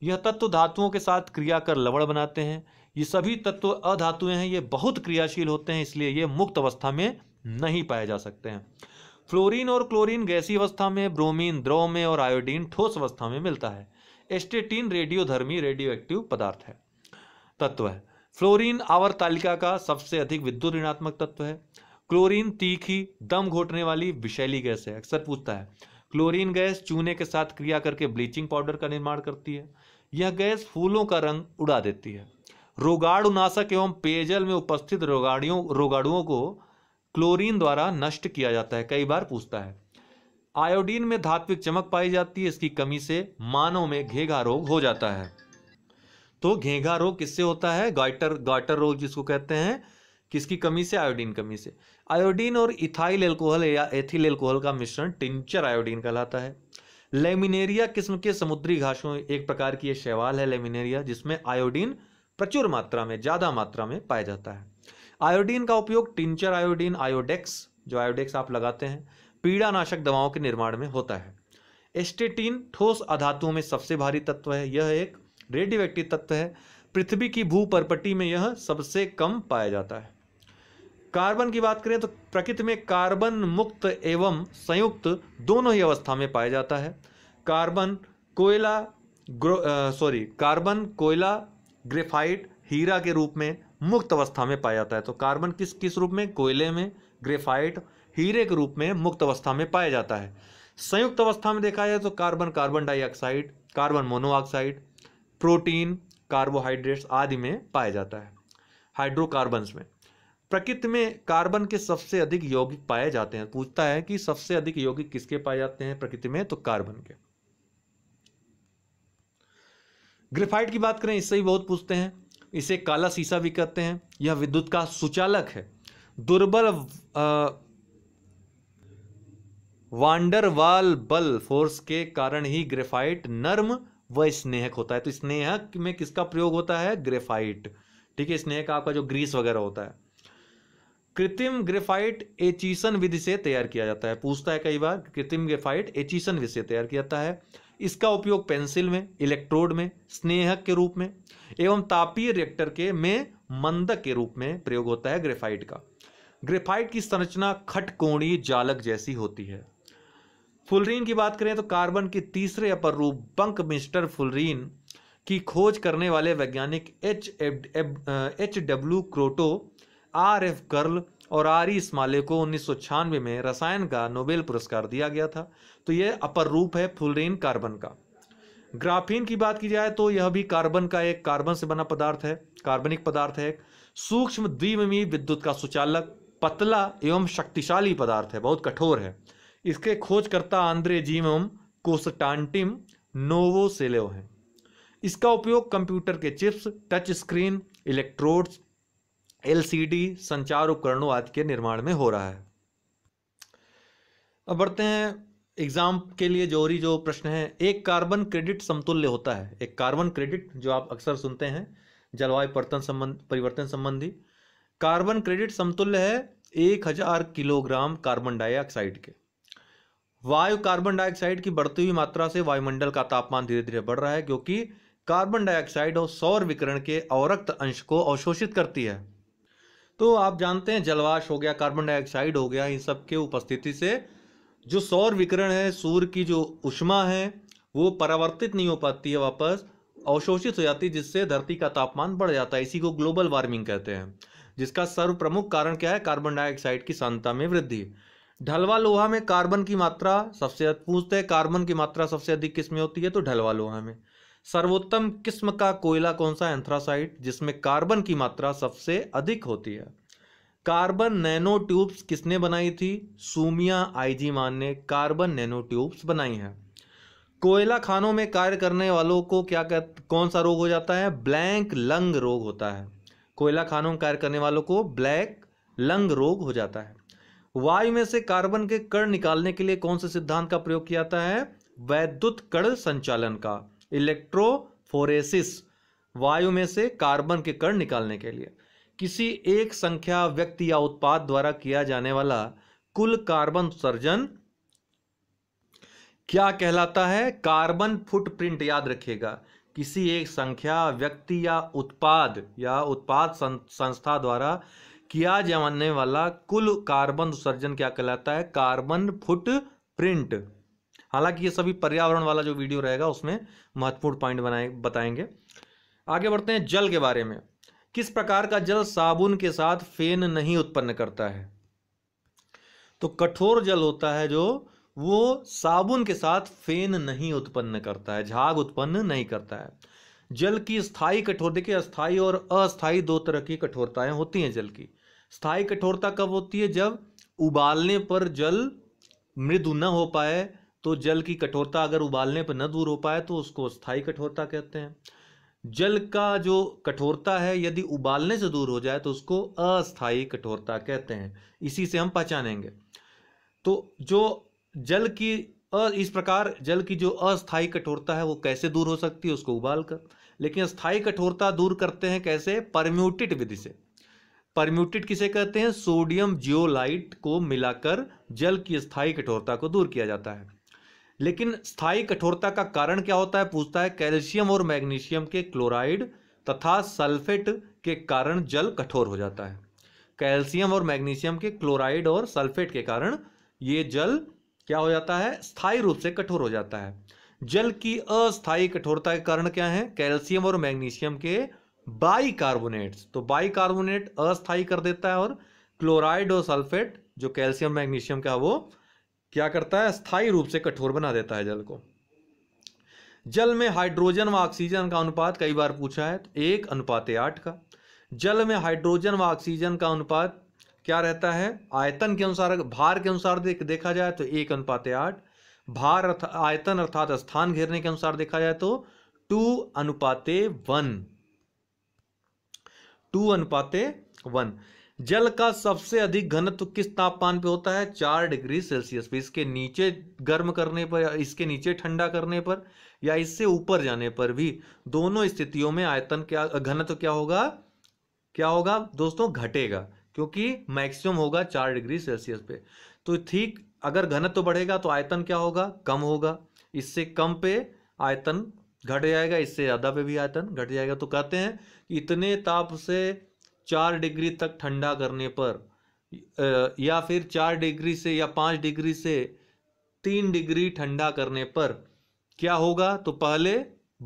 यह तत्व धातुओं के साथ क्रिया कर लवण बनाते हैं ये सभी तत्व अधातुएं हैं ये बहुत क्रियाशील होते हैं इसलिए ये मुक्त अवस्था में नहीं पाए जा सकते हैं फ्लोरीन और क्लोरीन गैसी अवस्था में ब्रोमीन द्रव में और आयोडीन ठोस अवस्था में मिलता है एस्टेटीन रेडियोधर्मी रेडियो एक्टिव पदार्थ है तत्व है फ्लोरीन आवर तालिका का सबसे अधिक विद्युत ऋणात्मक तत्व है क्लोरीन तीखी दम घोटने वाली विषैली गैस है अक्सर पूछता है क्लोरीन गैस चूने के साथ क्रिया करके ब्लीचिंग पाउडर का निर्माण करती है यह गैस फूलों का रंग उड़ा देती है रोगाणुनाशक एवं पेयजल में उपस्थित रोगाणियों रोगाणुओं को क्लोरीन द्वारा नष्ट किया जाता है कई बार पूछता है आयोडीन में धात्विक चमक पाई जाती है इसकी कमी से मानव में घेघा रोग हो जाता है तो घेघा रोग किससे होता है गाइटर गाइटर रोग जिसको कहते हैं किसकी कमी से आयोडीन कमी से आयोडीन और इथाइल एल्कोहल या एथिल एल्कोहल का मिश्रण टिंचर आयोडीन कहलाता है लेमिनेरिया किस्म के समुद्री घासों एक प्रकार की ये शैवाल है लेमिनेरिया जिसमें आयोडीन प्रचुर मात्रा में ज़्यादा मात्रा में पाया जाता है आयोडीन का उपयोग टिंचर आयोडीन आयोडेक्स जो आयोडेक्स आप लगाते हैं पीड़ानाशक दवाओं के निर्माण में होता है एस्टेटीन ठोस अधातुओं में सबसे भारी तत्व है यह एक रेडियो तत्व है पृथ्वी की भूपरपट्टी में यह सबसे कम पाया जाता है कार्बन की बात करें तो प्रकृति में कार्बन मुक्त एवं संयुक्त दोनों ही अवस्था में पाया जाता है कार्बन कोयला सॉरी कार्बन कोयला ग्रेफाइट हीरा के रूप में मुक्त अवस्था में पाया जाता है तो कार्बन किस किस रूप में कोयले में ग्रेफाइट हीरे के रूप में मुक्त अवस्था में पाया जाता है संयुक्त अवस्था में देखा जाए तो carbon carbon dioxide carbon monoxide protein carbohydrates आदि में पाया जाता है हाइड्रोकार्बन्स में प्रकृति में कार्बन के सबसे अधिक यौगिक पाए जाते हैं पूछता है कि सबसे अधिक यौगिक किसके पाए जाते हैं प्रकृति में तो कार्बन के ग्रेफाइट की बात करें इससे ही बहुत पूछते हैं इसे काला सीसा भी कहते हैं यह विद्युत का सुचालक है दुर्बल वांडरवाल बल फोर्स के कारण ही ग्रेफाइट नर्म व स्नेहक होता है तो स्नेहक में किसका प्रयोग होता है ग्रेफाइट ठीक है स्नेहक आपका जो ग्रीस वगैरह होता है कृत्रिम ग्रेफाइट एचीसन विधि से तैयार किया जाता है पूछता है कई बार कृत्रिम ग्रेफाइट एचीसन विधि से तैयार किया जाता है इसका उपयोग पेंसिल में इलेक्ट्रोड में स्नेहक के रूप में एवं तापीय रिएक्टर के में मंदक के रूप में प्रयोग होता है ग्रेफाइट का ग्रेफाइट की संरचना खटकोणीय जालक जैसी होती है फुलरीन की बात करें तो कार्बन के तीसरे अपर रूप बंक मिस्टर फुलरीन की खोज करने वाले वैज्ञानिक H H W Kroto R F Curl और आर ई स्माले को उन्नीस में रसायन का नोबेल पुरस्कार दिया गया था तो यह अपर रूप है फुलरेन कार्बन का ग्राफीन की बात की जाए तो यह भी कार्बन का एक कार्बन से बना पदार्थ है कार्बनिक पदार्थ है सूक्ष्म द्विमी विद्युत का सुचालक पतला एवं शक्तिशाली पदार्थ है बहुत कठोर है इसके खोजकर्ता आंद्रे जीम एवं कोसटांटिम नोवोसेलेव हैं इसका उपयोग कंप्यूटर के chips touch screen electrodes LCD संचार उपकरणों आदि के निर्माण में हो रहा है अब बढ़ते हैं एग्जाम के लिए जोरी जो प्रश्न है एक कार्बन क्रेडिट समतुल्य होता है एक कार्बन क्रेडिट जो आप अक्सर सुनते हैं जलवायु परिवर्तन संबंध परिवर्तन संबंधी कार्बन क्रेडिट समतुल्य है एक हजार किलोग्राम कार्बन डाइऑक्साइड के वायु कार्बन डाइऑक्साइड की बढ़ती हुई मात्रा से वायुमंडल का तापमान धीरे धीरे बढ़ रहा है क्योंकि कार्बन डाइऑक्साइड और सौर विकरण के अवरक्त अंश को अवशोषित करती है तो आप जानते हैं जलवाश हो गया कार्बन डाइऑक्साइड हो गया इन सब के उपस्थिति से जो सौर विकिरण है सूर्य की जो उष्मा है वो परावर्तित नहीं हो पाती है वापस अवशोषित हो जाती है जिससे धरती का तापमान बढ़ जाता है इसी को ग्लोबल वार्मिंग कहते हैं जिसका सर्व प्रमुख कारण क्या है कार्बन डाइऑक्साइड की सांता में वृद्धि ढलवा लोहा में कार्बन की मात्रा सबसे पूछते हैं कार्बन की मात्रा सबसे अधिक किस में होती है तो ढलवा लोहा में सर्वोत्तम किस्म का कोयला कौन सा एंथ्रासाइट जिसमें कार्बन की मात्रा सबसे अधिक होती है कार्बन नैनो ट्यूब्स किसने बनाई थी सूमिया आईजी मान ने कार्बन नैनो ट्यूब्स बनाई हैं कोयला खानों में कार्य करने वालों को क्या कह कौन सा रोग हो जाता है ब्लैंक लंग रोग होता है कोयला खानों में कार्य करने वालों को ब्लैक लंग रोग हो जाता है वायु में से कार्बन के कण निकालने के लिए कौन से सिद्धांत का प्रयोग किया जाता है वैद्युत कण संचालन का इलेक्ट्रोफोरेसिस वायु में से कार्बन के कण निकालने के लिए किसी एक संख्या व्यक्ति या उत्पाद द्वारा किया जाने वाला कुल कार्बन उत्सर्जन क्या कहलाता है कार्बन फुटप्रिंट याद रखिएगा किसी एक संख्या व्यक्ति या उत्पाद या उत्पाद संस्था द्वारा किया जाने वाला कुल कार्बन उत्सर्जन क्या कहलाता है कार्बन फुट प्रिंट हालांकि ये सभी पर्यावरण वाला जो वीडियो रहेगा उसमें महत्वपूर्ण पॉइंट बनाए बताएंगे आगे बढ़ते हैं जल के बारे में किस प्रकार का जल साबुन के साथ फेन नहीं उत्पन्न करता है तो कठोर जल होता है जो वो साबुन के साथ फेन नहीं उत्पन्न करता है झाग उत्पन्न नहीं करता है जल की स्थायी कठोर देखिए अस्थायी और अस्थायी दो तरह की कठोरताएं होती हैं जल की स्थायी कठोरता कब होती है जब उबालने पर जल मृदु न हो पाए तो जल की कठोरता अगर उबालने पर न दूर हो पाए तो उसको स्थायी कठोरता कहते हैं जल का जो कठोरता है यदि उबालने से दूर हो जाए तो उसको अस्थायी कठोरता कहते हैं इसी से हम पहचानेंगे तो जो जल की अ इस प्रकार जल की जो अस्थायी कठोरता है वो कैसे दूर हो सकती है उसको उबाल कर लेकिन स्थायी कठोरता दूर करते हैं कैसे परम्यूटिट विधि से परम्यूटिट किसे कहते हैं सोडियम जियोलाइट को मिलाकर जल की स्थायी कठोरता को दूर किया जाता है लेकिन स्थायी कठोरता का कारण क्या होता है पूछता है कैल्शियम और मैग्नीशियम के क्लोराइड तथा सल्फेट के कारण जल कठोर हो जाता है कैल्शियम और मैग्नीशियम के क्लोराइड और सल्फेट के कारण ये जल क्या हो जाता है स्थायी रूप से कठोर हो जाता है जल की अस्थायी कठोरता के कारण क्या है कैल्शियम और मैग्नीशियम के बाई तो बाई कार्बोनेट अस्थायी कर देता है और क्लोराइड और सल्फेट जो कैल्शियम मैग्नीशियम का वो क्या करता है स्थायी रूप से कठोर बना देता है जल को जल में हाइड्रोजन व ऑक्सीजन का अनुपात कई बार पूछा है तो एक अनुपात आठ का जल में हाइड्रोजन व ऑक्सीजन का अनुपात क्या रहता है आयतन के अनुसार भार के अनुसार देख देखा जाए तो एक अनुपात आठ भार अर्थ आयतन अर्थात स्थान घेरने के अनुसार देखा जाए तो टू अनुपाते वन टू अनुपाते वन जल का सबसे अधिक घनत्व किस तापमान पे होता है चार डिग्री सेल्सियस पे इसके नीचे गर्म करने पर या इसके नीचे ठंडा करने पर या इससे ऊपर जाने पर भी दोनों स्थितियों में आयतन क्या घनत्व क्या होगा क्या होगा दोस्तों घटेगा क्योंकि मैक्सिमम होगा चार डिग्री सेल्सियस पे तो ठीक अगर घनत्व बढ़ेगा तो आयतन क्या होगा कम होगा इससे कम पे आयतन घट जाएगा इससे ज़्यादा पे भी आयतन घट जाएगा तो कहते हैं कि इतने ताप से चार डिग्री तक ठंडा करने पर या फिर चार डिग्री से या पाँच डिग्री से तीन डिग्री ठंडा करने पर क्या होगा तो पहले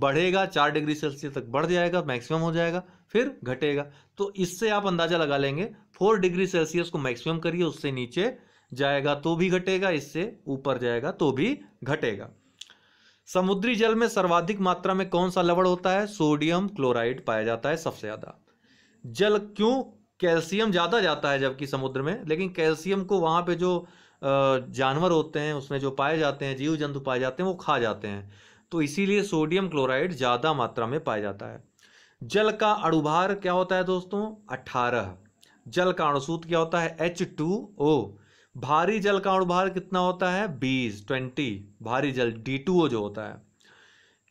बढ़ेगा चार डिग्री सेल्सियस तक बढ़ जाएगा मैक्सिमम हो जाएगा फिर घटेगा तो इससे आप अंदाज़ा लगा लेंगे फोर डिग्री सेल्सियस को मैक्सिमम करिए उससे नीचे जाएगा तो भी घटेगा इससे ऊपर जाएगा तो भी घटेगा समुद्री जल में सर्वाधिक मात्रा में कौन सा लवण होता है सोडियम क्लोराइड पाया जाता है सबसे ज़्यादा जल क्यों कैल्शियम ज़्यादा जाता है जबकि समुद्र में लेकिन कैल्शियम को वहाँ पे जो जानवर होते हैं उसमें जो पाए जाते हैं जीव जंतु पाए जाते हैं वो खा जाते हैं तो इसीलिए सोडियम क्लोराइड ज़्यादा मात्रा में पाया जाता है जल का अणुभार क्या होता है दोस्तों अट्ठारह जल का अणुसूत क्या होता है एच भारी जल का अणुभार कितना होता है बीस ट्वेंटी भारी जल डी जो होता है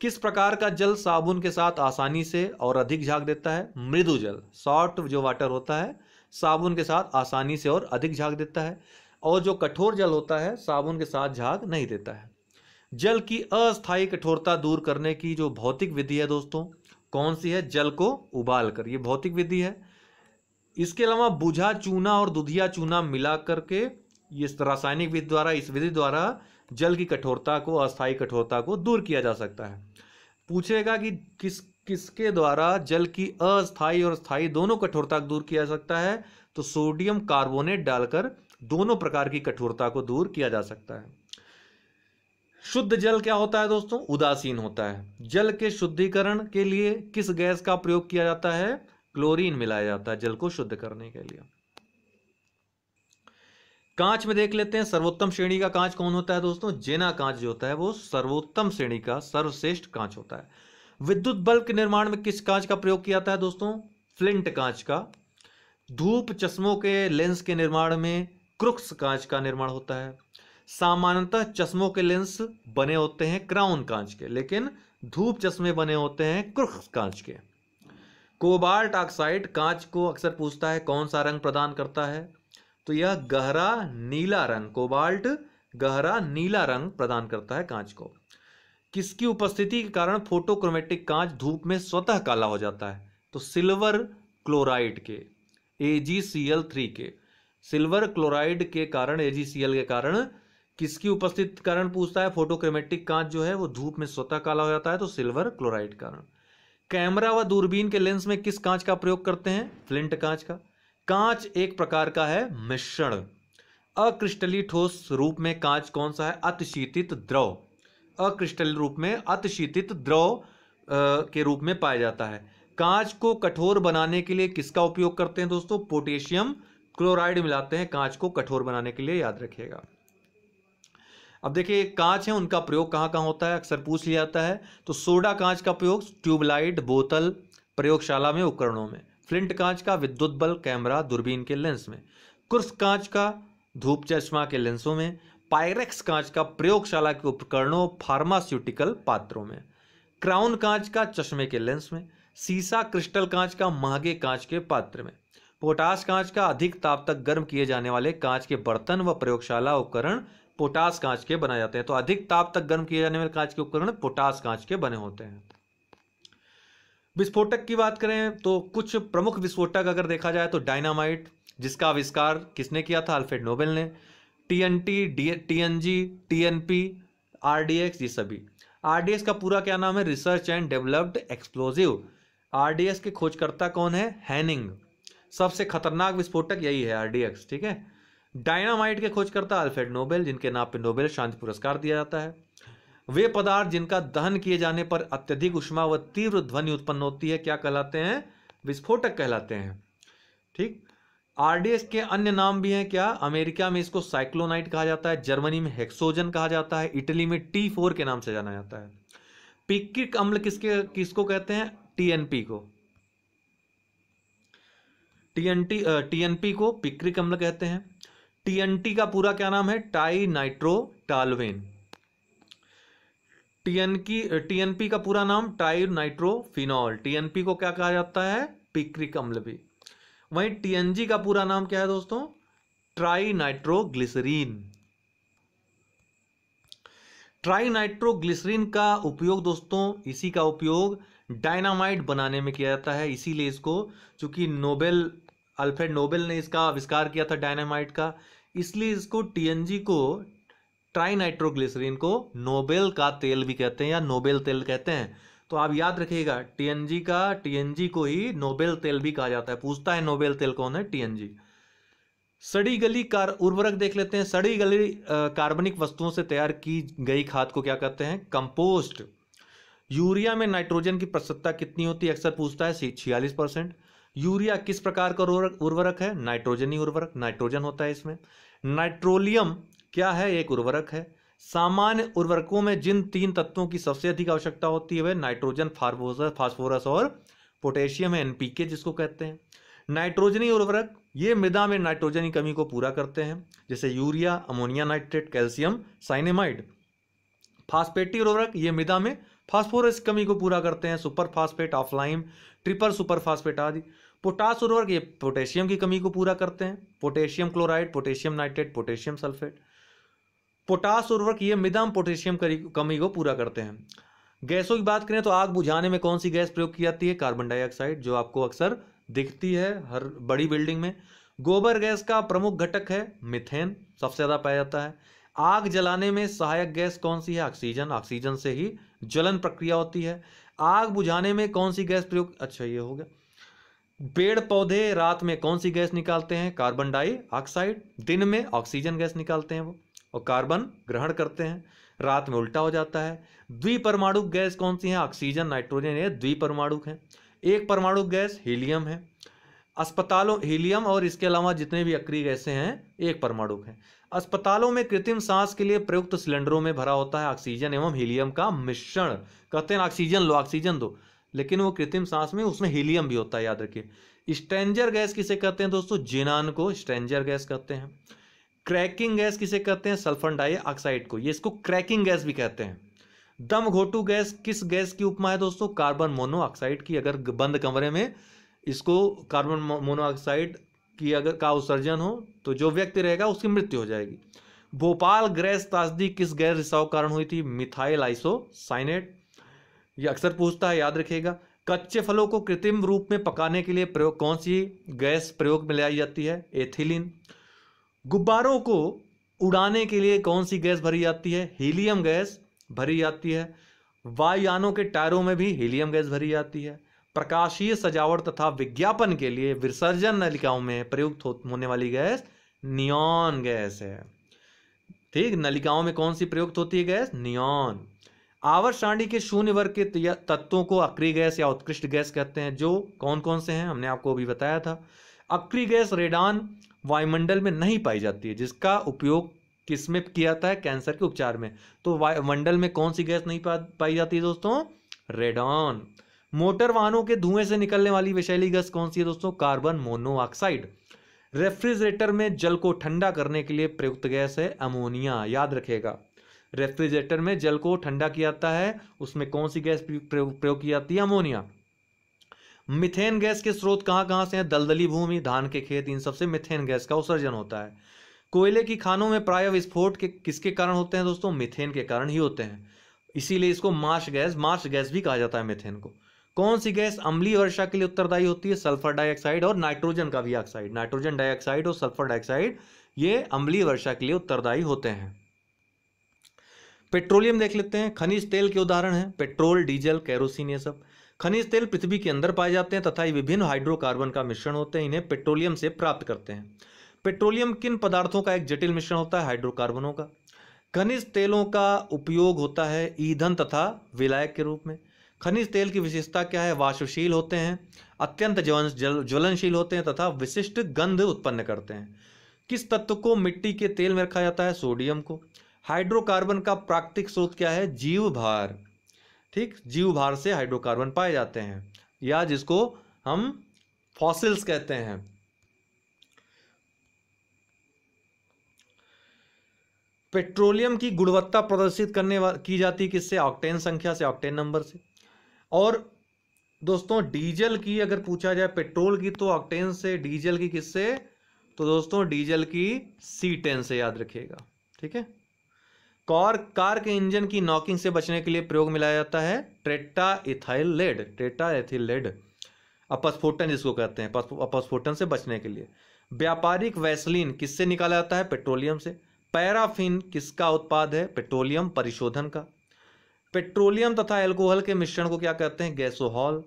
किस प्रकार का जल साबुन के साथ आसानी से और अधिक झाग देता है मृदु जल सॉफ्ट जो वाटर होता है साबुन के साथ आसानी से और अधिक झाग देता है और जो कठोर जल होता है साबुन के साथ झाग नहीं देता है जल की अस्थायी कठोरता दूर करने की जो भौतिक विधि है दोस्तों कौन सी है जल को उबाल कर ये भौतिक विधि है इसके अलावा बुझा चूना और दुधिया चूना मिला करके इस रासायनिक विधि द्वारा इस विधि द्वारा जल की कठोरता को अस्थायी कठोरता को दूर किया जा सकता है पूछेगा कि किस किसके द्वारा जल की अस्थायी और स्थायी दोनों कठोरता को दूर किया जा सकता है तो सोडियम कार्बोनेट डालकर दोनों प्रकार की कठोरता को दूर किया जा सकता है शुद्ध जल क्या होता है दोस्तों उदासीन होता है जल के शुद्धिकरण के लिए किस गैस का प्रयोग किया जाता है क्लोरीन मिलाया जाता है जल को शुद्ध करने के लिए कांच में देख लेते हैं सर्वोत्तम श्रेणी का कांच कौन होता है दोस्तों जेना कांच जो होता है वो सर्वोत्तम श्रेणी का सर्वश्रेष्ठ कांच होता है विद्युत बल्ब के निर्माण में किस कांच का प्रयोग किया जाता है दोस्तों फ्लिंट कांच का धूप चश्मों के लेंस के निर्माण में क्रुक्स कांच का निर्माण होता है सामान्यतः चश्मों के लेंस बने होते हैं क्राउन कांच के लेकिन धूप चश्मे बने होते हैं क्रुक्स कांच के कोबाल्ट ऑक्साइड कांच को अक्सर पूछता है कौन सा रंग प्रदान करता है तो यह गहरा नीला रंग कोबाल्ट गहरा नीला रंग प्रदान करता है कांच को किसकी उपस्थिति के कारण फोटोक्रोमेटिक कांच धूप में स्वतः काला हो जाता है तो सिल्वर क्लोराइड के ए के सिल्वर क्लोराइड के कारण ए के कारण किसकी उपस्थिति कारण पूछता है फोटोक्रोमेटिक कांच जो है वो धूप में स्वतः काला हो जाता है तो सिल्वर क्लोराइड कारण कैमरा व दूरबीन के लेंस में किस कांच का प्रयोग करते हैं फ्लिंट कांच का कांच एक प्रकार का है मिश्रण अक्रिस्टली ठोस रूप में कांच कौन सा है अतिशीतित द्रव अक्रिस्टल रूप में अतिशीतित द्रव के रूप में पाया जाता है कांच को कठोर बनाने के लिए किसका उपयोग करते हैं दोस्तों पोटेशियम क्लोराइड मिलाते हैं कांच को कठोर बनाने के लिए याद रखिएगा अब देखिए कांच है उनका प्रयोग कहाँ कहाँ होता है अक्सर पूछ लिया जाता है तो सोडा कांच का प्रयोग ट्यूबलाइट बोतल प्रयोगशाला में उपकरणों में फ्लिंट कांच का विद्युत बल कैमरा दूरबीन के लेंस में कुर्स कांच का धूप चश्मा के लेंसों में पायरेक्स कांच का प्रयोगशाला के उपकरणों फार्मास्यूटिकल पात्रों में क्राउन कांच का चश्मे के लेंस में सीसा क्रिस्टल कांच का महंगे कांच के पात्र में पोटास कांच का अधिक ताप तक गर्म किए जाने वाले कांच के बर्तन व प्रयोगशाला उपकरण पोटास कांच के बनाए जाते हैं तो अधिक ताप तक गर्म किए जाने वाले कांच के उपकरण पोटास कांच के बने होते हैं विस्फोटक की बात करें तो कुछ प्रमुख विस्फोटक अगर देखा जाए तो डायनामाइट जिसका आविष्कार किसने किया था अल्फ्रेड नोबेल ने T N T D T N G T N P R D X ये सभी आर डी एस का पूरा क्या नाम है research and developed explosive R D S के खोजकर्ता कौन है हैनिंग सबसे खतरनाक विस्फोटक यही है आर डी एक्स ठीक है डायनामाइट के खोजकर्ता अल्फ्रेड नोबेल जिनके नाम पे नोबेल शांति पुरस्कार दिया जाता है वे पदार्थ जिनका दहन किए जाने पर अत्यधिक उष्मा व तीव्र ध्वनि उत्पन्न होती है क्या कहलाते हैं विस्फोटक कहलाते हैं ठीक आरडीएस के अन्य नाम भी हैं क्या अमेरिका में इसको साइक्लोनाइट कहा जाता है जर्मनी में हेक्सोजन कहा जाता है इटली में टी फोर के नाम से जाना जाता है पिक्रिक अम्ल किसके किसको कहते हैं टीएनपी को टीएनटी टीएनपी को पिक्रिक अम्ल कहते हैं टीएनटी का पूरा क्या नाम है टाई नाइट्रो टालवेन टीएन की टीएनपी का पूरा नाम टाइर नाइट्रोफिनॉल टीएनपी को क्या कहा जाता है पिक्रिक अम्ल भी वहीं टीएनजी का पूरा नाम क्या है दोस्तों ट्राई नाइट्रोग्लिसरीन ट्राई नाइट्रोग्लिसरीन का उपयोग दोस्तों इसी का उपयोग डायनामाइट बनाने में किया जाता है इसीलिए इसको चूंकि नोबेल अल्फ्रेड नोबेल ने इसका आविष्कार किया था डायनामाइट का इसलिए इसको टीएनजी को ट्राइनाइट्रोग्लिसरीन को नोबेल का तेल भी कहते हैं या नोबेल तेल कहते हैं तो आप याद रखिएगा टीएनजी का टीएनजी को ही नोबेल तेल भी कहा जाता है पूछता है नोबेल तेल कौन है टीएनजी सड़ी गली कार उर्वरक देख लेते हैं सड़ी गली कार्बनिक वस्तुओं से तैयार की गई खाद को क्या कहते हैं कंपोस्ट यूरिया में नाइट्रोजन की प्रसन्नता कितनी होती है अक्सर पूछता है छियालीस परसेंट यूरिया किस प्रकार का उर्वरक है नाइट्रोजनी उर्वरक नाइट्रोजन होता है इसमें नाइट्रोलियम क्या है एक उर्वरक है सामान्य उर्वरकों में जिन तीन तत्वों की सबसे अधिक आवश्यकता होती है वह नाइट्रोजन फार्बोसर फास्फोरस और पोटेशियम एनपीके जिसको कहते हैं नाइट्रोजनी उर्वरक ये मृदा में नाइट्रोजन की कमी को पूरा करते हैं जैसे urea ammonia nitrate calcium cyanamide फास्फेटी उर्वरक ये मृदा में फास्फोरस कमी को पूरा करते हैं super phosphate offline triple super phosphate आदि पोटास उर्वरक ये पोटेशियम की कमी को पूरा करते हैं potassium chloride potassium nitrate potassium sulphate potash उर्वरक ये मिदाम पोटेशियम कमी को पूरा करते हैं गैसों की बात करें तो आग बुझाने में कौन सी गैस प्रयोग की जाती है कार्बन डाइऑक्साइड जो आपको अक्सर दिखती है हर बड़ी बिल्डिंग में गोबर गैस का प्रमुख घटक है मिथेन सबसे ज़्यादा पाया जाता है आग जलाने में सहायक गैस कौन सी है ऑक्सीजन ऑक्सीजन से ही ज्वलन प्रक्रिया होती है आग बुझाने में कौन सी गैस प्रयोग अच्छा ये हो गया पेड़ पौधे रात में कौन सी गैस निकालते हैं कार्बन डाइऑक्साइड दिन में ऑक्सीजन गैस निकालते हैं वो और कार्बन ग्रहण करते हैं रात में उल्टा हो जाता है द्विपरमाणु गैस कौन सी है ऑक्सीजन नाइट्रोजन ये द्विपरमाणु हैं एक परमाणु गैस हीलियम है अस्पतालों हीलियम और इसके अलावा जितने भी अक्री गैसे हैं एक परमाणु हैं अस्पतालों में कृत्रिम सांस के लिए प्रयुक्त सिलेंडरों में भरा होता है ऑक्सीजन एवं हीलियम का मिश्रण कहते हैं ऑक्सीजन लो ऑक्सीजन दो लेकिन वो कृत्रिम सांस में उसमें हीलियम भी होता है याद रखिए स्ट्रेंजर गैस किसे कहते हैं दोस्तों जिनान को स्ट्रेंजर गैस कहते हैं क्रैकिंग गैस किसे कहते हैं सल्फर डाइऑक्साइड को ये इसको क्रैकिंग गैस भी कहते हैं दम घोटू गैस किस गैस की उपमा है दोस्तों कार्बन मोनोऑक्साइड की अगर बंद कमरे में इसको कार्बन मोनोऑक्साइड की अगर का उत्सर्जन हो तो जो व्यक्ति रहेगा उसकी मृत्यु हो जाएगी भोपाल गैस ताजदी किस गैर रिसाव कारण हुई थी मिथाइल आइसोसाइनेट ये अक्सर पूछता है याद रखिएगा कच्चे फलों को कृत्रिम रूप में पकाने के लिए प्रयोग कौन सी गैस प्रयोग में लाई जाती है एथिलीन गुब्बारों को उड़ाने के लिए कौन सी गैस भरी जाती है हीलियम गैस भरी जाती है वायुयानों के टायरों में भी हीलियम गैस भरी जाती है प्रकाशीय सजावट तथा विज्ञापन के लिए विसर्जन नलिकाओं में प्रयुक्त होने वाली गैस नियॉन गैस है ठीक नलिकाओं में कौन सी प्रयुक्त होती है गैस नियॉन आवर्षाणी के शून्य वर्ग के तत्वों को अक्री गैस या उत्कृष्ट गैस कहते हैं जो कौन कौन से हैं हमने आपको अभी बताया था अक्री गैस रेडान वायुमंडल में नहीं पाई जाती है जिसका उपयोग किस में किया जाता है कैंसर के उपचार में तो वायुमंडल में कौन सी गैस नहीं पाई जाती है दोस्तों रेडॉन मोटर वाहनों के धुएं से निकलने वाली विषैली गैस कौन सी है दोस्तों कार्बन मोनोऑक्साइड रेफ्रिजरेटर में जल को ठंडा करने के लिए प्रयुक्त गैस है अमोनिया याद रखेगा रेफ्रिजरेटर में जल को ठंडा किया जाता है उसमें कौन सी गैस प्रयोग की जाती है अमोनिया मिथेन गैस के स्रोत कहाँ कहाँ से हैं दलदली भूमि धान के खेत इन सबसे मिथेन गैस का उत्सर्जन होता है कोयले की खानों में प्राय विस्फोट के किसके कारण होते हैं दोस्तों मिथेन के कारण ही होते हैं इसीलिए इसको मार्श गैस मार्श गैस भी कहा जाता है मिथेन को कौन सी गैस अम्ली वर्षा के लिए उत्तरदायी होती है सल्फर डाइऑक्साइड और नाइट्रोजन का भी ऑक्साइड नाइट्रोजन डाइऑक्साइड और सल्फर डाइऑक्साइड ये अम्ली वर्षा के लिए उत्तरदायी होते हैं पेट्रोलियम देख लेते हैं खनिज तेल के उदाहरण है पेट्रोल डीजल कैरोसिन ये सब खनिज तेल पृथ्वी के अंदर पाए जाते हैं तथा ये विभिन्न हाइड्रोकार्बन का मिश्रण होते हैं इन्हें पेट्रोलियम से प्राप्त करते हैं पेट्रोलियम किन पदार्थों का एक जटिल मिश्रण होता है हाइड्रोकार्बनों का खनिज तेलों का उपयोग होता है ईंधन तथा विलायक के रूप में खनिज तेल की विशेषता क्या है वाष्पशील होते हैं अत्यंत ज्वलनशील होते हैं तथा विशिष्ट गंध उत्पन्न करते हैं किस तत्व को मिट्टी के तेल में रखा जाता है सोडियम को हाइड्रोकार्बन का प्राकृतिक स्रोत क्या है जीव भार ठीक जीव भार से हाइड्रोकार्बन पाए जाते हैं या जिसको हम फॉसिल्स कहते हैं पेट्रोलियम की गुणवत्ता प्रदर्शित करने की जाती किससे ऑक्टेन संख्या से ऑक्टेन नंबर से और दोस्तों डीजल की अगर पूछा जाए पेट्रोल की तो ऑक्टेन से डीजल की किससे तो दोस्तों डीजल की सी टेन से याद रखिएगा ठीक है कार कार के इंजन की नॉकिंग से बचने के लिए प्रयोग में लाया जाता है tetra ethyl lead tetra ethyl lead अपस्फोटन जिसको कहते हैं अपस्फोटन से बचने के लिए व्यापारिक वैसलीन किससे निकाला जाता है पेट्रोलियम से पैराफिन किसका उत्पाद है पेट्रोलियम परिशोधन का पेट्रोलियम तथा एल्कोहल के मिश्रण को क्या कहते हैं गैसोहॉल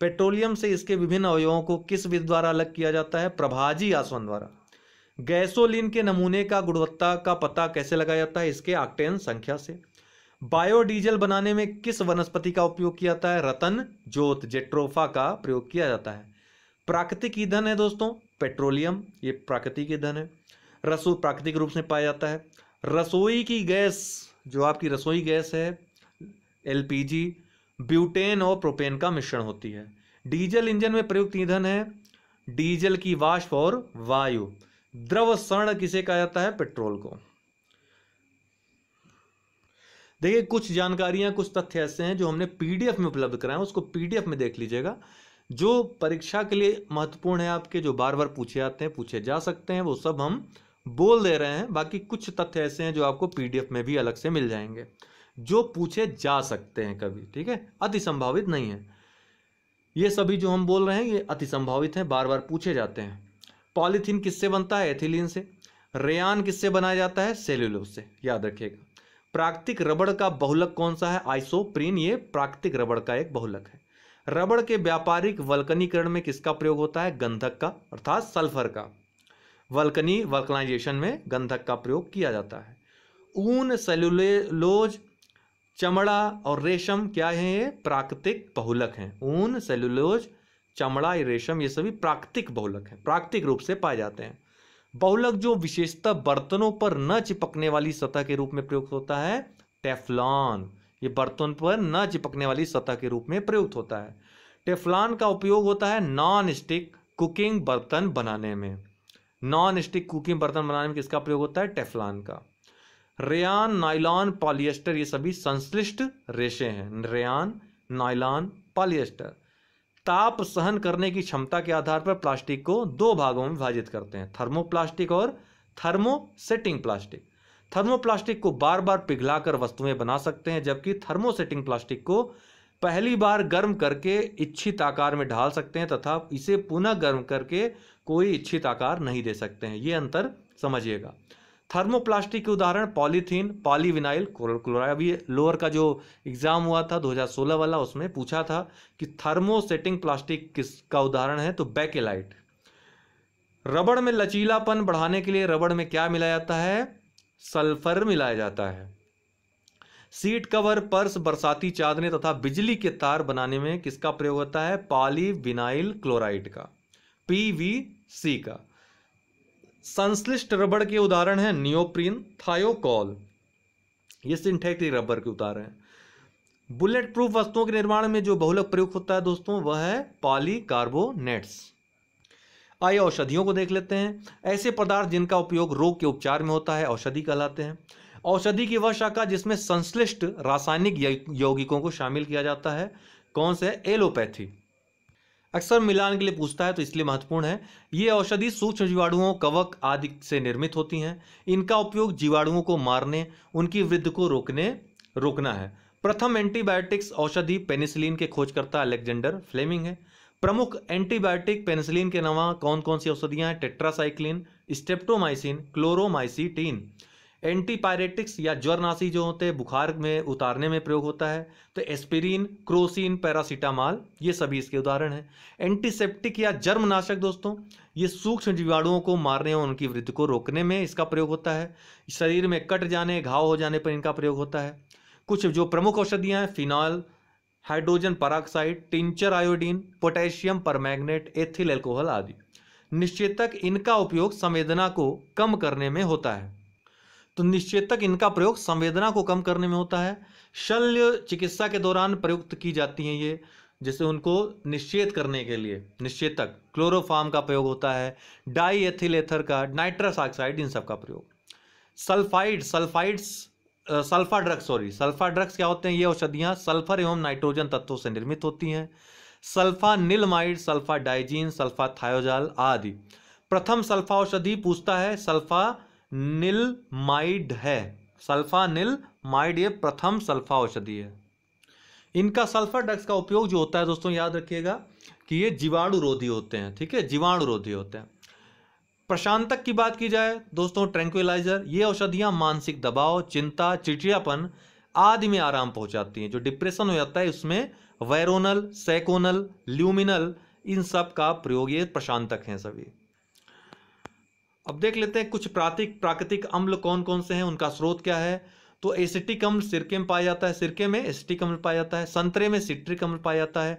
पेट्रोलियम से इसके विभिन्न अवयवों को किस विधि द्वारा अलग किया जाता है प्रभाजी आसवन द्वारा गैसोलीन के नमूने का गुणवत्ता का पता कैसे लगाया जाता है इसके आक्टेन संख्या से बायोडीजल बनाने में किस वनस्पति का उपयोग किया जाता है रतन जोत जेट्रोफा का प्रयोग किया जाता है प्राकृतिक ईंधन है दोस्तों पेट्रोलियम ये प्राकृतिक ईंधन है रसो प्राकृतिक रूप से पाया जाता है रसोई की गैस जो आपकी रसोई गैस है एलपीजी ब्यूटेन और प्रोपेन का मिश्रण होती है डीजल इंजन में प्रयुक्त ईंधन है डीजल की वाष्प और वायु द्रव स्वर्ण किसे कहा जाता है पेट्रोल को देखिए कुछ जानकारियां कुछ तथ्य ऐसे हैं जो हमने पीडीएफ में उपलब्ध कराए उसको पीडीएफ में देख लीजिएगा जो परीक्षा के लिए महत्वपूर्ण है आपके जो बार बार पूछे जाते हैं पूछे जा सकते हैं वो सब हम बोल दे रहे हैं बाकी कुछ तथ्य ऐसे हैं जो आपको पीडीएफ में भी अलग से मिल जाएंगे जो पूछे जा सकते हैं कभी ठीक है अति संभावित नहीं है ये सभी जो हम बोल रहे हैं ये अति संभावित हैं बार बार पूछे जाते हैं पॉलीथीन किससे बनता है एथिलीन से रेयान किससे बनाया जाता है सेल्यूलोज से याद रखिएगा प्राकृतिक रबड़ का बहुलक कौन सा है आइसोप्रीन ये प्राकृतिक रबड़ का एक बहुलक है रबड़ के व्यापारिक वल्कनीकरण में किसका प्रयोग होता है गंधक का अर्थात सल्फर का वल्कनी वल्कनाइजेशन में गंधक का प्रयोग किया जाता है ऊन सेलुलोज चमड़ा और रेशम क्या है ये प्राकृतिक बहुलक हैं ऊन सेलुलोज चमड़ा रेशम ये सभी प्राकृतिक बहुलक हैं प्राकृतिक रूप से पाए जाते हैं बहुलक जो विशेषतः बर्तनों पर न चिपकने वाली सतह के रूप में प्रयुक्त होता है टेफलॉन ये बर्तन पर न चिपकने वाली सतह के रूप में प्रयुक्त होता है टेफलॉन का उपयोग होता है नॉन स्टिक कुकिंग बर्तन बनाने में नॉन स्टिक कुकिंग बर्तन बनाने में किसका प्रयोग होता है टेफलॉन का रेयान नाइलॉन पॉलिएस्टर ये सभी संश्लिष्ट रेशे हैं रेयान नाइलॉन पॉलिएस्टर ताप सहन करने की क्षमता के आधार पर प्लास्टिक को दो भागों में विभाजित करते हैं थर्मोप्लास्टिक और थर्मोसेटिंग प्लास्टिक थर्मोप्लास्टिक को बार बार पिघलाकर वस्तुएं बना सकते हैं जबकि थर्मोसेटिंग प्लास्टिक को पहली बार गर्म करके इच्छित आकार में ढाल सकते हैं तथा इसे पुनः गर्म करके कोई इच्छित आकार नहीं दे सकते हैं ये अंतर समझिएगा थर्मोप्लास्टिक के उदाहरण पॉलीथीन पॉलीविनाइल क्लोराइड अभी लोअर का जो एग्ज़ाम हुआ था 2016 वाला उसमें पूछा था कि थर्मोसेटिंग प्लास्टिक किस का उदाहरण है तो बैकेलाइट रबड़ में लचीलापन बढ़ाने के लिए रबड़ में क्या मिलाया जाता है सल्फर मिलाया जाता है सीट कवर पर्स बरसाती चादने तथा बिजली के तार बनाने में किसका प्रयोग होता है पॉलीविनाइल क्लोराइड का पी का संश्लिष्ट रबड़ के उदाहरण हैं नियोप्रीन थायोकॉल ये सिंथेटिक रबर के उदाहरण हैं बुलेट प्रूफ वस्तुओं के निर्माण में जो बहुलक प्रयोग होता है दोस्तों वह है पॉलीकार्बोनेट्स आइए औषधियों को देख लेते हैं ऐसे पदार्थ जिनका उपयोग रोग के उपचार में होता है औषधि कहलाते हैं औषधि की वह शाखा जिसमें संश्लिष्ट रासायनिक यौगिकों को शामिल किया जाता है कौन से एलोपैथी अक्सर मिलान के लिए पूछता है तो इसलिए महत्वपूर्ण है ये औषधि सूक्ष्म जीवाणुओं कवक आदि से निर्मित होती हैं इनका उपयोग जीवाणुओं को मारने उनकी वृद्धि को रोकने रोकना है प्रथम एंटीबायोटिक्स औषधि पेनिसिलिन के खोजकर्ता अलेक्जेंडर फ्लेमिंग है प्रमुख एंटीबायोटिक पेनिसिलिन के अलावा कौन कौन सी औषधियाँ हैं टेट्रासाइक्लिन स्टेप्टोमाइसिन क्लोरोमाइसिटीन एंटीपायरेटिक्स या ज्वर जो होते हैं बुखार में उतारने में प्रयोग होता है तो एस्पिरिन क्रोसिन पैरासीटामॉल ये सभी इसके उदाहरण हैं एंटीसेप्टिक या जर्मनाशक दोस्तों ये सूक्ष्म जीवाणुओं को मारने और उनकी वृद्धि को रोकने में इसका प्रयोग होता है शरीर में कट जाने घाव हो जाने पर इनका प्रयोग होता है कुछ जो प्रमुख औषधियाँ हैं phenol hydrogen peroxide tincture iodine potassium permanganate ethyl alcohol आदि निश्चेतक इनका उपयोग संवेदना को कम करने में होता है तो निश्चेतक इनका प्रयोग संवेदना को कम करने में होता है शल्य चिकित्सा के दौरान प्रयुक्त की जाती हैं ये जिसे उनको निश्चेत करने के लिए निश्चेतक क्लोरोफार्म का प्रयोग होता है डाई एथिल एथर का नाइट्रस ऑक्साइड इन सब का प्रयोग sulphide sulphides sulpha drugs sorry sulpha drugs क्या होते हैं ये औषधियाँ सल्फर एवं नाइट्रोजन तत्वों से निर्मित होती हैं sulphanilamide sulphadiazine sulphathiazole आदि प्रथम सल्फा औषधि पूछता है सल्फा माइड है सल्फा माइड ये प्रथम सल्फा औषधि है इनका सल्फर डक्स का उपयोग जो होता है दोस्तों याद रखिएगा कि ये जीवाणु रोधी होते हैं ठीक है जीवाणु रोधी होते हैं प्रशांतक की बात की जाए दोस्तों ट्रैंक्विलाइजर ये औषधियाँ मानसिक दबाव चिंता चिटियापन आदि में आराम पहुंचाती हैं जो डिप्रेशन हो जाता है उसमें वैरोनल सैकोनल ल्यूमिनल इन सब का प्रयोग ये प्रशांतक हैं सभी अब देख लेते हैं कुछ प्रातिक प्राकृतिक अम्ल कौन कौन से हैं उनका स्रोत क्या है तो एसिटिक अम्ल सिरके में पाया जाता है सिरके में एसिटिक अम्ल पाया जाता है संतरे में सिट्रिक अम्ल पाया जाता है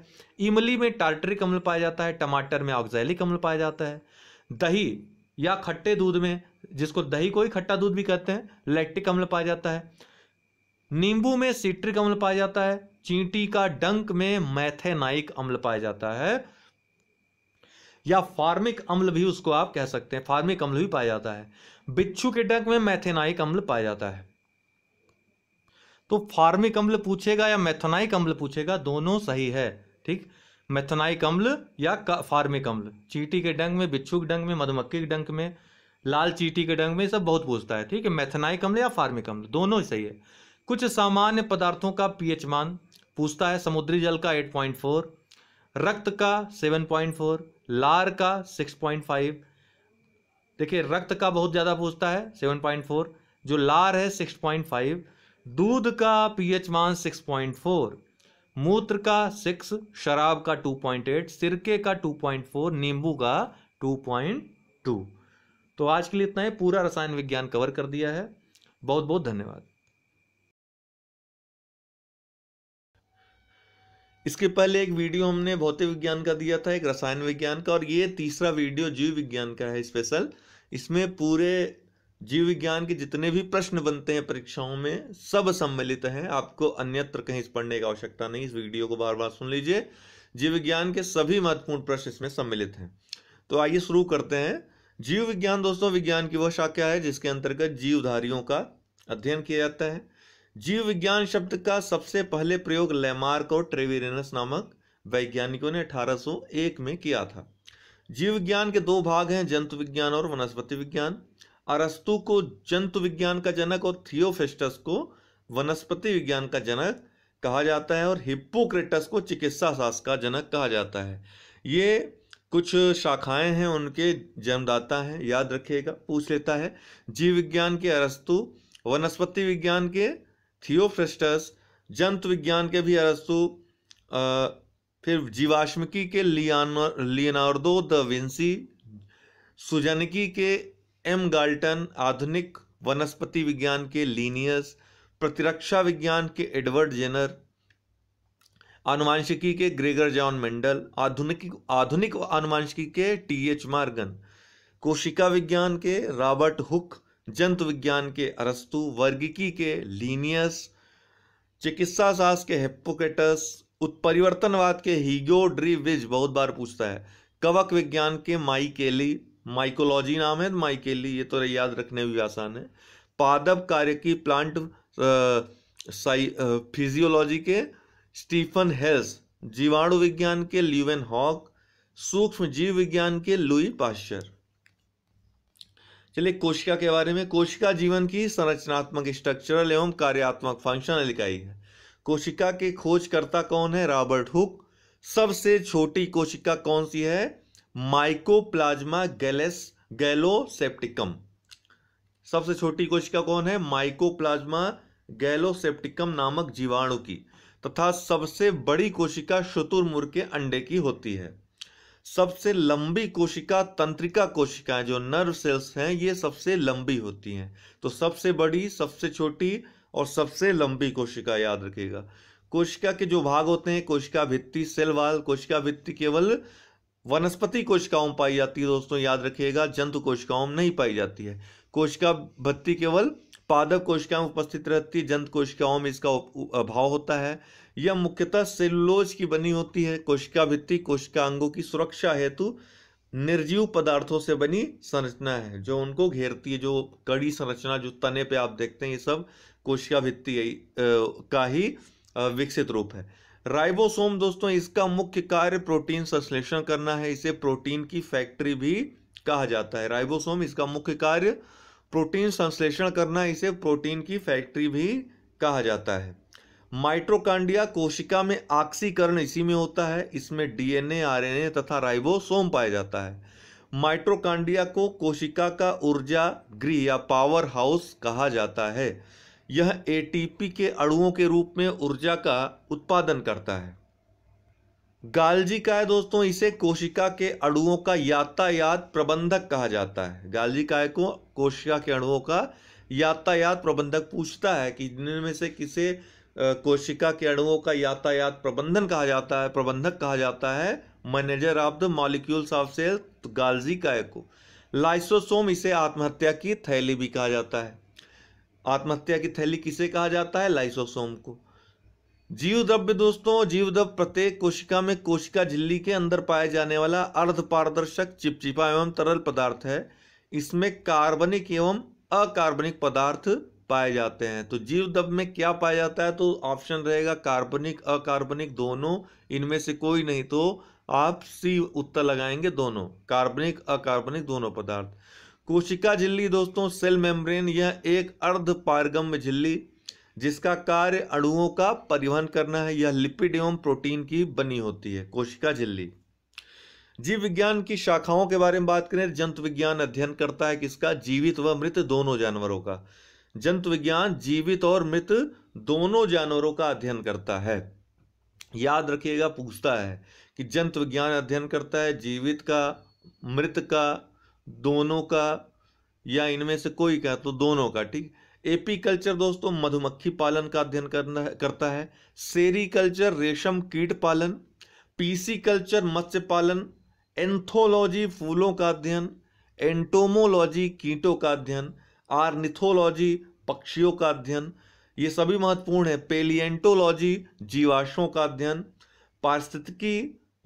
इमली में टार्ट्रिक अम्ल पाया जाता है टमाटर में ऑक्जैलिक अम्ल पाया जाता है दही या खट्टे दूध में जिसको दही को ही खट्टा दूध भी कहते हैं लैक्टिक अम्ल पाया जाता है नींबू में सिट्रिक अम्ल पाया जाता है चींटी का डंक में मैथेनाइक अम्ल पाया जाता है या फार्मिक अम्ल भी उसको आप कह सकते हैं फार्मिक अम्ल भी पाया जाता है बिच्छू के डंक में मैथेनाइक अम्ल पाया जाता है तो फार्मिक अम्ल पूछेगा या मैथेनाइक अम्ल पूछेगा दोनों सही है ठीक मैथेनाइक अम्ल या फार्मिक अम्ल चीटी के डंक में बिच्छू के डंक में मधुमक्खी के डंक में लाल चीटी के डंक में सब बहुत पूछता है ठीक है मैथेनाइक अम्ल या फार्मिक अम्ल दोनों ही सही है कुछ सामान्य पदार्थों का पीएच मान पूछता है समुद्री जल का 8.4 रक्त का 7.4 लार का 6.5 देखिए रक्त का बहुत ज़्यादा पूछता है 7.4 जो लार है 6.5 दूध का पीएच मान 6.4 मूत्र का 6 शराब का 2.8 सिरके का 2.4 नींबू का 2.2 तो आज के लिए इतना ही पूरा रसायन विज्ञान कवर कर दिया है बहुत बहुत धन्यवाद इसके पहले एक वीडियो हमने भौतिक विज्ञान का दिया था एक रसायन विज्ञान का और ये तीसरा वीडियो जीव विज्ञान का है स्पेशल इसमें पूरे जीव विज्ञान के जितने भी प्रश्न बनते हैं परीक्षाओं में सब सम्मिलित हैं आपको अन्यत्र कहीं पढ़ने की आवश्यकता नहीं इस वीडियो को बार बार सुन लीजिए जीव विज्ञान के सभी महत्वपूर्ण प्रश्न इसमें सम्मिलित हैं तो आइए शुरू करते हैं जीव विज्ञान दोस्तों विज्ञान की वह शाखा है जिसके अंतर्गत जीवधारियों का अध्ययन किया जाता है जीव विज्ञान शब्द का सबसे पहले प्रयोग लेमार्क और ट्रेविरेनस नामक वैज्ञानिकों ने 1801 में किया था जीव विज्ञान के दो भाग हैं जंतु विज्ञान और वनस्पति विज्ञान अरस्तु को जंतु विज्ञान का जनक और थियोफेस्टस को वनस्पति विज्ञान का जनक कहा जाता है और हिप्पोक्रेटस को चिकित्सा शास्त्र का जनक कहा जाता है ये कुछ शाखाएं हैं उनके जन्मदाता हैं याद रखिएगा पूछ लेता है जीव विज्ञान के अरस्तु वनस्पति विज्ञान के थियोफ्रेस्टस जंतु विज्ञान के भी अरस्तु फिर जीवाश्मिकी के लियनार्डो द विंसी सुजनकी के एम गाल्टन आधुनिक वनस्पति विज्ञान के लीनियस प्रतिरक्षा विज्ञान के एडवर्ड जेनर आनुवांशिकी के ग्रेगर जॉन मेंडल आधुनिक आधुनिक आनुवांशिकी के टी एच मार्गन कोशिका विज्ञान के रॉबर्ट हुक जंतु विज्ञान के अरस्तु वर्गिकी के लीनियस चिकित्सा शास्त्र के हेपोकेटस उत्परिवर्तनवाद के हीगो ड्री विज बहुत बार पूछता है कवक विज्ञान के माइकेली माइकोलॉजी नाम है माइकेली ये तो याद रखने भी आसान है पादप कार्य की प्लांट फिजियोलॉजी के स्टीफन हेल्स जीवाणु विज्ञान के ल्यूवेन हॉक सूक्ष्म जीव विज्ञान के लुई पाश्चर चलिए कोशिका के बारे में कोशिका जीवन की संरचनात्मक स्ट्रक्चरल एवं कार्यात्मक फंक्शनल इकाई है कोशिका के खोजकर्ता कौन है रॉबर्ट हुक सबसे छोटी कोशिका कौन सी है माइकोप्लाज्मा गैलेस गैलोसेप्टिकम सबसे छोटी कोशिका कौन है माइकोप्लाज्मा गैलोसेप्टिकम नामक जीवाणु की तथा सबसे बड़ी कोशिका शुतुरमुर्ग के अंडे की होती है सबसे लंबी कोशिका तंत्रिका कोशिकाएं जो नर्व सेल्स हैं ये सबसे लंबी होती हैं तो सबसे बड़ी सबसे छोटी और सबसे लंबी कोशिका याद रखिएगा कोशिका के जो भाग होते हैं कोशिका भित्ति सेल वाल कोशिका भित्ति केवल वनस्पति कोशिकाओं में पाई जाती है दोस्तों याद रखिएगा जंतु कोशिकाओं में नहीं पाई जाती है कोशिका भत्ती केवल पादप कोशिकाओं में उपस्थित रहती है जंतु कोशिकाओं में इसका अभाव होता है यह मुख्यतः सेलुलोज की बनी होती है कोशिका भित्ति कोशिका अंगों की सुरक्षा हेतु निर्जीव पदार्थों से बनी संरचना है जो उनको घेरती है जो कड़ी संरचना जो तने पे आप देखते हैं ये सब कोशिका भित्ति का ही विकसित रूप है राइबोसोम दोस्तों इसका मुख्य कार्य प्रोटीन संश्लेषण करना है इसे प्रोटीन की फैक्ट्री भी कहा जाता है राइबोसोम इसका मुख्य कार्य प्रोटीन संश्लेषण करना इसे प्रोटीन की फैक्ट्री भी कहा जाता है माइट्रोकांडिया कोशिका में ऑक्सीकरण इसी में होता है इसमें डीएनए आरएनए तथा राइबोसोम पाया जाता है माइट्रोकांडिया को कोशिका का ऊर्जा गृह या पावर हाउस कहा जाता है यह एटीपी के अणुओं के रूप में ऊर्जा का उत्पादन करता है गालजी का है दोस्तों इसे कोशिका के अणुओं का यातायात प्रबंधक कहा जाता है गालजी काय को कोशिका के अणुओं का यातायात प्रबंधक पूछता है कि इनमें से किसे कोशिका के अणुओं का यातायात प्रबंधन कहा जाता है प्रबंधक कहा जाता है manager of the molecules of cell Golgi का को लाइसोसोम इसे आत्महत्या की थैली भी कहा जाता है आत्महत्या की थैली किसे कहा जाता है लाइसोसोम को जीव द्रव्य दोस्तों जीव द्रव्य प्रत्येक कोशिका में कोशिका झिल्ली के अंदर पाया जाने वाला अर्ध पारदर्शक चिपचिपा एवं तरल पदार्थ है इसमें कार्बनिक एवं अकार्बनिक पदार्थ पाए जाते हैं तो जीव दब में क्या पाया जाता है तो ऑप्शन रहेगा कार्बनिक अकार्बनिक दोनों इनमें से कोई नहीं तो आप सी उत्तर लगाएंगे दोनों कार्बनिक अकार्बनिक दोनों पदार्थ कोशिका झिल्ली दोस्तों सेल मेम्ब्रेन यह एक अर्ध पारगम्य झिल्ली जिसका कार्य अणुओं का परिवहन करना है यह लिपिड एवं प्रोटीन की बनी होती है कोशिका झिल्ली जीव विज्ञान की शाखाओं के बारे में बात करें जंतु विज्ञान अध्ययन करता है किसका जीवित व मृत दोनों जानवरों का जंतु विज्ञान जीवित और मृत दोनों जानवरों का अध्ययन करता है याद रखिएगा पूछता है कि जंतु विज्ञान अध्ययन करता है जीवित का मृत का दोनों का या इनमें से कोई का तो दोनों का ठीक एपीकल्चर दोस्तों मधुमक्खी पालन का अध्ययन करना करता है सेरीकल्चर रेशम कीट पालन पीसी कल्चर मत्स्य पालन एंथोलॉजी फूलों का अध्ययन एंटोमोलॉजी कीटों का अध्ययन आर्निथोलॉजी पक्षियों का अध्ययन ये सभी महत्वपूर्ण है पेलियंटोलॉजी जीवाश्मों का अध्ययन पारिस्थितिकी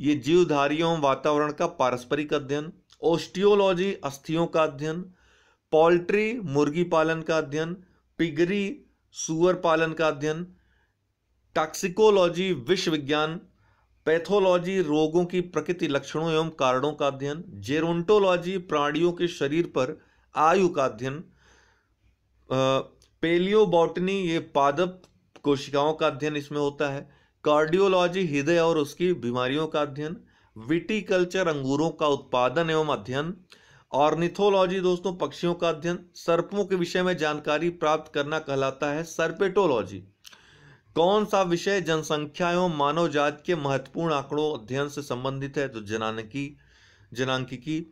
ये जीवधारियों वातावरण का पारस्परिक अध्ययन ओस्टियोलॉजी अस्थियों का अध्ययन पोल्ट्री मुर्गी पालन का अध्ययन पिगरी सुअर पालन का अध्ययन टॉक्सिकोलॉजी विश्व विज्ञान पैथोलॉजी रोगों की प्रकृति लक्षणों एवं कारणों का अध्ययन जेरोन्टोलॉजी प्राणियों के शरीर पर आयु का अध्ययन पेलियोबॉटनी ये पादप कोशिकाओं का अध्ययन इसमें होता है कार्डियोलॉजी हृदय और उसकी बीमारियों का अध्ययन विटीकल्चर अंगूरों का उत्पादन एवं अध्ययन ऑर्निथोलॉजी दोस्तों पक्षियों का अध्ययन सर्पों के विषय में जानकारी प्राप्त करना कहलाता है सर्पेटोलॉजी कौन सा विषय जनसंख्या एवं मानव जात के महत्वपूर्ण आंकड़ों अध्ययन से संबंधित है तो जनानकी जनांकिकी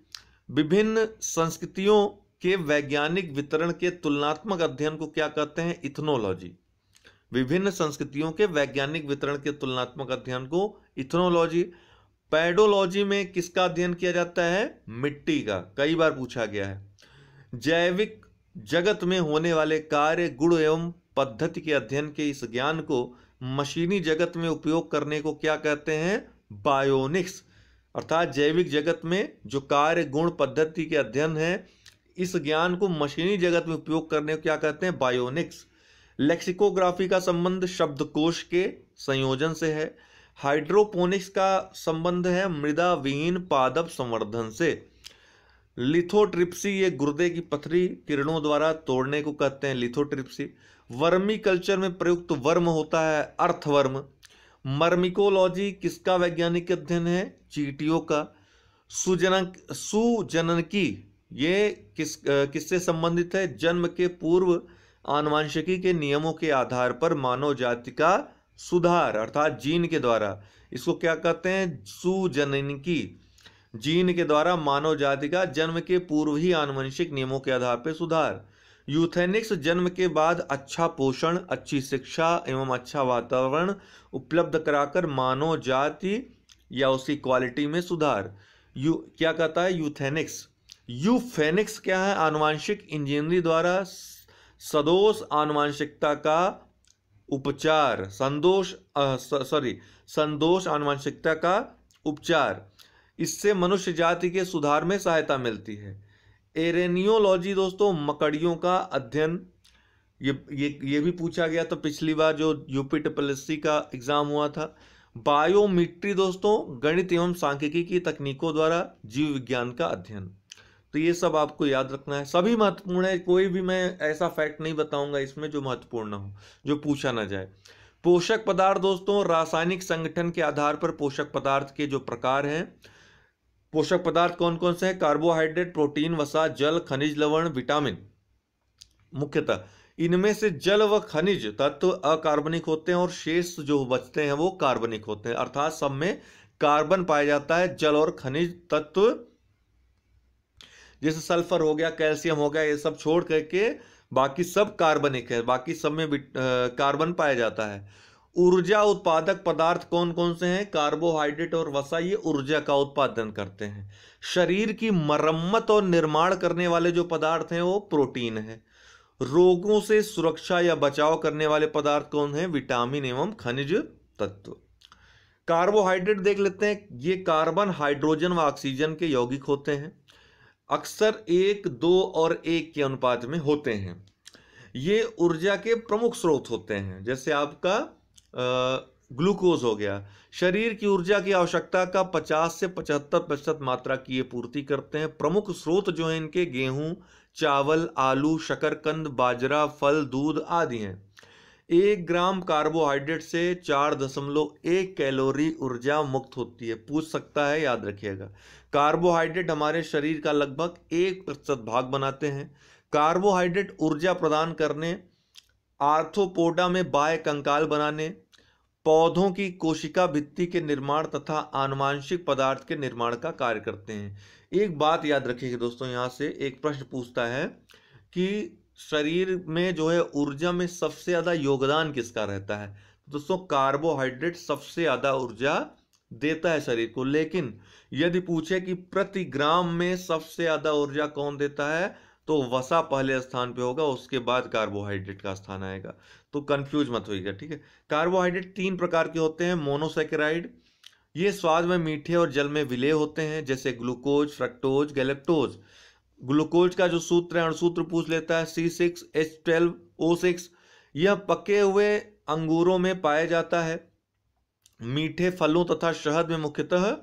विभिन्न संस्कृतियों के वैज्ञानिक वितरण के तुलनात्मक अध्ययन को क्या कहते हैं इथनोलॉजी विभिन्न संस्कृतियों के वैज्ञानिक वितरण के तुलनात्मक अध्ययन को इथनोलॉजी पैडोलॉजी में किसका अध्ययन किया जाता है मिट्टी का कई बार पूछा गया है जैविक जगत में होने वाले कार्य गुण एवं पद्धति के अध्ययन के इस ज्ञान को मशीनी जगत में उपयोग करने को क्या कहते हैं बायोनिक्स अर्थात जैविक जगत में जो कार्य गुण पद्धति के अध्ययन है इस ज्ञान को मशीनी जगत में उपयोग करने को क्या कहते हैं बायोनिक्स लेक्सिकोग्राफी का संबंध शब्दकोश के संयोजन से है हाइड्रोपोनिक्स का संबंध है मृदा विहीन पादप संवर्धन से लिथोट्रिप्सी ये गुर्दे की पथरी किरणों द्वारा तोड़ने को कहते हैं लिथोट्रिप्सी वर्मी कल्चर में प्रयुक्त वर्म होता है अर्थवर्म मर्मिकोलॉजी किसका वैज्ञानिक अध्ययन है चीटियों का सुजनक सुजनन की ये किस किससे संबंधित है जन्म के पूर्व आनुवांशिकी के नियमों के आधार पर मानव जाति का सुधार अर्थात जीन के द्वारा इसको क्या कहते हैं सुजननिकी जीन के द्वारा मानव जाति का जन्म के पूर्व ही आनुवंशिक नियमों के आधार पर सुधार यूथेनिक्स जन्म के बाद अच्छा पोषण अच्छी शिक्षा एवं अच्छा वातावरण उपलब्ध कराकर मानव जाति या उसकी क्वालिटी में सुधार यू क्या कहता है यूथेनिक्स यूफेनिक्स क्या है आनुवांशिक इंजीनियरिंग द्वारा सदोष आनुवांशिकता का उपचार संदोष सॉरी संदोष आनुवांशिकता का उपचार इससे मनुष्य जाति के सुधार में सहायता मिलती है एरेनियोलॉजी दोस्तों मकड़ियों का अध्ययन ये ये ये भी पूछा गया था पिछली बार जो यूपी टिपलसी का एग्ज़ाम हुआ था बायोमीट्री दोस्तों गणित एवं सांख्यिकी की तकनीकों द्वारा जीव विज्ञान का अध्ययन तो ये सब आपको याद रखना है सभी महत्वपूर्ण है कोई भी मैं ऐसा फैक्ट नहीं बताऊंगा इसमें जो महत्वपूर्ण ना हो जो पूछा ना जाए पोषक पदार्थ दोस्तों रासायनिक संगठन के आधार पर पोषक पदार्थ के जो प्रकार हैं पोषक पदार्थ कौन कौन से हैं कार्बोहाइड्रेट प्रोटीन वसा जल खनिज लवण विटामिन मुख्यतः इनमें से जल व खनिज तत्व अकार्बनिक होते हैं और शेष जो बचते हैं वो कार्बनिक होते हैं अर्थात सब में कार्बन पाया जाता है जल और खनिज तत्व जैसे सल्फर हो गया कैल्शियम हो गया ये सब छोड़ करके बाकी सब कार्बनिक है बाकी सब में कार्बन पाया जाता है ऊर्जा उत्पादक पदार्थ कौन कौन से हैं कार्बोहाइड्रेट और वसा ये ऊर्जा का उत्पादन करते हैं शरीर की मरम्मत और निर्माण करने वाले जो पदार्थ हैं वो प्रोटीन है रोगों से सुरक्षा या बचाव करने वाले पदार्थ कौन हैं विटामिन एवं खनिज तत्व कार्बोहाइड्रेट देख लेते हैं ये कार्बन हाइड्रोजन व ऑक्सीजन के यौगिक होते हैं अक्सर एक दो और एक के अनुपात में होते हैं ये ऊर्जा के प्रमुख स्रोत होते हैं जैसे आपका ग्लूकोज हो गया शरीर की ऊर्जा की आवश्यकता का 50 से 75 प्रतिशत मात्रा की ये पूर्ति करते हैं प्रमुख स्रोत जो हैं इनके गेहूं चावल आलू शकरकंद बाजरा फल दूध आदि हैं एक ग्राम कार्बोहाइड्रेट से चार दशमलव एक कैलोरी ऊर्जा मुक्त होती है पूछ सकता है याद रखिएगा कार्बोहाइड्रेट हमारे शरीर का लगभग एक प्रतिशत भाग बनाते हैं कार्बोहाइड्रेट ऊर्जा प्रदान करने आर्थोपोडा में बाह्य कंकाल बनाने पौधों की कोशिका भित्ति के निर्माण तथा आनुवांशिक पदार्थ के निर्माण का कार्य करते हैं एक बात याद रखिएगा दोस्तों यहाँ से एक प्रश्न पूछता है कि शरीर में जो है ऊर्जा में सबसे ज़्यादा योगदान किसका रहता है तो दोस्तों कार्बोहाइड्रेट सबसे ज़्यादा ऊर्जा देता है शरीर को लेकिन यदि पूछे कि प्रति ग्राम में सबसे ज्यादा ऊर्जा कौन देता है तो वसा पहले स्थान पे होगा उसके बाद कार्बोहाइड्रेट का स्थान आएगा तो कंफ्यूज मत होइएगा ठीक है कार्बोहाइड्रेट तीन प्रकार के होते हैं मोनोसेकेराइड ये स्वाद में मीठे और जल में विलय होते हैं जैसे ग्लूकोज फ्रक्टोज गैलेप्टोज ग्लूकोज का जो सूत्र है अणसूत्र पूछ लेता है C six H twelve O six यह पके हुए अंगूरों में पाया जाता है मीठे फलों तथा शहद में मुख्यतः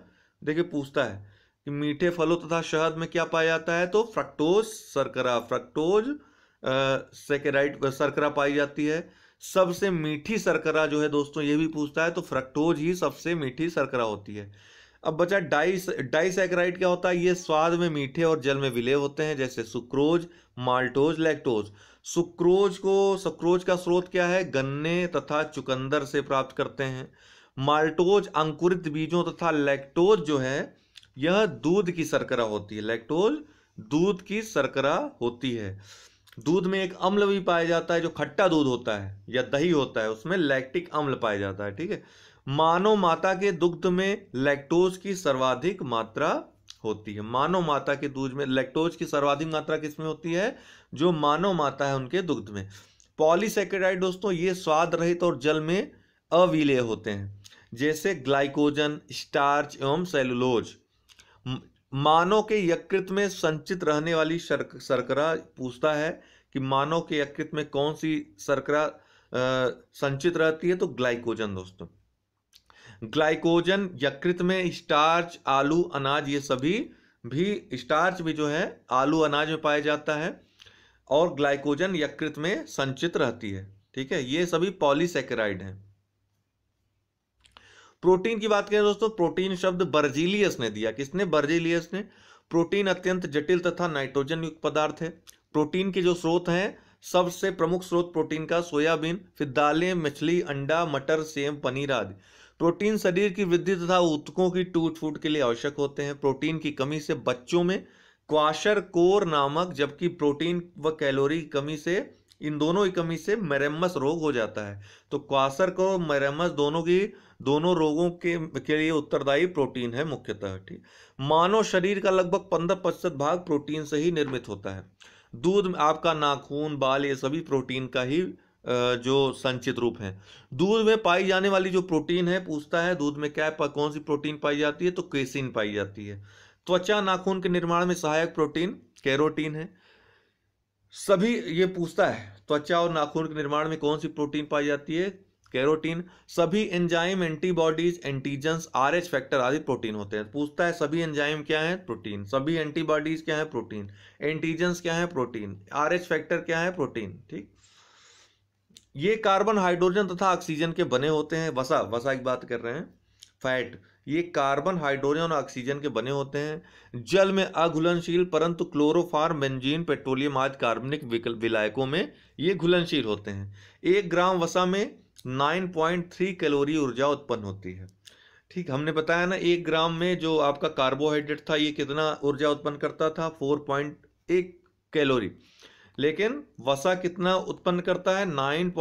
देखिए पूछता है कि मीठे फलों तथा शहद में क्या पाया जाता है तो फ्रक्टोज सरकरा फ्रक्टोज सेकेराइट सरकरा पाई जाती है सबसे मीठी सरकरा जो है दोस्तों ये भी पूछता है तो फ्रक्टोज ही सबसे मीठी सरकरा होती है अब बचा डाइस डाइसैकराइड क्या होता है ये स्वाद में मीठे और जल में विलय होते हैं जैसे सुक्रोज माल्टोज लैक्टोज सुक्रोज को सुक्रोज का स्रोत क्या है गन्ने तथा चुकंदर से प्राप्त करते हैं माल्टोज अंकुरित बीजों तथा तो लैक्टोज जो है यह दूध की शर्करा होती है लैक्टोज दूध की शर्करा होती है दूध में एक अम्ल भी पाया जाता है जो खट्टा दूध होता है या दही होता है उसमें लैक्टिक अम्ल पाया जाता है ठीक है मानव माता के दुग्ध में लैक्टोज की सर्वाधिक मात्रा होती है मानव माता के दूध में लैक्टोज की सर्वाधिक मात्रा किसमें होती है जो मानव माता है उनके दुग्ध में पॉलीसेकेराइड दोस्तों ये स्वाद रहित और जल में अविलय होते हैं जैसे ग्लाइकोजन स्टार्च एवं सेलुलोज मानव के यकृत में संचित रहने वाली शर्करा पूछता है कि मानव के यकृत में कौन सी शर्करा संचित रहती है तो ग्लाइकोजन दोस्तों ग्लाइकोजन यकृत में स्टार्च आलू अनाज ये सभी भी स्टार्च भी जो है आलू अनाज में पाया जाता है और ग्लाइकोजन यकृत में संचित रहती है ठीक है ये सभी पॉलीसेकेराइड हैं प्रोटीन की बात करें दोस्तों प्रोटीन शब्द बर्जीलियस ने दिया किसने बर्जीलियस ने प्रोटीन अत्यंत जटिल तथा नाइट्रोजन युक्त पदार्थ है प्रोटीन के जो स्रोत हैं सबसे प्रमुख स्रोत प्रोटीन का सोयाबीन फिर दालें मछली अंडा मटर सेम पनीर आदि प्रोटीन शरीर की वृद्धि तथा उत्कों की टूट फूट के लिए आवश्यक होते हैं प्रोटीन की कमी से बच्चों में क्वाशर कोर नामक जबकि प्रोटीन व कैलोरी की कमी से इन दोनों की कमी से मरम्मस रोग हो जाता है तो क्वासर को मरम्मस दोनों की दोनों रोगों के के लिए उत्तरदायी प्रोटीन है मुख्यतः ठीक मानव शरीर का लगभग पंद्रह प्रतिशत भाग प्रोटीन से ही निर्मित होता है दूध आपका नाखून बाल ये सभी प्रोटीन का ही जो संचित रूप है दूध में पाई जाने वाली जो प्रोटीन है पूछता है दूध में क्या कौन सी प्रोटीन पाई जाती है तो केसिन पाई जाती है त्वचा नाखून के निर्माण में सहायक प्रोटीन कैरोटीन है सभी ये पूछता है त्वचा और नाखून के निर्माण में कौन सी प्रोटीन पाई जाती है कैरोटीन सभी enzyme antibodies antigens R H factor आदि प्रोटीन होते हैं पूछता है सभी एंजाइम क्या है प्रोटीन सभी एंटीबॉडीज क्या है प्रोटीन एंटीजन क्या है प्रोटीन आर एच फैक्टर क्या है प्रोटीन ठीक ये कार्बन हाइड्रोजन तथा ऑक्सीजन के बने होते हैं वसा वसा की बात कर रहे हैं फैट ये कार्बन हाइड्रोजन और ऑक्सीजन के बने होते हैं जल में अघुलनशील परंतु क्लोरोफार बेंजीन पेट्रोलियम आदि कार्बनिक विलायकों में ये घुलनशील होते हैं एक ग्राम वसा में 9.3 कैलोरी ऊर्जा उत्पन्न होती है ठीक हमने बताया ना एक ग्राम में जो आपका कार्बोहाइड्रेट था ये कितना ऊर्जा उत्पन्न करता था फोर कैलोरी लेकिन वसा कितना उत्पन्न करता है नाइन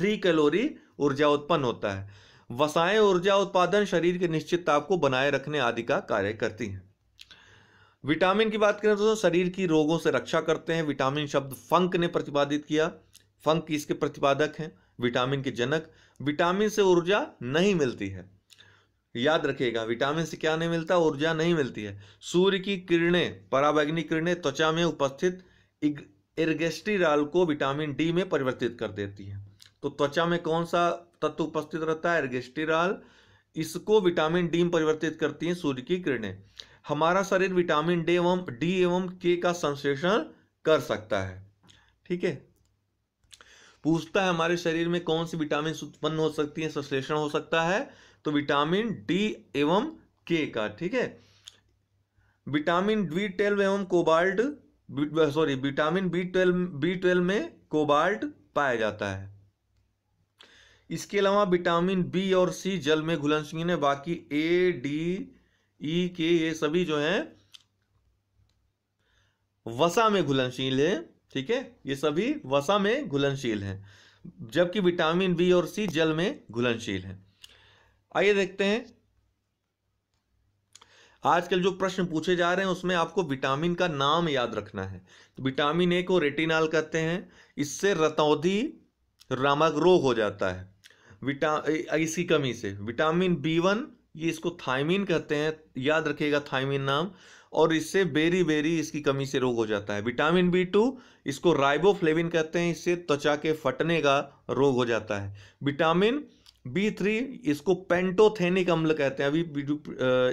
कैलोरी ऊर्जा उत्पन्न होता है वसाएं ऊर्जा उत्पादन शरीर के निश्चित ताप को बनाए रखने आदि का कार्य करती हैं विटामिन की बात करें तो शरीर की रोगों से रक्षा करते हैं विटामिन शब्द फंक ने प्रतिपादित किया फंक इसके प्रतिपादक हैं विटामिन के जनक विटामिन से ऊर्जा नहीं मिलती है याद रखिएगा विटामिन से क्या नहीं मिलता ऊर्जा नहीं मिलती है सूर्य की किरणें पराबैग्नी किरणें त्वचा में उपस्थित इर्गेस्टिराल को विटामिन डी में परिवर्तित कर देती है तो त्वचा में कौन सा तत्व उपस्थित रहता है एर्गेस्टिराल इसको विटामिन डी में परिवर्तित करती है सूर्य की किरणें हमारा शरीर विटामिन डी एवं डी एवं के का संश्लेषण कर सकता है ठीक है पूछता है हमारे शरीर में कौन सी विटामिन उत्पन्न हो सकती है संश्लेषण हो सकता है तो विटामिन डी एवं के का ठीक है विटामिन बी ट्वेल्व एवं cobalt sorry vitamin B twelve B twelve में कोबाल्ट पाया जाता है इसके अलावा विटामिन बी और सी जल में घुलनशील है बाकी ए डी ई के ये सभी जो हैं वसा में घुलनशील है ठीक है ये सभी वसा में घुलनशील हैं जबकि विटामिन बी और सी जल में घुलनशील है आइए देखते हैं आजकल जो प्रश्न पूछे जा रहे हैं उसमें आपको विटामिन का नाम याद रखना है तो विटामिन ए को रेटिनाल कहते हैं इससे रतौधी रामक रोग हो जाता है विटा इसकी कमी से विटामिन बी वन ये इसको थायमिन कहते हैं याद रखिएगा थायमिन नाम और इससे बेरी बेरी इसकी कमी से रोग हो जाता है विटामिन बी टू इसको राइबोफ्लेविन कहते हैं इससे त्वचा के फटने का रोग हो जाता है विटामिन बी थ्री इसको पेंटोथेनिक अम्ल कहते हैं अभी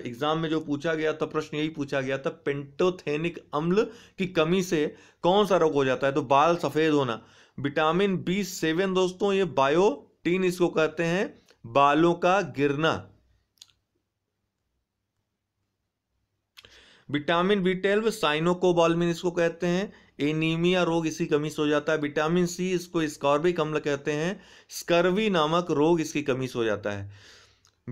एग्जाम में जो पूछा गया था प्रश्न यही पूछा गया था पेंटोथेनिक अम्ल की कमी से कौन सा रोग हो जाता है तो बाल सफ़ेद होना विटामिन बी सेवन दोस्तों ये बायो टीन इसको कहते हैं बालों का गिरना विटामिन बी ट्वेल्व साइनोकोबालमिन इसको कहते हैं एनीमिया रोग इसी कमी से हो जाता है विटामिन सी इसको स्कॉर्बिक अम्ल कहते हैं स्कर्वी नामक रोग इसकी कमी से हो जाता है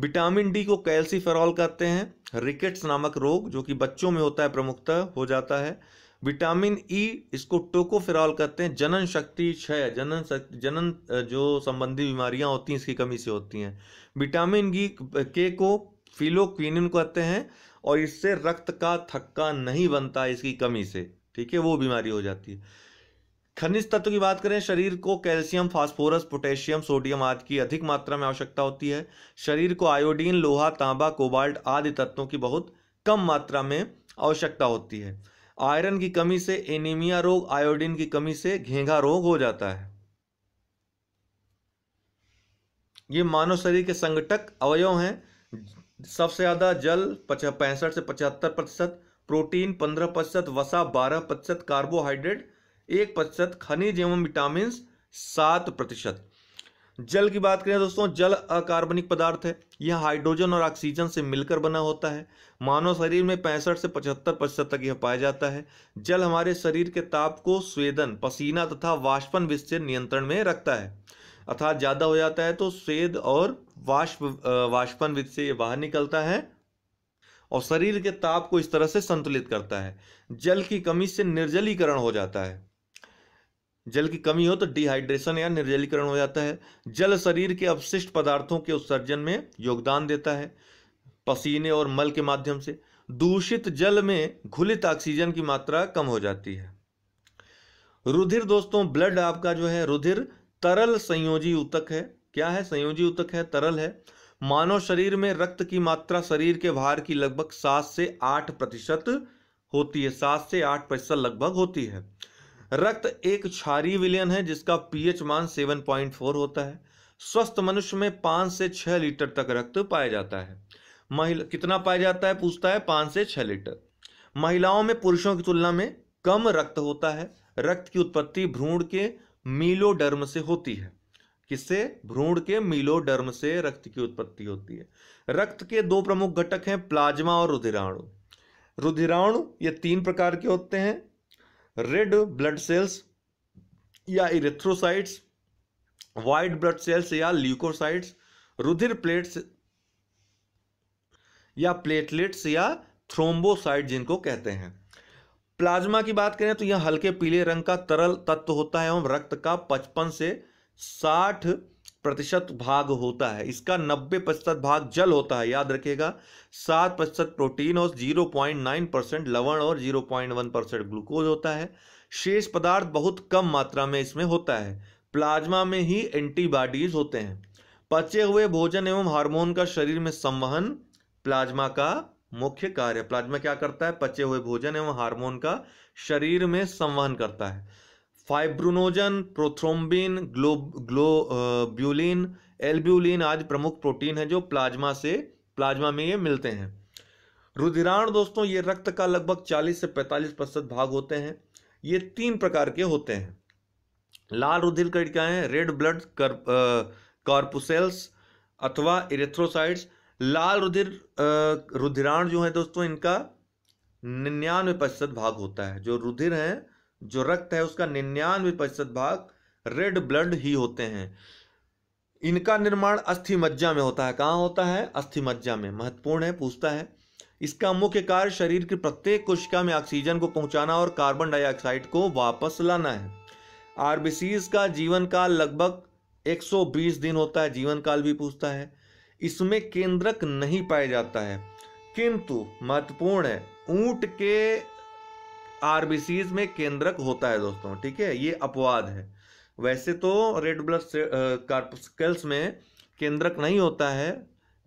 विटामिन डी को कैल्सीफेरॉल कहते हैं रिकेट्स नामक रोग जो कि बच्चों में होता है प्रमुखता हो जाता है विटामिन ई e इसको टोकोफेरॉल कहते हैं जनन शक्ति क्षय जनन शक्ति जनन जो संबंधी बीमारियां होती हैं इसकी कमी से होती हैं विटामिन ई e के को फिलोक्विनिन कहते हैं और इससे रक्त का थक्का नहीं बनता इसकी कमी से ठीक है वो बीमारी हो जाती है खनिज तत्व की बात करें शरीर को कैल्शियम फास्फोरस पोटेशियम सोडियम आदि की अधिक मात्रा में आवश्यकता होती है शरीर को आयोडीन लोहा तांबा कोबाल्ट आदि तत्वों की बहुत कम मात्रा में आवश्यकता होती है आयरन की कमी से एनीमिया रोग आयोडीन की कमी से घेंघा रोग हो जाता है ये मानव शरीर के संगठक अवयव हैं सबसे ज़्यादा जल पैंसठ से पचहत्तर प्रतिशत प्रोटीन पंद्रह प्रतिशत वसा बारह प्रतिशत कार्बोहाइड्रेट एक प्रतिशत खनिज एवं विटामिन सात प्रतिशत जल की बात करें दोस्तों जल अकार्बनिक पदार्थ है यह हाइड्रोजन और ऑक्सीजन से मिलकर बना होता है मानव शरीर में पैंसठ से पचहत्तर प्रतिशत तक यह पाया जाता है जल हमारे शरीर के ताप को स्वेदन पसीना तथा वाष्पन विस्तृत नियंत्रण में रखता है अर्थात ज़्यादा हो जाता है तो स्वेद और वाष्प वाष्पन विद से बाहर निकलता है और शरीर के ताप को इस तरह से संतुलित करता है जल की कमी से निर्जलीकरण हो जाता है जल की कमी हो तो डिहाइड्रेशन या निर्जलीकरण हो जाता है जल शरीर के अवशिष्ट पदार्थों के उत्सर्जन में योगदान देता है पसीने और मल के माध्यम से दूषित जल में घुलित ऑक्सीजन की मात्रा कम हो जाती है रुधिर दोस्तों ब्लड आपका जो है रुधिर तरल संयोजी उतक है क्या है संयोजी उतक है तरल है मानव शरीर में रक्त की मात्रा शरीर के भार की लगभग सात से आठ प्रतिशत होती है सात से आठ प्रतिशत लगभग होती है रक्त एक क्षारीय विलयन है जिसका पीएच मान 7.4 होता है स्वस्थ मनुष्य में पांच से छह लीटर तक रक्त पाया जाता है महिला कितना पाया जाता है पूछता है पांच से छह लीटर महिलाओं में पुरुषों की तुलना में कम रक्त होता है रक्त की उत्पत्ति भ्रूण के मीलोडर्म से होती है किससे भ्रूण के मीलोडर्म से रक्त की उत्पत्ति होती है रक्त के दो प्रमुख घटक हैं प्लाज्मा और रुधिराणु रुधिराणु ये तीन प्रकार के होते हैं रेड ब्लड सेल्स या इरेथ्रोसाइट्स वाइट ब्लड सेल्स या ल्यूकोसाइट्स रुधिर प्लेट्स या प्लेटलेट्स या थ्रोम्बोसाइट जिनको कहते हैं प्लाज्मा की बात करें तो यह हल्के पीले रंग का तरल तत्व होता है एवं रक्त का 55 से 60 प्रतिशत भाग होता है इसका नब्बे प्रतिशत भाग जल होता है याद रखिएगा सात प्रतिशत प्रोटीन और जीरो पॉइंट नाइन परसेंट लवण और zero point one percent glucose होता है शेष पदार्थ बहुत कम मात्रा में इसमें होता है प्लाज्मा में ही एंटीबॉडीज होते हैं पचे हुए भोजन एवं हार्मोन का शरीर में संवहन प्लाज्मा का मुख्य कार्य प्लाज्मा क्या करता है पचे हुए भोजन एवं हार्मोन का शरीर में संवहन करता है फाइब्रोनोजन प्रोथ्रोम्बिन ग्लो ग्लो ब्यूलिन एल्ब्यूलिन आदि प्रमुख प्रोटीन है जो प्लाज्मा से प्लाज्मा में ये मिलते हैं रुधिराण दोस्तों ये रक्त का लगभग 40 से 45 प्रतिशत भाग होते हैं ये तीन प्रकार के होते हैं लाल रुधिर कण क्या है रेड ब्लड कॉर्पुसेल्स अथवा इरेथ्रोसाइड्स लाल रुधिर रुधिराण जो है दोस्तों इनका निन्यानवे प्रतिशत भाग होता है जो रुधिर हैं जो रक्त है उसका निन्यानवे प्रतिशत भाग रेड ब्लड ही होते हैं इनका निर्माण अस्थि मज्जा में होता है कहाँ होता है अस्थि मज्जा में महत्वपूर्ण है पूछता है इसका मुख्य कार्य शरीर की प्रत्येक कोशिका में ऑक्सीजन को पहुंचाना और कार्बन डाइऑक्साइड को वापस लाना है आरबीसीज का जीवन काल लगभग 120 दिन होता है जीवन काल भी पूछता है इसमें केंद्रक नहीं पाया जाता है किंतु महत्वपूर्ण है ऊंट के आरबीसीज में केंद्रक होता है दोस्तों ठीक है ये अपवाद है वैसे तो रेड ब्लड कार्पस्कल्स में केंद्रक नहीं होता है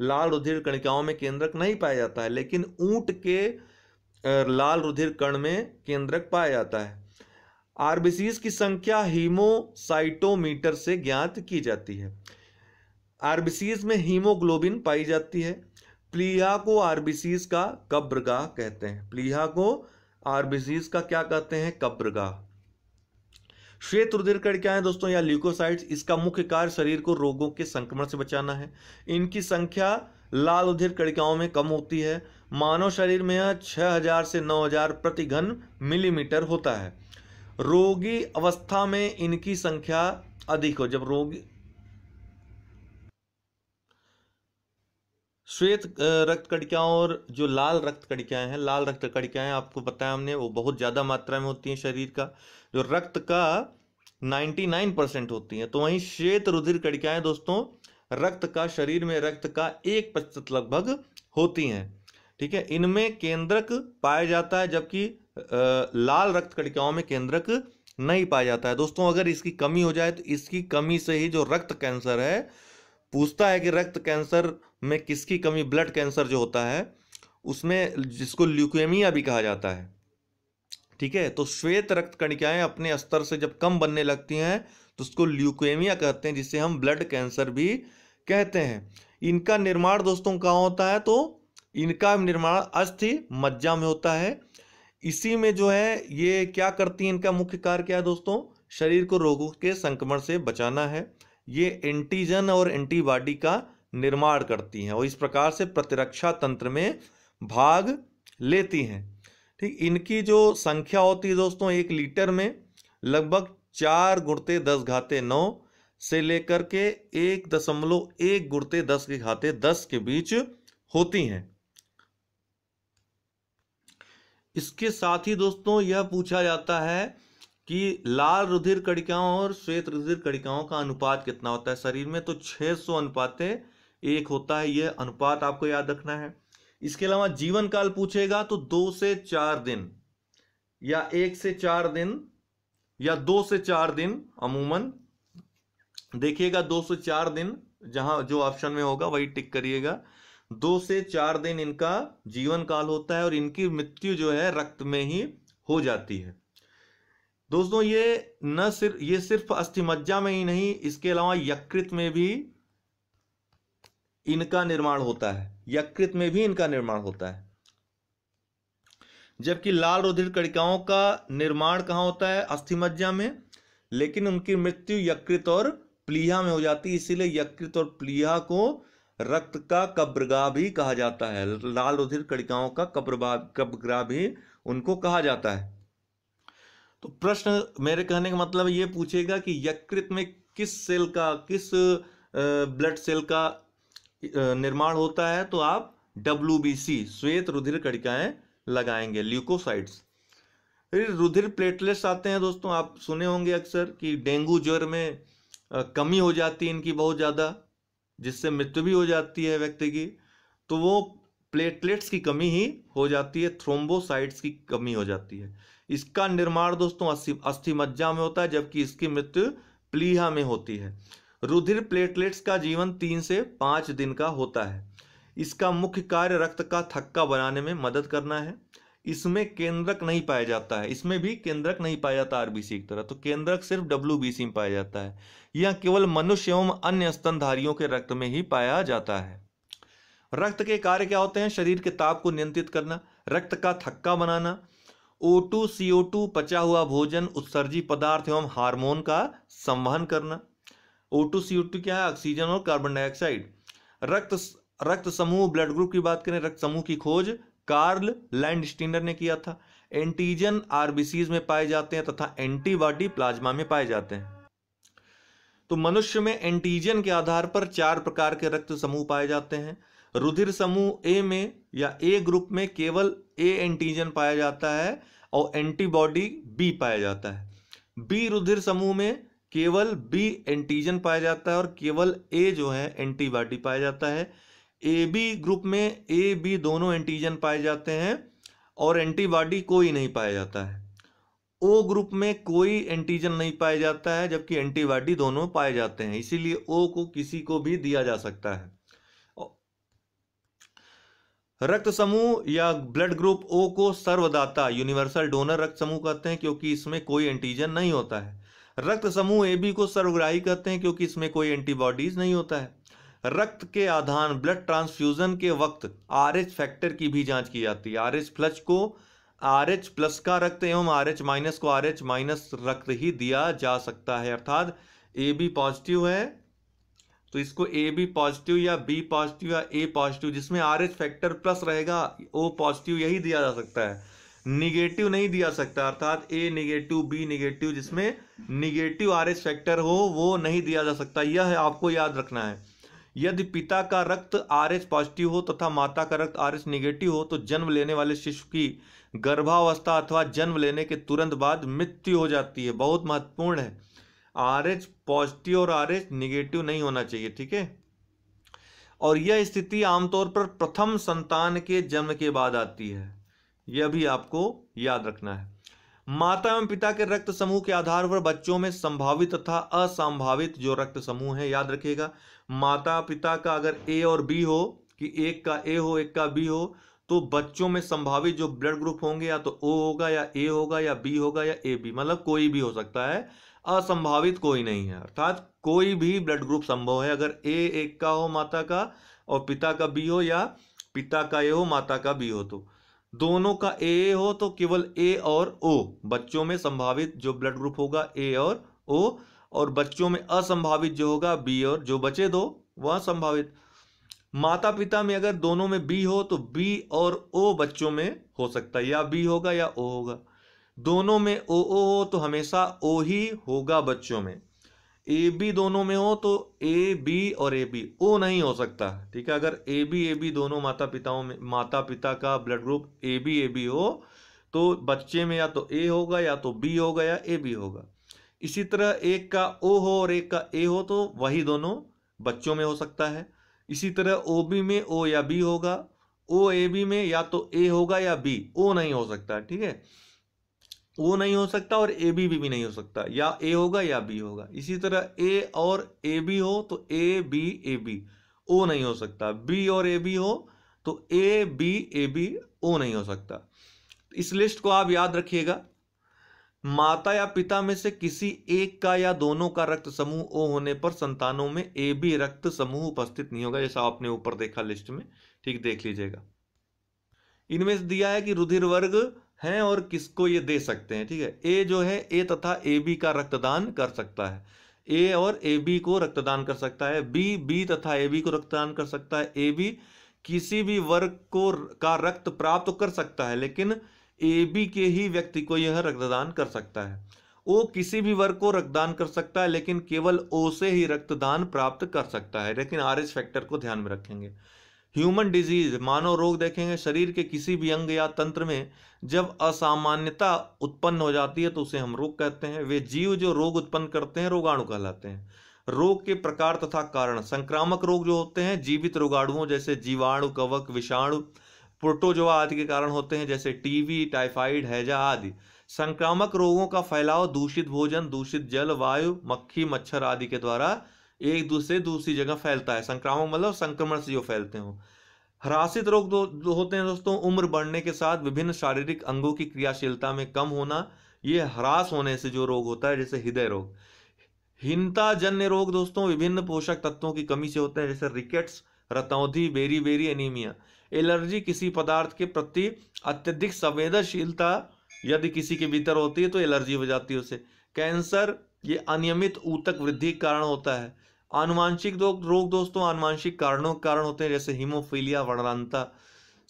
लाल रुधिर कणिकाओं में केंद्रक नहीं पाया जाता है लेकिन ऊंट के लाल रुधिर कण में केंद्रक पाया जाता है आरबीसीज की संख्या हीमोसाइटोमीटर से ज्ञात की जाती है आरबीसीज में हीमोग्लोबिन पाई जाती है प्लीहा को आरबीसीज का कब्रगाह कहते हैं प्लीहा को आरबीसीज का क्या कहते हैं कब्र का श्वेत कण क्या है दोस्तों या ल्यूकोसाइट्स इसका मुख्य कार्य शरीर को रोगों के संक्रमण से बचाना है इनकी संख्या लाल रुधिर कणिकाओं में कम होती है मानव शरीर में यह 6000 से 9000 प्रति घन मिलीमीटर होता है रोगी अवस्था में इनकी संख्या अधिक हो जब रोगी श्वेत रक्त कणिकाओं और जो लाल रक्त कणिकाएं हैं लाल रक्त कणिकाएं आपको बताया हमने वो बहुत ज़्यादा मात्रा में होती हैं शरीर का जो रक्त का 99 परसेंट होती हैं तो वहीं श्वेत रुधिर कणिकाएं दोस्तों रक्त का शरीर में रक्त का एक प्रतिशत लगभग होती हैं ठीक है इनमें केंद्रक पाया जाता है जबकि लाल रक्त कणिकाओं में केंद्रक नहीं पाया जाता है दोस्तों अगर इसकी कमी हो जाए तो इसकी कमी से ही जो रक्त कैंसर है पूछता है कि रक्त कैंसर में किसकी कमी ब्लड कैंसर जो होता है उसमें जिसको ल्यूकेमिया भी कहा जाता है ठीक है तो श्वेत रक्त कणिकाएं अपने स्तर से जब कम बनने लगती हैं तो उसको ल्यूकेमिया कहते हैं जिसे हम ब्लड कैंसर भी कहते हैं इनका निर्माण दोस्तों कहाँ होता है तो इनका निर्माण अस्थि मज्जा में होता है इसी में जो है ये क्या करती है इनका मुख्य कार्य क्या है दोस्तों शरीर को रोगों के संक्रमण से बचाना है ये एंटीजन और एंटीबॉडी का निर्माण करती हैं और इस प्रकार से प्रतिरक्षा तंत्र में भाग लेती हैं ठीक इनकी जो संख्या होती है दोस्तों एक लीटर में लगभग चार गुड़ते दस घाते नौ से लेकर के एक दशमलव एक गुड़ते दस के घाते दस के बीच होती हैं इसके साथ ही दोस्तों यह पूछा जाता है कि लाल रुधिर कणिकाओं और श्वेत रुधिर कणिकाओं का अनुपात कितना होता है शरीर में तो 600 अनुपातें एक होता है यह अनुपात आपको याद रखना है इसके अलावा जीवन काल पूछेगा तो दो से चार दिन या एक से चार दिन या दो से चार दिन अमूमन देखिएगा दो से चार दिन जहां जो ऑप्शन में होगा वही टिक करिएगा दो से चार दिन इनका जीवन काल होता है और इनकी मृत्यु जो है रक्त में ही हो जाती है दोस्तों ये न सिर्फ ये सिर्फ अस्थिमज्जा में ही नहीं इसके अलावा यकृत में भी इनका निर्माण होता है यकृत में भी इनका निर्माण होता है जबकि लाल रुधिर कणिकाओं का निर्माण कहाँ होता है अस्थिमज्जा में लेकिन उनकी मृत्यु यकृत और प्लीहा में हो जाती है इसीलिए यकृत और प्लीहा को रक्त का कब्रगा भी कहा जाता है लाल रुधिर कणिकाओं का कब्रबा कब्रगा भी उनको कहा जाता है तो प्रश्न मेरे कहने का मतलब ये पूछेगा कि यकृत में किस सेल का किस ब्लड सेल का निर्माण होता है तो आप डब्ल्यू बी सी श्वेत रुधिर कड़िकाएं लगाएंगे ल्यूकोसाइट्स फिर रुधिर प्लेटलेट्स आते हैं दोस्तों आप सुने होंगे अक्सर कि डेंगू ज्वर में कमी हो जाती है इनकी बहुत ज़्यादा जिससे मृत्यु भी हो जाती है व्यक्ति की तो वो प्लेटलेट्स की कमी ही हो जाती है थ्रोम्बोसाइट्स की कमी हो जाती है इसका निर्माण दोस्तों अस्थि मज्जा में होता है जबकि इसकी मृत्यु प्लीहा में होती है रुधिर प्लेटलेट्स का जीवन तीन से पाँच दिन का होता है इसका मुख्य कार्य रक्त का थक्का बनाने में मदद करना है इसमें केंद्रक नहीं पाया जाता है इसमें भी केंद्रक नहीं पाया जाता आरबीसी की तरह तो केंद्रक सिर्फ डब्ल्यू में पाया जाता है यह केवल मनुष्य एवं अन्य स्तनधारियों के रक्त में ही पाया जाता है रक्त के कार्य क्या होते हैं शरीर के ताप को नियंत्रित करना रक्त का थक्का बनाना ओ टू पचा हुआ भोजन उत्सर्जी पदार्थ एवं हार्मोन का संवहन करना ओ टू सी टू क्या है ऑक्सीजन और कार्बन डाइऑक्साइड रक्त रक्त समूह ब्लड ग्रुप की बात करें रक्त समूह की खोज कार्ल लैंड स्टीनर ने किया था एंटीजन आरबीसी में पाए जाते हैं तथा एंटीबॉडी प्लाज्मा में पाए जाते हैं तो मनुष्य में एंटीजन के आधार पर चार प्रकार के रक्त समूह पाए जाते हैं रुधिर समूह ए में या ए ग्रुप में केवल ए एंटीजन पाया जाता है और एंटीबॉडी बी पाया जाता है बी रुधिर समूह में केवल बी एंटीजन पाया जाता है और केवल ए जो है एंटीबॉडी पाया जाता है ए बी ग्रुप में ए बी दोनों एंटीजन पाए जाते हैं और एंटीबॉडी कोई नहीं पाया जाता है ओ ग्रुप में कोई एंटीजन नहीं पाया जाता है जबकि एंटीबॉडी दोनों पाए जाते हैं इसीलिए ओ को किसी को भी दिया जा सकता है रक्त समूह या ब्लड ग्रुप ओ को सर्वदाता यूनिवर्सल डोनर रक्त समूह कहते हैं क्योंकि इसमें कोई एंटीजन नहीं होता है रक्त समूह ए बी को सर्वग्राही कहते हैं क्योंकि इसमें कोई एंटीबॉडीज नहीं होता है रक्त के आधान ब्लड ट्रांसफ्यूजन के वक्त आर एच फैक्टर की भी जांच की जाती है आर एच प्लस को आर एच प्लस का रक्त एवं आर एच माइनस को आर एच माइनस रक्त ही दिया जा सकता है अर्थात ए बी पॉजिटिव है तो इसको ए बी पॉजिटिव या बी पॉजिटिव या ए पॉजिटिव जिसमें आर एच फैक्टर प्लस रहेगा ओ पॉजिटिव यही दिया जा सकता है निगेटिव नहीं दिया सकता अर्थात ए निगेटिव बी निगेटिव जिसमें निगेटिव आर एस फैक्टर हो वो नहीं दिया जा सकता यह आपको याद रखना है यदि पिता का रक्त आर एस पॉजिटिव हो तथा माता का रक्त आर एस निगेटिव हो तो जन्म लेने वाले शिशु की गर्भावस्था अथवा जन्म लेने के तुरंत बाद मृत्यु हो जाती है बहुत महत्वपूर्ण है आर एच पॉजिटिव और आर एच निगेटिव नहीं होना चाहिए ठीक है और यह स्थिति आमतौर पर प्रथम संतान के जन्म के बाद आती है यह भी आपको याद रखना है माता एवं पिता के रक्त समूह के आधार पर बच्चों में संभावित तथा असंभावित जो रक्त समूह है याद रखिएगा माता पिता का अगर ए और बी हो कि एक का ए हो एक का बी हो तो बच्चों में संभावित जो ब्लड ग्रुप होंगे या तो ओ होगा या ए होगा या बी होगा या ए बी मतलब कोई भी हो सकता है असंभावित कोई नहीं है अर्थात कोई भी ब्लड ग्रुप संभव है अगर ए एक का हो माता का और पिता का बी हो या पिता का ए हो माता का बी हो तो दोनों का ए हो तो केवल ए और ओ बच्चों में संभावित जो ब्लड ग्रुप होगा ए और ओ और बच्चों में असंभावित जो होगा बी और जो बचे दो वह संभावित माता पिता में अगर दोनों में बी हो तो बी और ओ बच्चों में हो सकता है या बी होगा या ओ होगा दोनों में ओ ओ हो तो हमेशा ओ ही होगा बच्चों में ए बी दोनों में हो तो ए बी और ए बी ओ नहीं हो सकता ठीक है अगर ए बी ए बी दोनों माता पिताओं में माता पिता का blood group A B A B हो तो बच्चे में या तो ए होगा या तो बी होगा या ए बी होगा इसी तरह एक का ओ हो और एक का ए हो तो वही दोनों बच्चों में हो सकता है इसी तरह ओ बी में ओ या बी होगा ओ ए बी में या तो ए होगा या बी ओ नहीं हो सकता ठीक है वो नहीं हो सकता और ए बी भी, भी नहीं हो सकता या ए होगा या बी होगा इसी तरह ए और ए बी हो तो ए बी ए बी ओ नहीं हो सकता बी और ए बी हो तो ए बी ए बी ओ नहीं हो सकता इस लिस्ट को आप याद रखिएगा माता या पिता में से किसी एक का या दोनों का रक्त समूह ओ होने पर संतानों में ए बी रक्त समूह उपस्थित नहीं होगा जैसा आपने ऊपर देखा लिस्ट में ठीक देख लीजिएगा इनमें दिया है कि रुधिर वर्ग हैं और किसको ये दे सकते हैं ठीक है ए जो है ए तथा ए बी का रक्तदान कर सकता है ए और ए बी को रक्तदान कर सकता है बी बी तथा ए बी को रक्तदान कर सकता है ए बी किसी भी वर्ग को का रक्त प्राप्त तो कर सकता है लेकिन ए बी के ही व्यक्ति को यह रक्तदान कर सकता है ओ किसी भी वर्ग को रक्तदान कर सकता है लेकिन केवल ओ से ही रक्तदान प्राप्त कर सकता है लेकिन आर एच फैक्टर को ध्यान में रखेंगे ह्यूमन डिजीज मानव रोग देखेंगे शरीर के किसी भी अंग या तंत्र में जब असामान्यता उत्पन्न हो जाती है तो उसे हम रोग कहते हैं वे जीव जो रोग उत्पन्न करते हैं रोगाणु कहलाते हैं रोग के प्रकार तथा कारण संक्रामक रोग जो होते हैं जीवित रोगाणुओं जैसे जीवाणु कवक विषाणु प्रोटोजोआ आदि के कारण होते हैं जैसे टीवी टाइफाइड हैजा आदि संक्रामक रोगों का फैलाव दूषित भोजन दूषित जल वायु मक्खी मच्छर आदि के द्वारा एक दूसरे दूसरी जगह फैलता है संक्रामक मतलब संक्रमण से जो फैलते हो ह्रासित रोग दो, दो होते हैं दोस्तों उम्र बढ़ने के साथ विभिन्न शारीरिक अंगों की क्रियाशीलता में कम होना ये ह्रास होने से जो रोग होता है जैसे हृदय रोग हिंताजन्य रोग दोस्तों विभिन्न पोषक तत्वों की कमी से होते हैं जैसे रिकेट्स रतौधी बेरी बेरी एनीमिया एलर्जी किसी पदार्थ के प्रति अत्यधिक संवेदनशीलता यदि किसी के भीतर होती है तो एलर्जी हो जाती है उसे कैंसर ये अनियमित ऊतक वृद्धि कारण होता है आनुवांशिक रोग रोग दोस्तों आनुवांशिक कारणों के कारण होते हैं जैसे हीमोफीलिया वर्णांता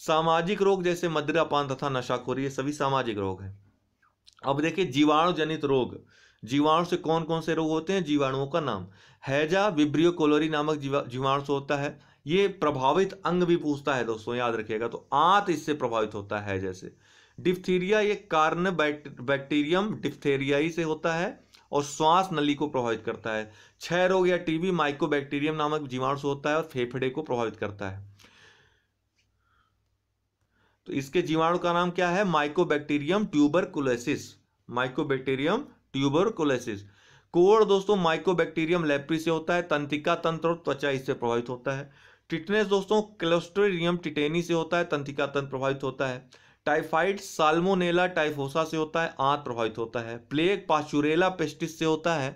सामाजिक रोग जैसे मद्रापान तथा नशाखोरी ये सभी सामाजिक रोग हैं अब देखिए जीवाणु जनित रोग जीवाणु से कौन कौन से रोग होते हैं जीवाणुओं का नाम हैजा विब्रियो कोलोरी नामक जीवाणु से होता है ये प्रभावित अंग भी पूछता है दोस्तों याद रखिएगा तो आंत इससे प्रभावित होता है जैसे डिफ्थीरिया ये कार्न बैक्टीरियम डिफ्थेरिया से होता है और श्वास नली को प्रभावित करता है क्षय रोग या टीबी माइकोबैक्टीरियम नामक जीवाणु से होता है और फेफड़े को प्रभावित करता है तो इसके जीवाणु का नाम क्या है माइकोबैक्टीरियम ट्यूबरकुलोसिस माइकोबैक्टीरियम ट्यूबरकुलोसिस कोर दोस्तों माइकोबैक्टीरियम लेप्री से होता है तंत्रिका तंत्र और त्वचा इससे प्रभावित होता है टिटनेस दोस्तों क्लोस्ट्रेरियम टिटेनी से होता है तंत्रिका तंत्र प्रभावित होता है टाइफाइड साल्मोनेला टाइफोसा से होता है आंत प्रभावित होता है प्लेग पाचुरेला पेस्टिस से होता है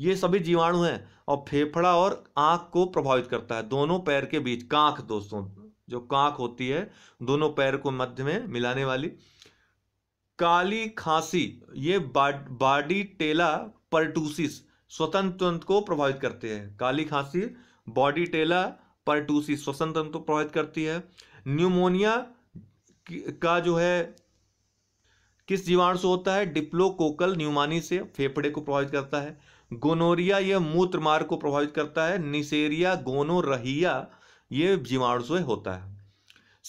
ये सभी जीवाणु हैं और फेफड़ा और आंख को प्रभावित करता है दोनों पैर के बीच कांख दोस्तों जो कांख होती है दोनों पैर को मध्य में मिलाने वाली काली खांसी ये बाडी टेला पर्टूसिस स्वतंत्र तंत्र को प्रभावित करते हैं काली खांसी बॉडी टेला परटूसिस स्वतंत्र तंत्र को प्रभावित करती है न्यूमोनिया का जो है किस जीवाणु से होता है डिप्लोकोकल न्यूमानी से फेफड़े को प्रभावित करता है गोनोरिया यह मूत्र मार्ग को प्रभावित करता है निसेरिया गोनोरहिया यह जीवाणु से होता है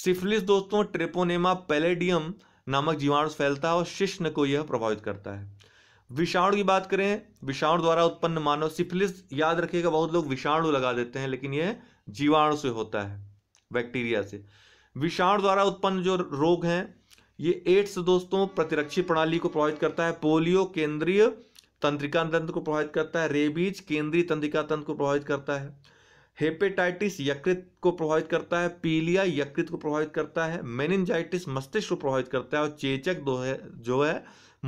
सिफिलिस दोस्तों ट्रेपोनेमा पेलेडियम नामक जीवाणु से फैलता है और शिश्न को यह प्रभावित करता है विषाणु की बात करें विषाणु द्वारा उत्पन्न मानव सिफिलिस याद रखिएगा बहुत लोग विषाणु लगा देते हैं लेकिन यह जीवाणु से होता है बैक्टीरिया से विषाणु द्वारा उत्पन्न जो रोग हैं ये एड्स दोस्तों प्रतिरक्षी प्रणाली को प्रभावित करता है पोलियो केंद्रीय तंत्रिका तंत्र को प्रभावित करता है रेबीज केंद्रीय तंत्रिका तंत्र को प्रभावित करता है हेपेटाइटिस यकृत को प्रभावित करता है पीलिया यकृत को प्रभावित करता है मेनिनजाइटिस मस्तिष्क को प्रभावित करता है और चेचक दो है जो है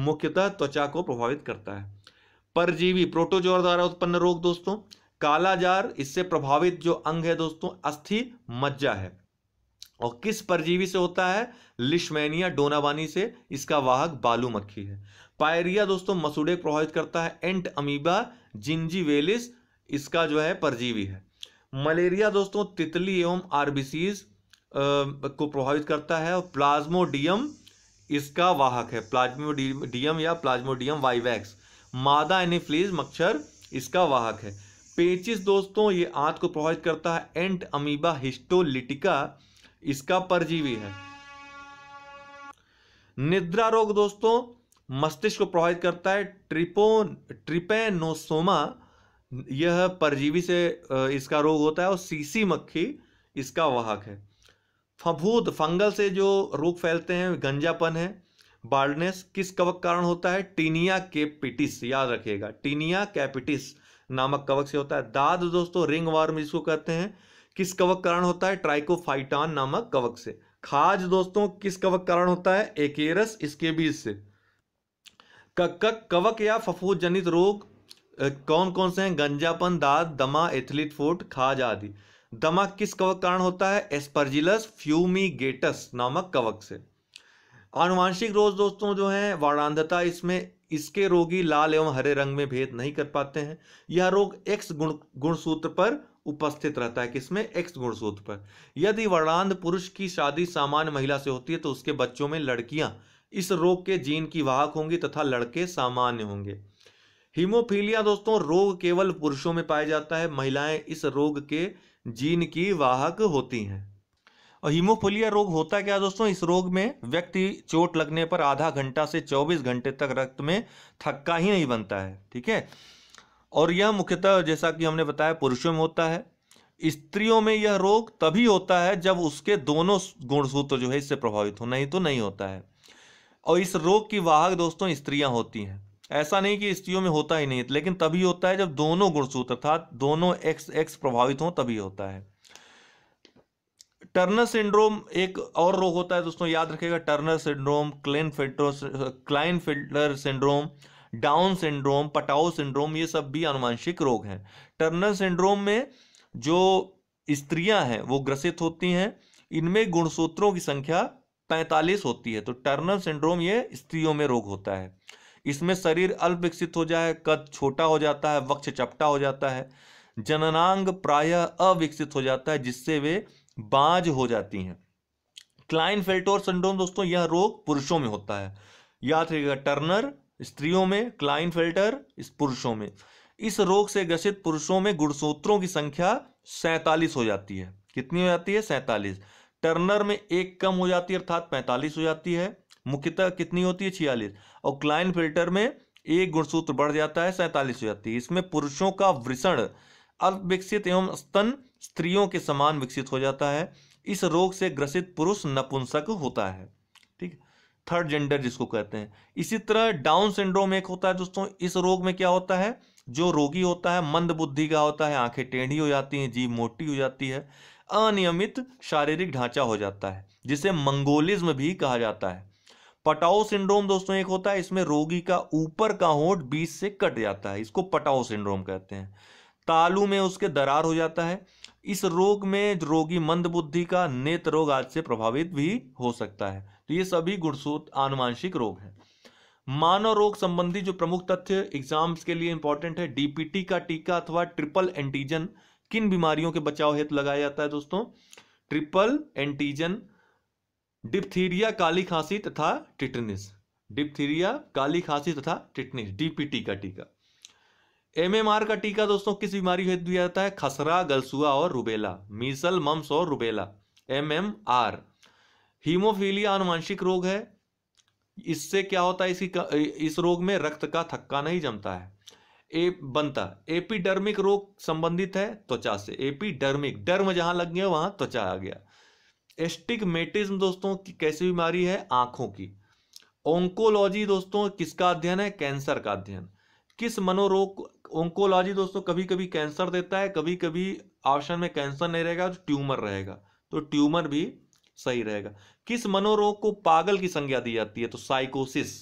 मुख्यतः त्वचा को प्रभावित करता है परजीवी प्रोटोजोर द्वारा उत्पन्न रोग दोस्तों कालाजार इससे प्रभावित जो अंग है दोस्तों अस्थि मज्जा है और किस परजीवी से होता है लिशमैनिया डोनावानी से इसका वाहक बालू मक्खी है पायरिया दोस्तों मसूड़े को प्रभावित करता है एंट अमीबा जिंजीवेलिस इसका जो है परजीवी है मलेरिया दोस्तों तितली एवं आरबीसीज को प्रभावित करता है और प्लाज्मोडियम इसका वाहक है प्लाज्मोडियम या प्लाज्मोडियम वाइवैक्स मादा एनिफ्लीज मच्छर इसका वाहक है पेचिस दोस्तों ये आंत को प्रभावित करता है एंट अमीबा हिस्टोलिटिका इसका परजीवी है निद्रा रोग दोस्तों मस्तिष्क को प्रभावित करता है ट्रिपोन ट्रिपेनोसोमा यह परजीवी से इसका रोग होता है और सीसी मक्खी इसका वाहक है फभूत फंगल से जो रोग फैलते हैं गंजापन है बाल्डनेस किस कवक कारण होता है टीनिया कैपिटिस याद रखिएगा टीनिया कैपिटिस नामक कवक से होता है दाद दोस्तों रिंग वार्म जिसको कहते हैं किस कवक कारण होता है ट्राइकोफाइटान नामक कवक से खाज दोस्तों किस कवक कारण होता है एकेरस इसके बीज से कक्कक कवक या फफूद जनित रोग कौन कौन से हैं गंजापन दाद दमा एथलीट फूट खाज आदि दमा किस कवक कारण होता है एस्पर्जिलस फ्यूमीगेटस नामक कवक से आनुवांशिक रोग दोस्तों जो है वाणांधता इसमें इसके रोगी लाल एवं हरे रंग में भेद नहीं कर पाते हैं यह रोग एक्स गुण गुणसूत्र पर उपस्थित रहता है किसमें एक्स गुणसूत्र पर यदि वर्णांध पुरुष की शादी सामान्य महिला से होती है तो उसके बच्चों में लड़कियां इस रोग के जीन की वाहक होंगी तथा लड़के सामान्य होंगे हीमोफीलिया दोस्तों रोग केवल पुरुषों में पाया जाता है महिलाएं इस रोग के जीन की वाहक होती हैं और हीमोफीलिया रोग होता क्या दोस्तों इस रोग में व्यक्ति चोट लगने पर आधा घंटा से 24 घंटे तक रक्त में थक्का ही नहीं बनता है ठीक है और यह मुख्यतः जैसा कि हमने बताया पुरुषों में होता है स्त्रियों में यह रोग तभी होता है जब उसके दोनों गुणसूत्र जो है इससे प्रभावित हो नहीं तो नहीं होता है और इस रोग की वाहक दोस्तों स्त्रियां होती हैं ऐसा नहीं कि स्त्रियों में होता ही नहीं लेकिन तभी होता है जब दोनों गुणसूत्र अर्थात दोनों एक्स एक्स प्रभावित हों तभी होता है टर्नर सिंड्रोम एक और रोग होता है दोस्तों याद रखेगा Turner syndrome Klinefelter Klinefelter syndrome Down syndrome Patau syndrome ये सब भी अनुवांशिक रोग हैं टर्नर सिंड्रोम में जो स्त्रियां हैं वो ग्रसित होती हैं इनमें गुणसूत्रों की संख्या पैंतालीस होती है तो टर्नर सिंड्रोम ये स्त्रियों में रोग होता है इसमें शरीर अल्प विकसित हो जाए कद छोटा हो जाता है वक्ष चपटा हो जाता है जननांग प्रायः अविकसित हो जाता है जिससे वे बाज हो जाती हैं क्लाइन फेल्टोर सिंड्रोम दोस्तों यह रोग पुरुषों में होता है याद रखिएगा टर्नर स्त्रियों में क्लाइन फिल्टर पुरुषों में इस रोग से ग्रसित पुरुषों में गुणसूत्रों की संख्या सैंतालीस हो जाती है कितनी हो जाती है सैंतालीस टर्नर में एक कम हो जाती है अर्थात पैंतालीस हो जाती है मुख्यतः कितनी होती है छियालीस और क्लाइन फिल्टर में एक गुणसूत्र बढ़ जाता है सैंतालीस हो जाती है इसमें पुरुषों का वृषण अल्पविकसित एवं स्तन स्त्रियों के समान विकसित हो जाता है इस रोग से ग्रसित पुरुष नपुंसक होता है थर्ड जेंडर जिसको कहते हैं इसी तरह डाउन सिंड्रोम एक होता है दोस्तों इस रोग में क्या होता है जो रोगी होता है मंद बुद्धि का होता है आंखें टेढ़ी हो जाती हैं जीभ मोटी हो जाती है अनियमित शारीरिक ढांचा हो जाता है जिसे मंगोलिज्म भी कहा जाता है पटाओ सिंड्रोम दोस्तों एक होता है इसमें रोगी का ऊपर का होंठ बीच से कट जाता है इसको पटाओ सिंड्रोम कहते हैं तालू में उसके दरार हो जाता है इस रोग में रोगी मंद बुद्धि का नेत्र रोग आज से प्रभावित भी हो सकता है तो ये सभी गुड़सूत आनुवांशिक रोग हैं मानव रोग संबंधी जो प्रमुख तथ्य एग्जाम्स के लिए इंपॉर्टेंट है डीपीटी का टीका अथवा ट्रिपल एंटीजन किन बीमारियों के बचाव हेतु लगाया जाता है दोस्तों ट्रिपल एंटीजन डिप्थीरिया काली खांसी तथा टिटनिस डिप्थीरिया काली खांसी तथा टिटनिस डीपीटी का टीका एमएमआर का टीका दोस्तों किस बीमारी हेतु दिया जाता है खसरा गलसुआ और रुबेला मीसल मम्स और रुबेला एमएमआर हीमोफीलिया अनुवांशिक रोग है इससे क्या होता है इसी इस रोग में रक्त का थक्का नहीं जमता है ए बनता एपिडर्मिक रोग संबंधित है त्वचा से एपीडर्मिक डर्म जहां लग गया वहां त्वचा आ गया एस्टिकमेटिज्म दोस्तों की कैसी बीमारी है आंखों की ओंकोलॉजी दोस्तों किसका अध्ययन है कैंसर का अध्ययन किस मनोरोग ओंकोलॉजी दोस्तों कभी कभी कैंसर देता है कभी कभी ऑप्शन में कैंसर नहीं रहेगा तो ट्यूमर रहेगा तो ट्यूमर भी सही रहेगा किस मनोरोग को पागल की संज्ञा दी जाती है तो साइकोसिस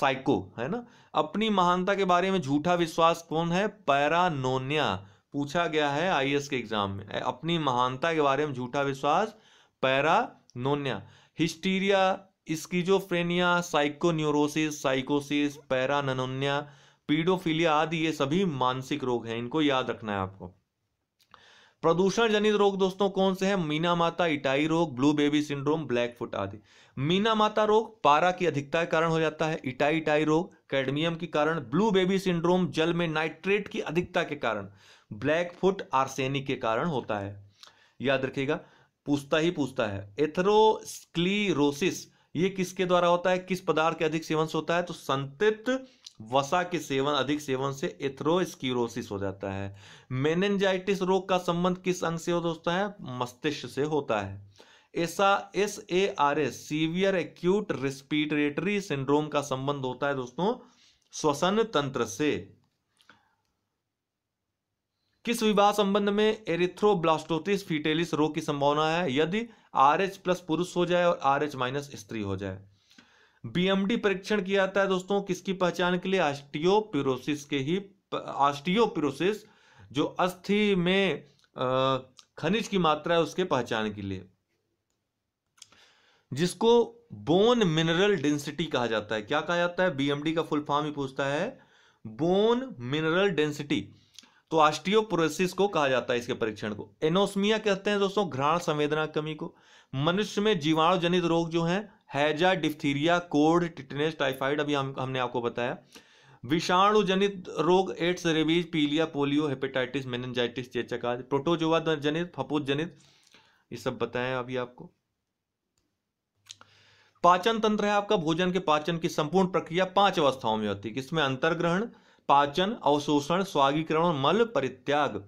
साइको है ना अपनी महानता के बारे में झूठा विश्वास कौन है पैरानोनिया पूछा गया है आईएएस के एग्जाम में अपनी महानता के बारे में झूठा विश्वास पैरानोनिया हिस्टीरिया स्कीजोफ्रेनिया साइकोन्यूरोसिस साइकोसिस पैरानोनिया पीडोफिलिया आदि ये सभी मानसिक रोग हैं इनको याद रखना है आपको प्रदूषण जनित रोग दोस्तों कौन से हैं मीना माता इटाई रोग blue baby syndrome black foot आदि मीना माता रोग पारा की अधिकता के कारण हो जाता है इटाई इटाई रोग कैडमियम के कारण ब्लू बेबी सिंड्रोम जल में नाइट्रेट की अधिकता के कारण ब्लैक फुट आर्सेनिक के कारण होता है याद रखिएगा पूछता ही पूछता है एथरोस्क्लीरोसिस ये किसके द्वारा होता है किस पदार्थ के अधिक सेवन से होता है तो संतृप्त वसा के सेवन अधिक सेवन से एथरोस्क्यूरोसिस हो जाता है मेनेंजाइटिस रोग का संबंध किस अंग से होता है मस्तिष्क से होता है ऐसा S A R S severe acute respiratory syndrome का संबंध होता है दोस्तों श्वसन तंत्र से किस विवाह संबंध में एरिथ्रोब्लास्टोटिस फिटेलिस रोग की संभावना है यदि आर एच प्लस पुरुष हो जाए और आर एच माइनस स्त्री हो जाए बीएमडी परीक्षण किया जाता है दोस्तों किसकी पहचान के लिए ऑस्टियोपिरोसिस के ही ऑस्टियोपिरोसिस जो अस्थि में खनिज की मात्रा है उसके पहचान के लिए जिसको बोन मिनरल डेंसिटी कहा जाता है क्या कहा जाता है बीएमडी का फुल फॉर्म ही पूछता है बोन मिनरल डेंसिटी तो ऑस्टियोपोरोसिस को कहा जाता है इसके परीक्षण को एनोस्मिया कहते हैं दोस्तों घ्राण संवेदना कमी को मनुष्य में जीवाणु जनित रोग जो हैं हैजा डिफ्थीरिया कोड टिटनेस टाइफाइड अभी हम हमने आपको बताया विषाणु जनित रोग एड्स रेबीज पीलिया पोलियो हेपेटाइटिस मेनजाइटिस चेचक आदि प्रोटोजोवा जनित फपूत जनित ये सब बताया अभी आपको पाचन तंत्र है आपका भोजन के पाचन की संपूर्ण प्रक्रिया पांच अवस्थाओं में होती है किसमें अंतर्ग्रहण पाचन अवशोषण स्वागीकरण और मल परित्याग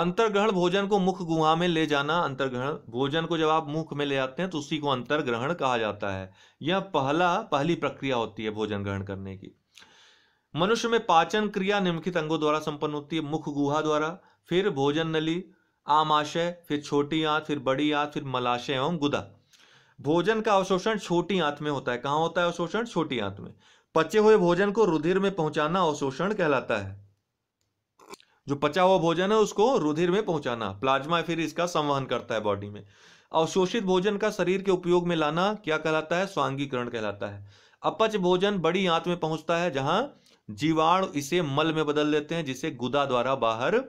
अंतर्ग्रहण भोजन को मुख गुहा में ले जाना अंतर्ग्रहण भोजन को जब आप मुख में ले जाते हैं तो उसी को अंतर्ग्रहण कहा जाता है यह पहला पहली प्रक्रिया होती है भोजन ग्रहण करने की मनुष्य में पाचन क्रिया निम्नलिखित अंगों द्वारा संपन्न होती है मुख गुहा द्वारा फिर भोजन नली आमाशय फिर छोटी आंत फिर बड़ी आंत फिर मलाशय एवं गुदा भोजन का अवशोषण छोटी आंत में होता है कहाँ होता है अवशोषण छोटी आंत में पचे हुए भोजन को रुधिर में पहुंचाना अवशोषण कहलाता है जो पचा हुआ भोजन है उसको रुधिर में पहुंचाना प्लाज्मा फिर इसका संवहन करता है बॉडी में अवशोषित भोजन का शरीर के उपयोग में लाना क्या कहलाता है स्वांगीकरण कहलाता है अपच भोजन बड़ी आंत में पहुंचता है जहां जीवाणु इसे मल में बदल देते हैं जिसे गुदा द्वारा बाहर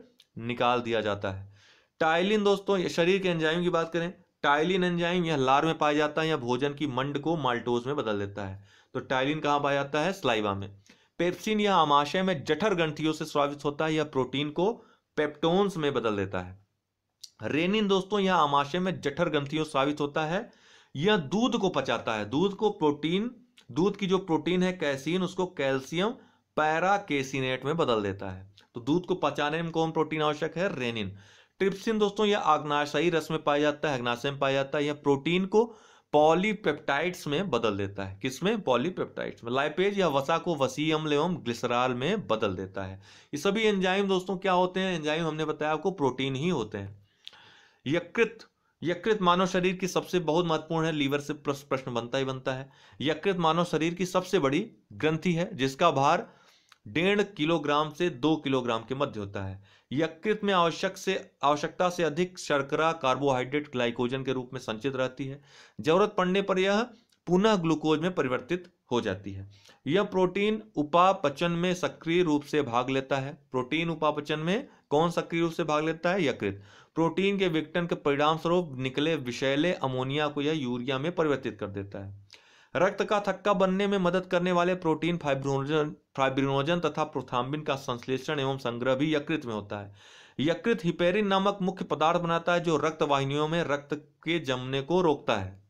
निकाल दिया जाता है टाइलिन दोस्तों शरीर के एंजाइम की बात करें टाइलिन एंजाइम यह लार में पाया जाता है या भोजन की मंड को माल्टोज में बदल देता है तो टाइलिन कहाँ पाया जाता है स्लाइवा में पेप्सिन यह आमाशय में जठर ग्रंथियों से स्रावित होता है यह प्रोटीन को पेप्टोन्स में बदल देता है रेनिन दोस्तों यह आमाशय में जठर ग्रंथियों स्रावित होता है यह दूध को पचाता है दूध को प्रोटीन दूध की जो प्रोटीन है कैसीन उसको कैल्शियम पैराकेसिनेट में बदल देता है तो दूध को पचाने में कौन प्रोटीन आवश्यक है रेनिन ट्रिप्सिन दोस्तों यह आग्नाशयी रस में पाया जाता है अग्नाशय में पाया जाता है यह प्रोटीन को पॉलीपेप्टाइड्स में बदल देता है किसमें पॉलीपेप्टाइड्स में लाइपेज या वसा को वसी अम्ल एवं ग्लिसराल में बदल देता है ये सभी एंजाइम दोस्तों क्या होते हैं एंजाइम हमने बताया आपको प्रोटीन ही होते हैं यकृत यकृत मानव शरीर की सबसे बहुत महत्वपूर्ण है लीवर से प्रश्न बनता ही बनता है यकृत मानव शरीर की सबसे बड़ी ग्रंथि है जिसका भार डेढ़ किलोग्राम से दो किलोग्राम के मध्य होता है यकृत में आवश्यक से आवश्यकता से अधिक शर्करा कार्बोहाइड्रेट ग्लाइकोजन के रूप में संचित रहती है जरूरत पड़ने पर यह पुनः ग्लूकोज में परिवर्तित हो जाती है यह प्रोटीन उपापचन में सक्रिय रूप से भाग लेता है प्रोटीन उपापचन में कौन सक्रिय रूप से भाग लेता है यकृत प्रोटीन के विघटन के परिणाम स्वरूप निकले विषैले अमोनिया को यह यूरिया में परिवर्तित कर देता है रक्त का थक्का बनने में मदद करने वाले प्रोटीन फाइब्रोजन फाइब्रिनोजन तथा प्रोथाम्बिन का संश्लेषण एवं संग्रह भी यकृत में होता है यकृत हिपेरिन नामक मुख्य पदार्थ बनाता है जो रक्त वाहिनियों में रक्त के जमने को रोकता है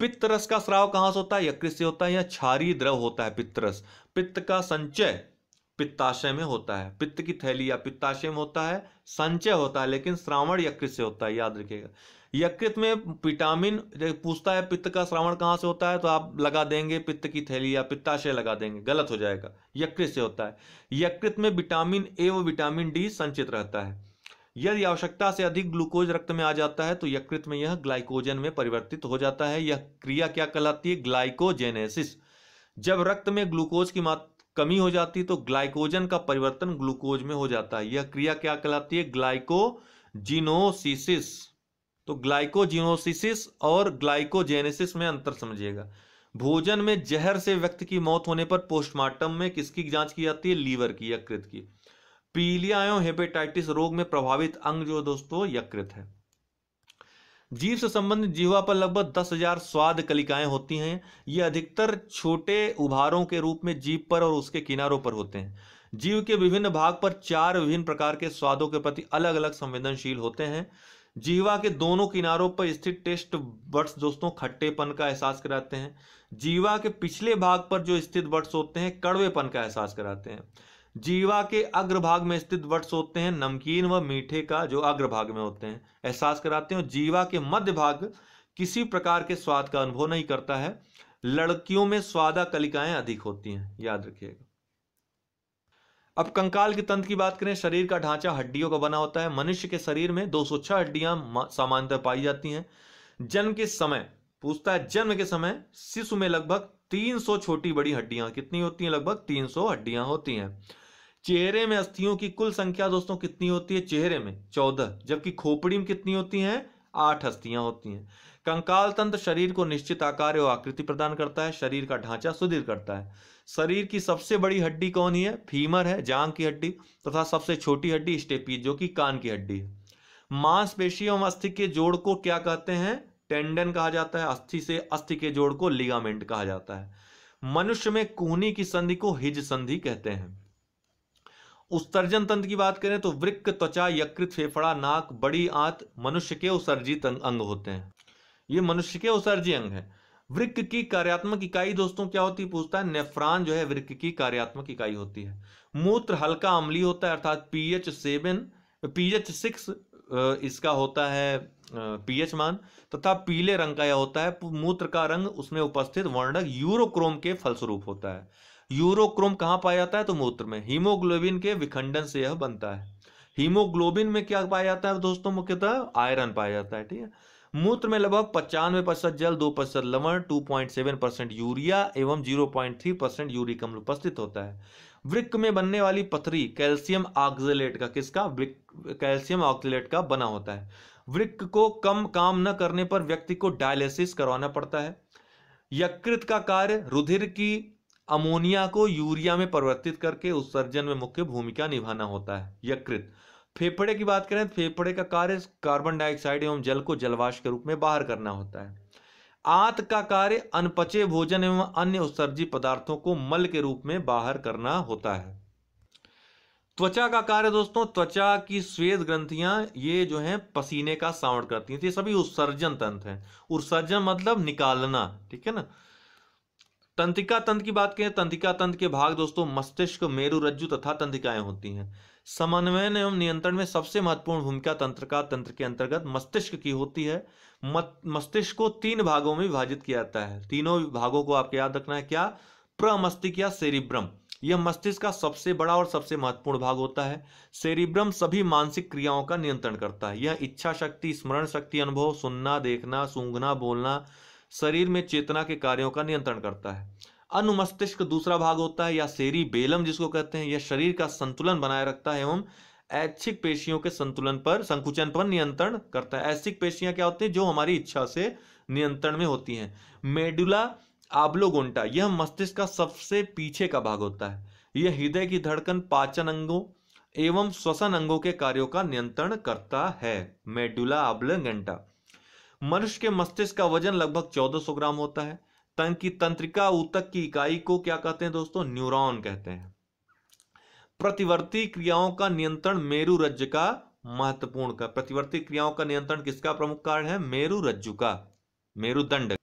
पित्त रस का स्राव कहां से होता है यकृत से होता है या छारी द्रव होता है पित्तरस पित्त का संचय पित्ताशय में होता है पित्त की थैली या पित्ताशय में होता है संचय होता है लेकिन श्रावण यकृत से होता है याद रखिएगा यकृत में विटामिन पूछता है पित्त का श्रावण कहाँ से होता है तो आप लगा देंगे पित्त की थैली या पित्ताशय लगा देंगे गलत हो जाएगा यकृत से होता है यकृत में विटामिन ए व विटामिन डी संचित रहता है यदि आवश्यकता से अधिक ग्लूकोज रक्त में आ जाता है तो यकृत में यह ग्लाइकोजन में परिवर्तित हो जाता है यह क्रिया क्या कहलाती है ग्लाइकोजेनेसिस जब रक्त में ग्लूकोज की मात्रा कमी हो जाती है तो ग्लाइकोजन का परिवर्तन ग्लूकोज में हो जाता है यह क्रिया क्या कहलाती है ग्लाइकोजिनोसिस तो ग्लाइकोजिनोसिस और ग्लाइकोजेनेसिस में अंतर समझिएगा भोजन में जहर से व्यक्ति की मौत होने पर पोस्टमार्टम में किसकी जांच की जाती है लीवर की यकृत की पीलिया एवं हेपेटाइटिस रोग में प्रभावित अंग जो दोस्तों यकृत है जीव से संबंधित जीवा पर लगभग दस हजार स्वाद कलिकाएं होती हैं ये अधिकतर छोटे उभारों के रूप में जीव पर और उसके किनारों पर होते हैं जीव के विभिन्न भाग पर चार विभिन्न प्रकार के स्वादों के प्रति अलग अलग संवेदनशील होते हैं जीवा के दोनों किनारों पर स्थित टेस्ट बट्स दोस्तों खट्टेपन का एहसास कराते हैं जीवा के पिछले भाग पर जो स्थित बट्स होते हैं कड़वेपन का एहसास कराते हैं जीवा के अग्रभाग में स्थित बट्स होते हैं नमकीन व मीठे का जो अग्रभाग में होते हैं एहसास कराते हैं जीवा के मध्य भाग किसी प्रकार के स्वाद का अनुभव नहीं करता है लड़कियों में स्वादा कलिकाएं अधिक होती हैं याद रखिएगा अब कंकाल के तंत्र की बात करें शरीर का ढांचा हड्डियों का बना होता है मनुष्य के शरीर में 206 हड्डियां सामान्यतः पाई जाती हैं जन्म के समय पूछता है जन्म के समय शिशु में लगभग 300 छोटी बड़ी हड्डियां कितनी होती हैं लगभग 300 हड्डियां होती हैं चेहरे में अस्थियों की कुल संख्या दोस्तों कितनी होती है चेहरे में चौदह जबकि खोपड़ी में कितनी होती हैं आठ अस्थियां होती हैं कंकाल तंत्र शरीर को निश्चित आकार और आकृति प्रदान करता है शरीर का ढांचा सुदृढ़ करता है शरीर की सबसे बड़ी हड्डी कौन ही है फीमर है जांग की हड्डी तथा सबसे छोटी हड्डी स्टेपी जो कि कान की हड्डी है मांसपेशियों अस्थि के जोड़ को क्या कहते हैं टेंडन कहा जाता है अस्थि से अस्थि के जोड़ को लिगामेंट कहा जाता है मनुष्य में कोहनी की संधि को हिज संधि कहते हैं उत्सर्जन तंत्र की बात करें तो वृक्क त्वचा यकृत फेफड़ा नाक बड़ी आंत मनुष्य के उत्सर्जित अंग होते हैं ये मनुष्य के उत्सर्जी अंग है वृक्क की कार्यात्मक इकाई दोस्तों क्या होती है पूछता है नेफ्रान जो है वृक्क की कार्यात्मक इकाई होती है मूत्र हल्का अम्ली होता है अर्थात पीएच सेवन पीएच सिक्स इसका होता है पीएच मान तथा पीले रंग का यह होता है मूत्र का रंग उसमें उपस्थित वर्णक यूरोक्रोम के फलस्वरूप होता है यूरोक्रोम कहाँ पाया जाता है तो मूत्र में हीमोग्लोबिन के विखंडन से यह बनता है हीमोग्लोबिन में क्या पाया जाता है दोस्तों मुख्यतः आयरन पाया जाता है ठीक है मूत्र में लगभग पचानवे प्रतिशत जल दो प्रतिशत लवण two point seven percent urea एवं zero point three percent uric अम्ल उपस्थित होता है वृक्क में बनने वाली पथरी कैल्शियम ऑक्जिलेट का किसका कैल्शियम ऑक्जिलेट का बना होता है वृक्क को कम काम न करने पर व्यक्ति को डायलिसिस करवाना पड़ता है यकृत का कार्य रुधिर की अमोनिया को यूरिया में परिवर्तित करके उत्सर्जन में मुख्य भूमिका निभाना होता है यकृत फेफड़े की बात करें तो फेफड़े का कार्य कार्बन डाइऑक्साइड एवं जल को जलवाश के रूप में बाहर करना होता है आंत का कार्य अनपचे भोजन एवं अन्य उत्सर्जी पदार्थों को मल के रूप में बाहर करना होता है त्वचा का कार्य दोस्तों त्वचा की स्वेद ग्रंथियां ये जो है पसीने का सावण करती हैं तो ये सभी उत्सर्जन तंत्र हैं उत्सर्जन मतलब निकालना ठीक है ना तंत्रिका तंत्र की बात करें तंत्रिका तंत्र के भाग दोस्तों मस्तिष्क मेरु रज्जु तथा तंत्रिकाएं होती हैं समन्वयन एवं नियंत्रण में सबसे महत्वपूर्ण भूमिका तंत्रिका तंत्र के अंतर्गत मस्तिष्क की होती है मस्तिष्क को तीन भागों में विभाजित किया जाता है तीनों भागों को आपको याद रखना है क्या प्रमस्तिक या सेरिब्रम यह मस्तिष्क का सबसे बड़ा और सबसे महत्वपूर्ण भाग होता है सेरिब्रम सभी मानसिक क्रियाओं का नियंत्रण करता है यह इच्छा शक्ति स्मरण शक्ति अनुभव सुनना देखना सूंघना बोलना शरीर में चेतना के कार्यों का नियंत्रण करता है अनुमस्तिष्क दूसरा भाग होता है या शेरी बेलम जिसको कहते हैं यह शरीर का संतुलन बनाए रखता है एवं ऐच्छिक पेशियों के संतुलन पर संकुचन पर नियंत्रण करता है ऐच्छिक पेशियां क्या होती हैं जो हमारी इच्छा से नियंत्रण में होती हैं मेडुला आबलोगोंटा यह मस्तिष्क का सबसे पीछे का भाग होता है यह हृदय की धड़कन पाचन अंगों एवं श्वसन अंगों के कार्यों का नियंत्रण करता है मेडुला आबलोगेंटा मनुष्य के मस्तिष्क का वजन लगभग 1400 ग्राम होता है तन की तंत्रिका ऊतक की इकाई को क्या कहते हैं दोस्तों न्यूरॉन कहते हैं प्रतिवर्ती क्रियाओं का नियंत्रण मेरु रज्जु का महत्वपूर्ण का प्रतिवर्ती क्रियाओं का नियंत्रण किसका प्रमुख कारण है मेरु रज्जु का मेरुदंड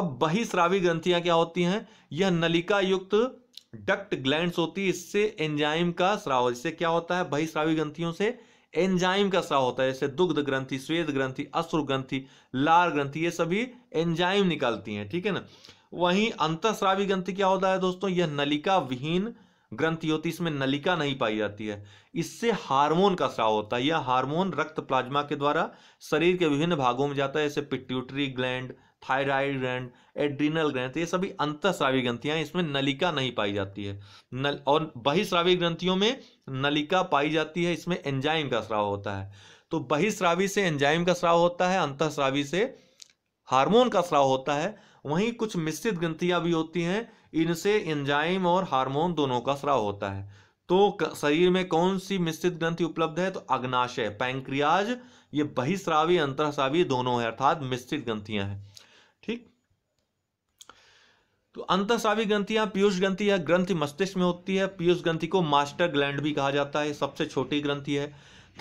अब बहिश्रावी ग्रंथियां क्या होती हैं यह नलिका युक्त डक्ट ग्लैंड होती है इससे एंजाइम का स्राव इससे क्या होता है बहिश्रावी ग्रंथियों से एंजाइम का सा होता है जैसे दुग्ध ग्रंथि श्वेत ग्रंथि अश्रु ग्रंथि लार ग्रंथि ये सभी एंजाइम निकालती हैं ठीक है ना वहीं अंतस्रावी ग्रंथि क्या होता है दोस्तों यह नलिका विहीन ग्रंथि होती है इसमें नलिका नहीं पाई जाती है इससे हार्मोन का स्राव होता है यह हार्मोन रक्त प्लाज्मा के द्वारा शरीर के विभिन्न भागों में जाता है जैसे pituitary gland thyroid gland adrenal ग्रंथ तो ये सभी अंतस्रावी ग्रंथियां इसमें नलिका नहीं पाई जाती है नल और बहिश्रावी ग्रंथियों में नलिका पाई जाती है इसमें एंजाइम का स्राव होता है तो बहिस्रावी से एंजाइम का स्राव होता है श्रावी से हार्मोन का स्राव होता है वहीं कुछ मिश्रित ग्रंथियां भी होती हैं इनसे एंजाइम और हार्मोन दोनों का स्राव होता है तो शरीर में कौन सी मिश्रित ग्रंथि उपलब्ध है तो अग्नाशय पैंक्रियाज ये बहिस्रावी अंतरस्रावी दोनों है अर्थात मिश्रित ग्रंथियां हैं तो अंतस्रावी ग्रंथि या पीयूष ग्रंथि या ग्रंथि मस्तिष्क में होती है पीयूष ग्रंथि को मास्टर ग्लैंड भी कहा जाता है सबसे छोटी ग्रंथि है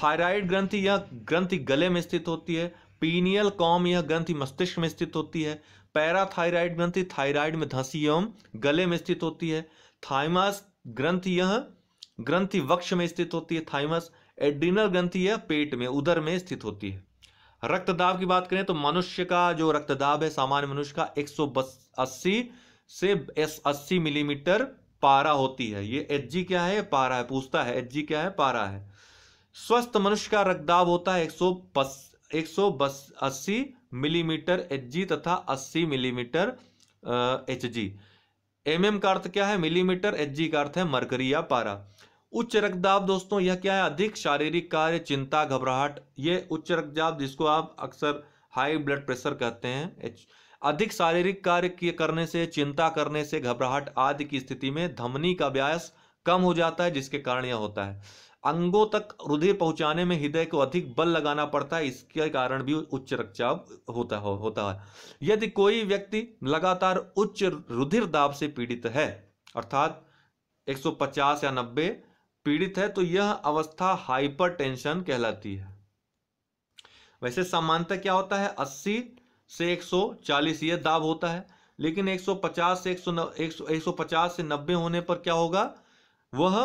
थायराइड ग्रंथि या ग्रंथि गले में स्थित होती है पीनियल कॉम यह ग्रंथि मस्तिष्क में स्थित होती है पैराथायराइड ग्रंथि थायराइड में धंसी एवं गले में स्थित होती है थाइमस ग्रंथि यह ग्रंथि वक्ष में स्थित होती है थाइमस एड्रिनल ग्रंथि यह पेट में उदर में स्थित होती है रक्तदाब की बात करें तो मनुष्य का जो रक्तदाब है सामान्य मनुष्य का एक सौ से एस अस्सी मिलीमीटर पारा होती है ये एच क्या है पारा है पूछता है एच क्या है पारा है स्वस्थ मनुष्य का रक्तदाब होता है एक सौ बस एक सौ बस अस्सी मिलीमीटर एच तथा अस्सी millimetre H G M M का अर्थ क्या है मिलीमीटर एच जी का अर्थ है मरकरी या पारा उच्च रक्तदाब दोस्तों यह क्या है अधिक शारीरिक कार्य चिंता घबराहट ये उच्च रक्तदाब जिसको आप अक्सर हाई ब्लड प्रेशर कहते हैं एच अधिक शारीरिक कार्य करने से चिंता करने से घबराहट आदि की स्थिति में धमनी का व्यास कम हो जाता है जिसके कारण यह होता है अंगों तक रुधिर पहुंचाने में हृदय को अधिक बल लगाना पड़ता है इसके कारण भी उच्च रक्तचाप होता हो, होता है यदि कोई व्यक्ति लगातार उच्च रुधिर दाब से पीड़ित है अर्थात 150 या 90 पीड़ित है तो यह अवस्था हाइपरटेंशन कहलाती है वैसे सामान्यतः क्या होता है से 140 ये दाब होता है लेकिन 150 से 100 150 से 90 होने पर क्या होगा वह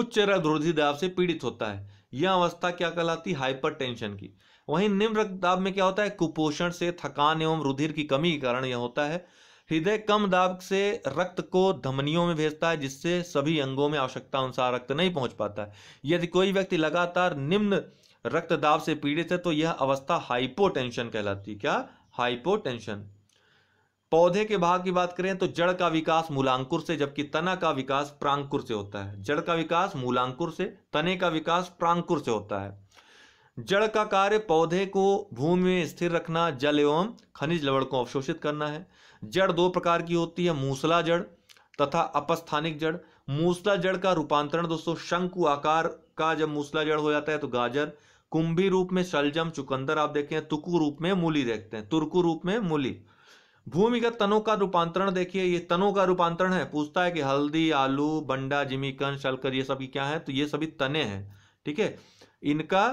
उच्च रक्तरोधी दाब से पीड़ित होता है यह अवस्था क्या कहलाती है हाइपरटेंशन की वहीं निम्न रक्त दाब में क्या होता है कुपोषण से थकान एवं रुधिर की कमी के कारण यह होता है हृदय कम दाब से रक्त को धमनियों में भेजता है जिससे सभी अंगों में आवश्यकता अनुसार रक्त नहीं पहुंच पाता है यदि कोई व्यक्ति लगातार निम्न रक्त दाब से पीड़ित है तो यह अवस्था हाइपोटेंशन कहलाती है क्या हाइपोटेंशन पौधे के भाग की बात करें तो जड़ का विकास मूलांकुर से जबकि तना का विकास प्रांकुर से होता है जड़ का विकास मूलांकुर से तने का विकास प्रांकुर से होता है जड़ का कार्य पौधे को भूमि में स्थिर रखना जल एवं खनिज लवण को अवशोषित करना है जड़ दो प्रकार की होती है मूसला जड़ तथा अपस्थानिक जड़ मूसला जड़ का रूपांतरण दोस्तों शंकु आकार का जब मूसला जड़ हो जाता है तो गाजर कुंभी रूप में शलजम चुकंदर आप देखें तुकु रूप में मूली देखते हैं तुर्कु रूप में मूली भूमिगत तनों का रूपांतरण देखिए ये तनों का रूपांतरण है पूछता है कि हल्दी आलू बंडा जिमीकन शलकर ये सभी क्या है तो ये सभी तने हैं ठीक है इनका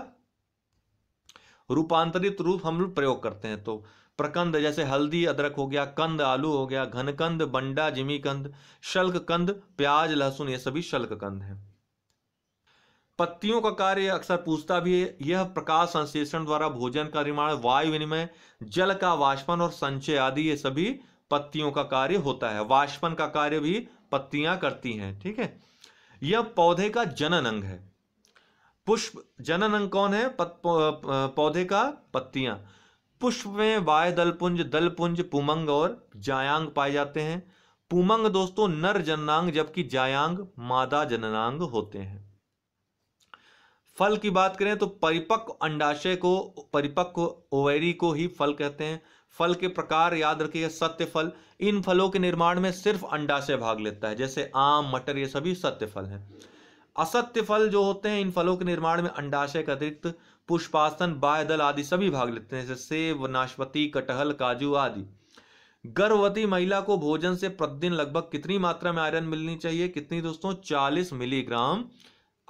रूपांतरित रूप हम लोग प्रयोग करते हैं तो प्रकंद जैसे हल्दी अदरक हो गया कंद आलू हो गया घनकंद बंडा जिमीकंद शल्क कंद प्याज लहसुन ये सभी शल्क कंद है पत्तियों का कार्य अक्सर पूछता भी है यह प्रकाश संश्लेषण द्वारा भोजन का निर्माण वायु विनिमय जल का वाष्पन और संचय आदि ये सभी पत्तियों का कार्य होता है वाष्पन का कार्य भी पत्तियां करती हैं ठीक है यह पौधे का जनन अंग है पुष्प जनन अंग कौन है पौधे का पत्तियां पुष्प में वाय दलपुंज दलपुंज पुमंग और जायांग पाए जाते हैं पुमंग दोस्तों नर जननांग जबकि जायांग मादा जननांग होते हैं फल की बात करें तो परिपक्व अंडाशय को परिपक्व ओवेरी को ही फल कहते हैं फल के प्रकार याद रखिए सत्य फल इन फलों के निर्माण में सिर्फ अंडाशय भाग लेता है जैसे आम मटर ये सभी सत्य फल हैं असत्य फल जो होते हैं इन फलों के निर्माण में अंडाशय के अतिरिक्त पुष्पासन बाह्य दल आदि सभी भाग लेते हैं जैसे सेब नाशपति कटहल काजू आदि गर्भवती महिला को भोजन से प्रतिदिन लगभग कितनी मात्रा में आयरन मिलनी चाहिए कितनी दोस्तों 40 मिलीग्राम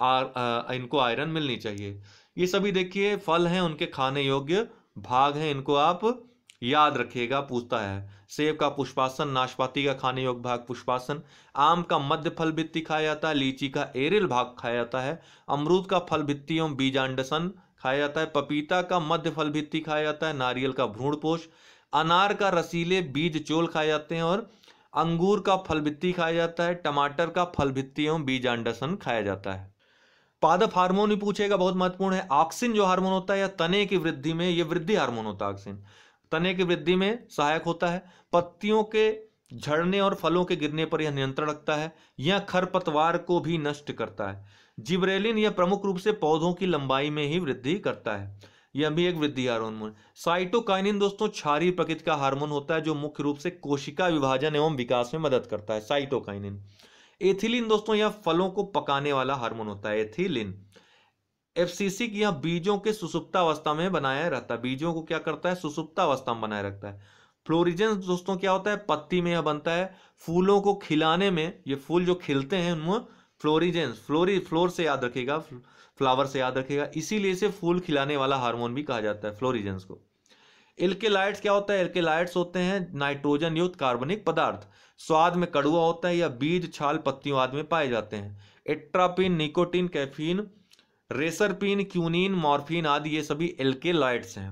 आर, आ, इनको आयरन मिलनी चाहिए ये सभी देखिए फल हैं उनके खाने योग्य भाग हैं इनको आप याद रखिएगा पूछता है सेब का पुष्पासन नाशपाती का खाने योग्य भाग पुष्पासन आम का मध्य फल भित्ति खाया जाता है लीची का एरिल भाग खाया जाता है अमरूद का फल भित्ती एवं बीजांडसन खाया जाता है पपीता का मध्य फल भित्ति खाया जाता है नारियल का भ्रूण पोष अनार का रसीले बीज चोल खाए जाते हैं और अंगूर का फल भित्ती खाया जाता है टमाटर का फल भित्ती एवं बीजांडसन खाया जाता है पादप हार्मोन भी पूछेगा बहुत महत्वपूर्ण है ऑक्सिन जो हार्मोन होता है या तने की वृद्धि में ये वृद्धि हार्मोन होता है ऑक्सिन तने की वृद्धि में सहायक होता है पत्तियों के झड़ने और फलों के गिरने पर यह नियंत्रण रखता है यह खरपतवार को भी नष्ट करता है जिब्रेलिन यह प्रमुख रूप से पौधों की लंबाई में ही वृद्धि करता है यह भी एक वृद्धि हार्मोन साइटोकाइनिन दोस्तों क्षारी प्रकृति का हार्मोन होता है जो मुख्य रूप से कोशिका विभाजन एवं विकास में मदद करता है साइटोकाइनिन एथिलीन दोस्तों यह फलों को पकाने वाला हार्मोन होता है एथिलीन एफसीसी की यह बीजों के सुसुप्ता अवस्था में बनाया रहता है बीजों को क्या करता है सुसुप्ता अवस्था में बनाए रखता है फ्लोरिजेंस दोस्तों क्या होता है पत्ती में यह बनता है फूलों को खिलाने में ये फूल जो खिलते हैं उनमें फ्लोरिजेंस फ्लोरी फ्लोर से याद रखेगा फ्लावर से याद रखेगा इसीलिए इसे फूल खिलाने वाला हार्मोन भी कहा जाता है फ्लोरिजेंस को एल्केलाइट्स क्या होता है एल्केलाइट्स होते हैं नाइट्रोजन युक्त कार्बनिक पदार्थ स्वाद में कड़ुआ होता है या बीज छाल पत्तियों आदि में पाए जाते हैं atropine nicotine caffeine reserpine quinine morphine आदि ये सभी एल्केलाइट्स हैं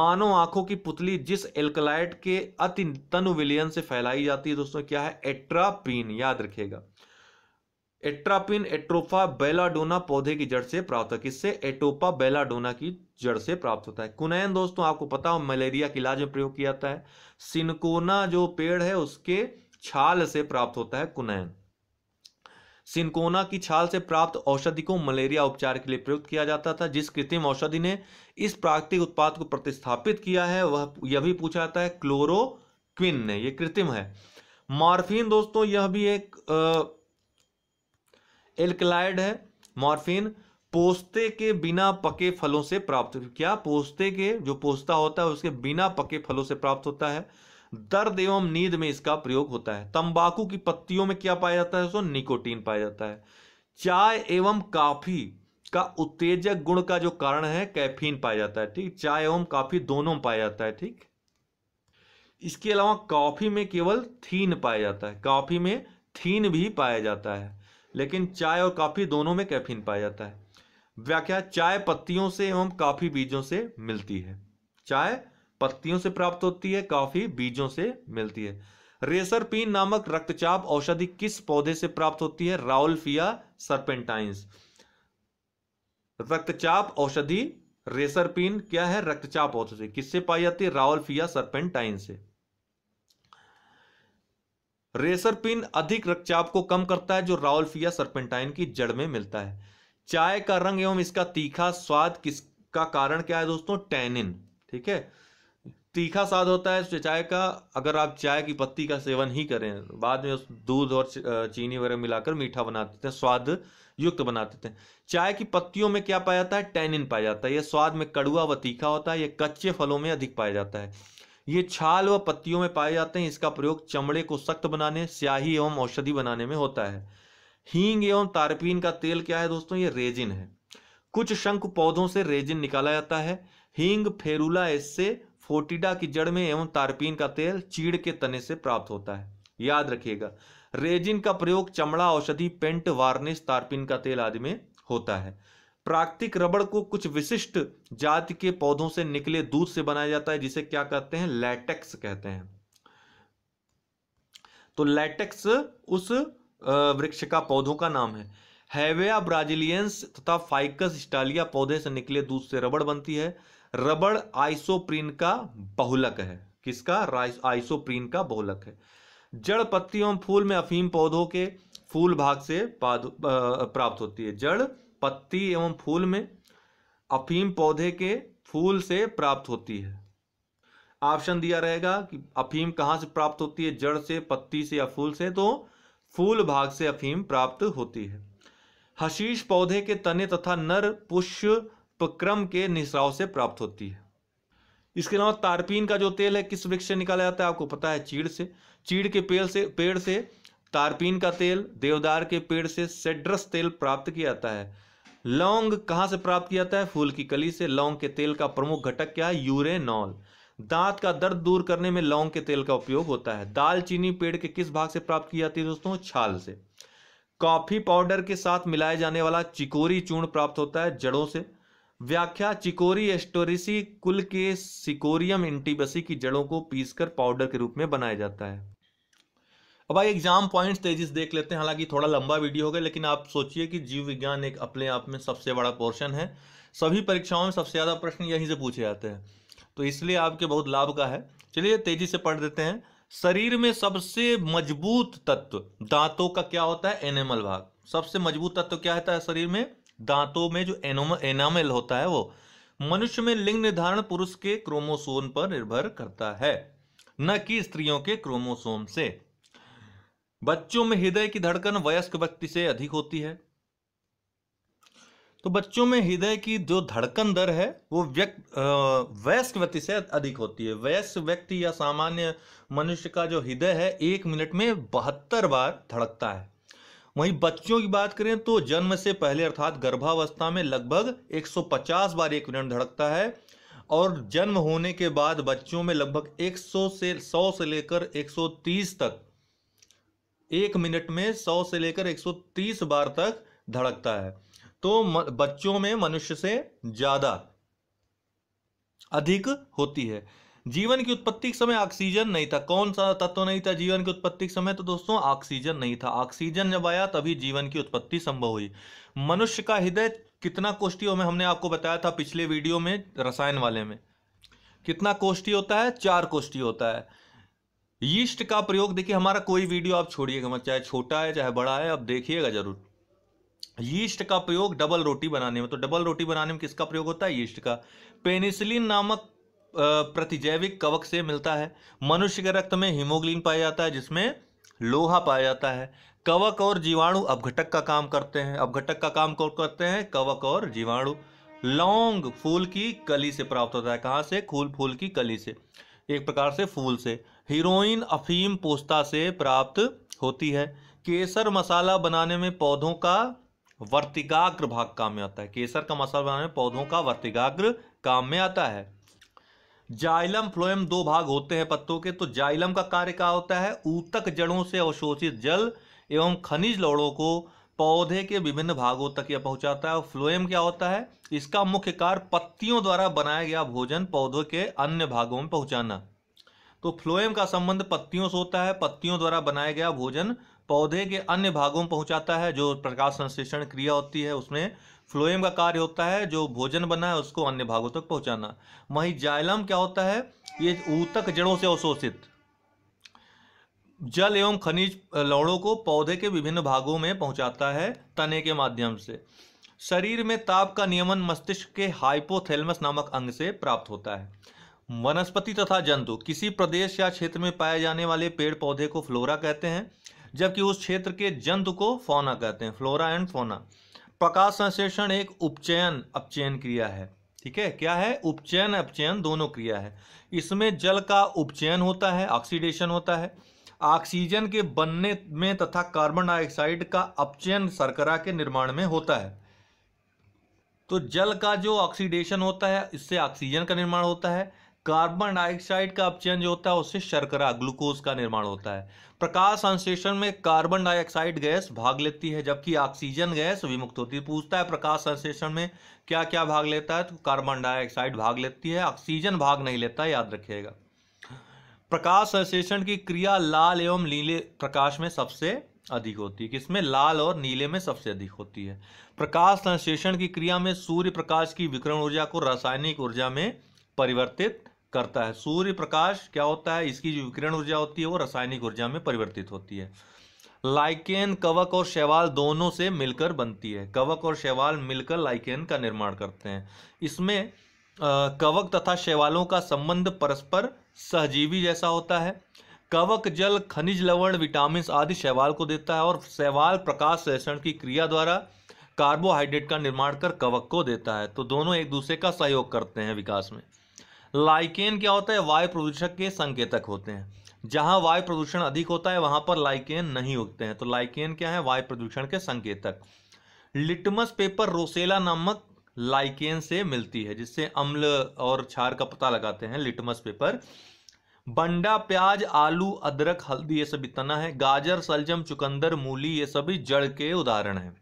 मानव आंखों की पुतली जिस एल्कलाइट के अति तनु विलयन से फैलाई जाती है दोस्तों क्या है एट्रापिन याद रखिएगा एट्रापिन एट्रोफा बेलाडोना पौधे की जड़ से प्राप्त है किससे एटोपा बेलाडोना की जड़ से प्राप्त होता है कुनैन दोस्तों आपको पता हो मलेरिया के इलाज में प्रयोग किया जाता है सिनकोना जो पेड़ है उसके छाल से प्राप्त होता है कुनैन सिनकोना की छाल से प्राप्त औषधि को मलेरिया उपचार के लिए प्रयुक्त किया जाता था जिस कृत्रिम औषधि ने इस प्राकृतिक उत्पाद को प्रतिस्थापित किया है वह यह भी पूछा जाता है क्लोरोक्विन ने यह कृत्रिम है मार्फिन दोस्तों यह भी एक आ, एल्कलाइड है मॉर्फिन पोस्ते के बिना पके फलों से प्राप्त क्या पोस्ते के जो पोस्ता होता है उसके बिना पके फलों से प्राप्त होता है दर्द एवं नींद में इसका प्रयोग होता है तंबाकू की पत्तियों में क्या पाया जाता है सो निकोटीन पाया जाता है चाय एवं काफी का उत्तेजक गुण का जो कारण है कैफीन पाया जाता है ठीक चाय एवं काफी दोनों में पाया जाता है ठीक इसके अलावा कॉफी में केवल थीन पाया जाता है कॉफी में थीन भी पाया जाता है लेकिन चाय और कॉफ़ी दोनों में कैफीन पाया जाता है व्याख्या चाय पत्तियों से एवं कॉफ़ी बीजों से मिलती है चाय पत्तियों से प्राप्त होती है कॉफ़ी बीजों से मिलती है रेसरपीन नामक रक्तचाप औषधि किस पौधे से प्राप्त होती है फिया सरपेंटाइंस रक्तचाप औषधि रेसरपीन क्या है रक्तचाप औषधि किससे पाई जाती है फिया सरपेंटाइन से रेसर पिन अधिक रक्तचाप को कम करता है जो राउलफिया सर्पेंटाइन की जड़ में मिलता है चाय का रंग एवं इसका तीखा स्वाद किसका कारण क्या है दोस्तों टैनिन ठीक है तीखा स्वाद होता है चाय का अगर आप चाय की पत्ती का सेवन ही करें बाद में उस दूध और चीनी वगैरह मिलाकर मीठा बना देते हैं स्वाद युक्त बना देते हैं चाय की पत्तियों में क्या पाया जाता है टैनिन पाया जाता है यह स्वाद में कड़ुआ व तीखा होता है यह कच्चे फलों में अधिक पाया जाता है ये छाल व पत्तियों में पाए जाते हैं इसका प्रयोग चमड़े को सख्त बनाने स्याही एवं औषधि बनाने में होता है हींग एवं तारपीन का तेल क्या है दोस्तों ये रेजिन है कुछ शंख पौधों से रेजिन निकाला जाता है हींग फेरूला इससे फोटिडा की जड़ में एवं तारपीन का तेल चीड़ के तने से प्राप्त होता है याद रखिएगा रेजिन का प्रयोग चमड़ा औषधि पेंट वार्निश तारपीन का तेल आदि में होता है प्राकृतिक रबड़ को कुछ विशिष्ट जाति के पौधों से निकले दूध से बनाया जाता है जिसे क्या कहते हैं लैटेक्स कहते हैं तो लैटेक्स उस वृक्ष का पौधों का नाम है हैवेया ब्राजीलियंस तथा फाइकस स्टालिया पौधे से निकले दूध से रबड़ बनती है रबड़ आइसोप्रीन का बहुलक है किसका आइसोप्रीन का बहुलक है जड़ पत्तियों फूल में अफीम पौधों के फूल भाग से प्राप्त होती है जड़ पत्ती एवं फूल में अफीम पौधे के फूल से प्राप्त होती है ऑप्शन दिया रहेगा कि अफीम कहाँ से प्राप्त होती है जड़ से पत्ती से या फूल से तो फूल भाग से अफीम प्राप्त होती है हशीश पौधे के तने तथा नर पुष्पक्रम के निश्राव से प्राप्त होती है इसके अलावा तारपीन का जो तेल है किस वृक्ष से निकाला जाता है आपको पता है चीड़ से चीड़ के पेड़ से पेड़ से तारपीन का तेल देवदार के पेड़ से सेड्रस तेल प्राप्त किया जाता है लौंग कहाँ से प्राप्त किया जाता है फूल की कली से लौंग के तेल का प्रमुख घटक क्या है यूरेनॉल दांत का दर्द दूर करने में लौंग के तेल का उपयोग होता है दालचीनी पेड़ के किस भाग से प्राप्त की जाती है दोस्तों छाल से कॉफी पाउडर के साथ मिलाए जाने वाला चिकोरी चूर्ण प्राप्त होता है जड़ों से व्याख्या चिकोरी एस्टोरिसी कुल के सिकोरियम इंटीबसी की जड़ों को पीसकर पाउडर के रूप में बनाया जाता है अब भाई एग्जाम पॉइंट्स तेजी से देख लेते हैं हालांकि थोड़ा लंबा वीडियो होगा लेकिन आप सोचिए कि जीव विज्ञान एक अपने आप में सबसे बड़ा पोर्शन है सभी परीक्षाओं में सबसे ज़्यादा प्रश्न यहीं से पूछे जाते हैं तो इसलिए आपके बहुत लाभ का है चलिए तेजी से पढ़ देते हैं शरीर में सबसे मजबूत तत्व दांतों का क्या होता है एनिमल भाग सबसे मजबूत तत्व क्या होता है शरीर में दांतों में जो एनामेल होता है वो मनुष्य में लिंग निर्धारण पुरुष के क्रोमोसोम पर निर्भर करता है न कि स्त्रियों के क्रोमोसोम से बच्चों में हृदय की धड़कन वयस्क व्यक्ति से अधिक होती है तो बच्चों में हृदय की जो धड़कन दर है वो व्यक्त वयस्क व्यक्ति से अधिक होती है वयस्क व्यक्ति या सामान्य मनुष्य का जो हृदय है एक मिनट में बहत्तर बार धड़कता है वहीं बच्चों की बात करें तो जन्म से पहले अर्थात गर्भावस्था में लगभग 150 बार एक मिनट धड़कता है और जन्म होने के बाद बच्चों में लगभग 100 से 100 से लेकर 130 तक एक मिनट में 100 से लेकर 130 बार तक धड़कता है तो बच्चों में मनुष्य से ज़्यादा अधिक होती है जीवन की उत्पत्ति के समय ऑक्सीजन नहीं था कौन सा तत्व तो नहीं था जीवन की उत्पत्ति के समय तो दोस्तों ऑक्सीजन नहीं था ऑक्सीजन जब आया तभी जीवन की उत्पत्ति संभव हुई मनुष्य का हृदय कितना कोष्ठियों में हमने आपको बताया था पिछले वीडियो में रसायन वाले में कितना कोष्ठी होता है चार कोष्ठी होता है यीस्ट का प्रयोग देखिए हमारा कोई वीडियो आप छोड़िएगा मत चाहे छोटा है चाहे बड़ा है आप देखिएगा जरूर यीस्ट का प्रयोग डबल रोटी बनाने में तो डबल रोटी बनाने में किसका प्रयोग होता है यीस्ट का पेनिसिलिन नामक प्रतिजैविक कवक से मिलता है मनुष्य के रक्त में हीमोग्लिन पाया जाता है जिसमें लोहा पाया जाता है कवक और जीवाणु अपघटक का काम करते हैं अपघटक का काम कौन करते हैं कवक और जीवाणु लौंग फूल की कली से प्राप्त होता है कहाँ से फूल फूल की कली से एक प्रकार से फूल से हीरोइन अफीम पोस्ता से प्राप्त होती है केसर मसाला बनाने में पौधों का वर्तिकाग्र भाग काम में आता है केसर का मसाला बनाने में पौधों का वर्तिकाग्र काम में आता है जाइलम फ्लोएम दो भाग होते हैं पत्तों के तो जाइलम का कार्य क्या होता है ऊतक जड़ों से अवशोषित जल एवं खनिज लौड़ों को पौधे के विभिन्न भागों तक यह पहुंचाता है फ्लोएम क्या होता है इसका मुख्य कार्य पत्तियों द्वारा बनाया गया भोजन पौधों के अन्य भागों में पहुंचाना तो फ्लोएम का संबंध पत्तियों से होता है पत्तियों द्वारा बनाया गया भोजन पौधे के अन्य भागों में पहुंचाता है जो प्रकाश संश्लेषण क्रिया होती है उसमें फ्लोएम का कार्य होता है जो भोजन बना है उसको अन्य भागों तक पहुंचाना वहीं जाइलम क्या होता है ये ऊतक जड़ों से अवशोषित जल एवं खनिज लौड़ों को पौधे के विभिन्न भागों में पहुंचाता है तने के माध्यम से शरीर में ताप का नियमन मस्तिष्क के हाइपोथेलमस नामक अंग से प्राप्त होता है वनस्पति तथा जंतु किसी प्रदेश या क्षेत्र में पाए जाने वाले पेड़ पौधे को फ्लोरा कहते हैं जबकि उस क्षेत्र के जंतु को फौना कहते हैं फ्लोरा एंड फौना प्रकाश संश्लेषण एक उपचयन अपचयन क्रिया है ठीक है क्या है उपचयन अपचयन दोनों क्रिया है इसमें जल का उपचयन होता है ऑक्सीडेशन होता है ऑक्सीजन के बनने में तथा कार्बन डाइऑक्साइड का अपचयन शर्करा के निर्माण में होता है तो जल का जो ऑक्सीडेशन होता है इससे ऑक्सीजन का निर्माण होता है कार्बन डाइऑक्साइड का अपचयन जो होता है उससे शर्करा ग्लूकोज का निर्माण होता है प्रकाश संश्लेषण में कार्बन डाइऑक्साइड गैस भाग लेती है जबकि ऑक्सीजन गैस विमुक्त होती है पूछता है प्रकाश संश्लेषण में क्या क्या भाग लेता है तो कार्बन डाइऑक्साइड भाग लेती है ऑक्सीजन भाग नहीं लेता याद रखिएगा प्रकाश संश्लेषण की क्रिया लाल एवं नीले प्रकाश में सबसे अधिक होती है किसमें लाल और नीले में सबसे अधिक होती है प्रकाश संश्लेषण की क्रिया में सूर्य प्रकाश की विकरण ऊर्जा को रासायनिक ऊर्जा में परिवर्तित करता है सूर्य प्रकाश क्या होता है इसकी जो विकिरण ऊर्जा होती है वो रासायनिक ऊर्जा में परिवर्तित होती है लाइकेन कवक और शैवाल दोनों से मिलकर बनती है कवक और शैवाल मिलकर लाइकेन का निर्माण करते हैं इसमें आ, कवक तथा शैवालों का संबंध परस्पर सहजीवी जैसा होता है कवक जल खनिज लवण विटामिन आदि शैवाल को देता है और शैवाल प्रकाश शोषण की क्रिया द्वारा कार्बोहाइड्रेट का निर्माण कर कवक को देता है तो दोनों एक दूसरे का सहयोग करते हैं विकास में लाइकेन क्या होता है वायु प्रदूषक के संकेतक होते हैं जहां वायु प्रदूषण अधिक होता है वहां पर लाइकेन नहीं उगते हैं तो लाइकेन क्या है वायु प्रदूषण के संकेतक लिटमस पेपर रोसेला नामक लाइकेन से मिलती है जिससे अम्ल और छार का पता लगाते हैं लिटमस पेपर बंडा प्याज आलू अदरक हल्दी ये सभी तना है गाजर सलजम चुकंदर मूली ये सभी जड़ के उदाहरण हैं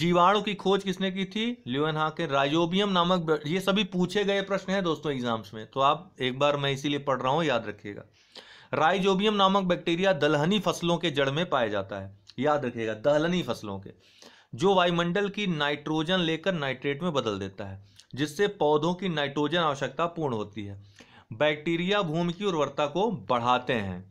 जीवाणु की खोज किसने की थी ल्यून के राइजोबियम नामक ये सभी पूछे गए प्रश्न हैं दोस्तों एग्जाम्स में तो आप एक बार मैं इसीलिए पढ़ रहा हूँ याद रखिएगा राइजोबियम नामक बैक्टीरिया दलहनी फसलों के जड़ में पाया जाता है याद रखिएगा दलहनी फसलों के जो वायुमंडल की नाइट्रोजन लेकर नाइट्रेट में बदल देता है जिससे पौधों की नाइट्रोजन आवश्यकता पूर्ण होती है बैक्टीरिया भूमि की उर्वरता को बढ़ाते हैं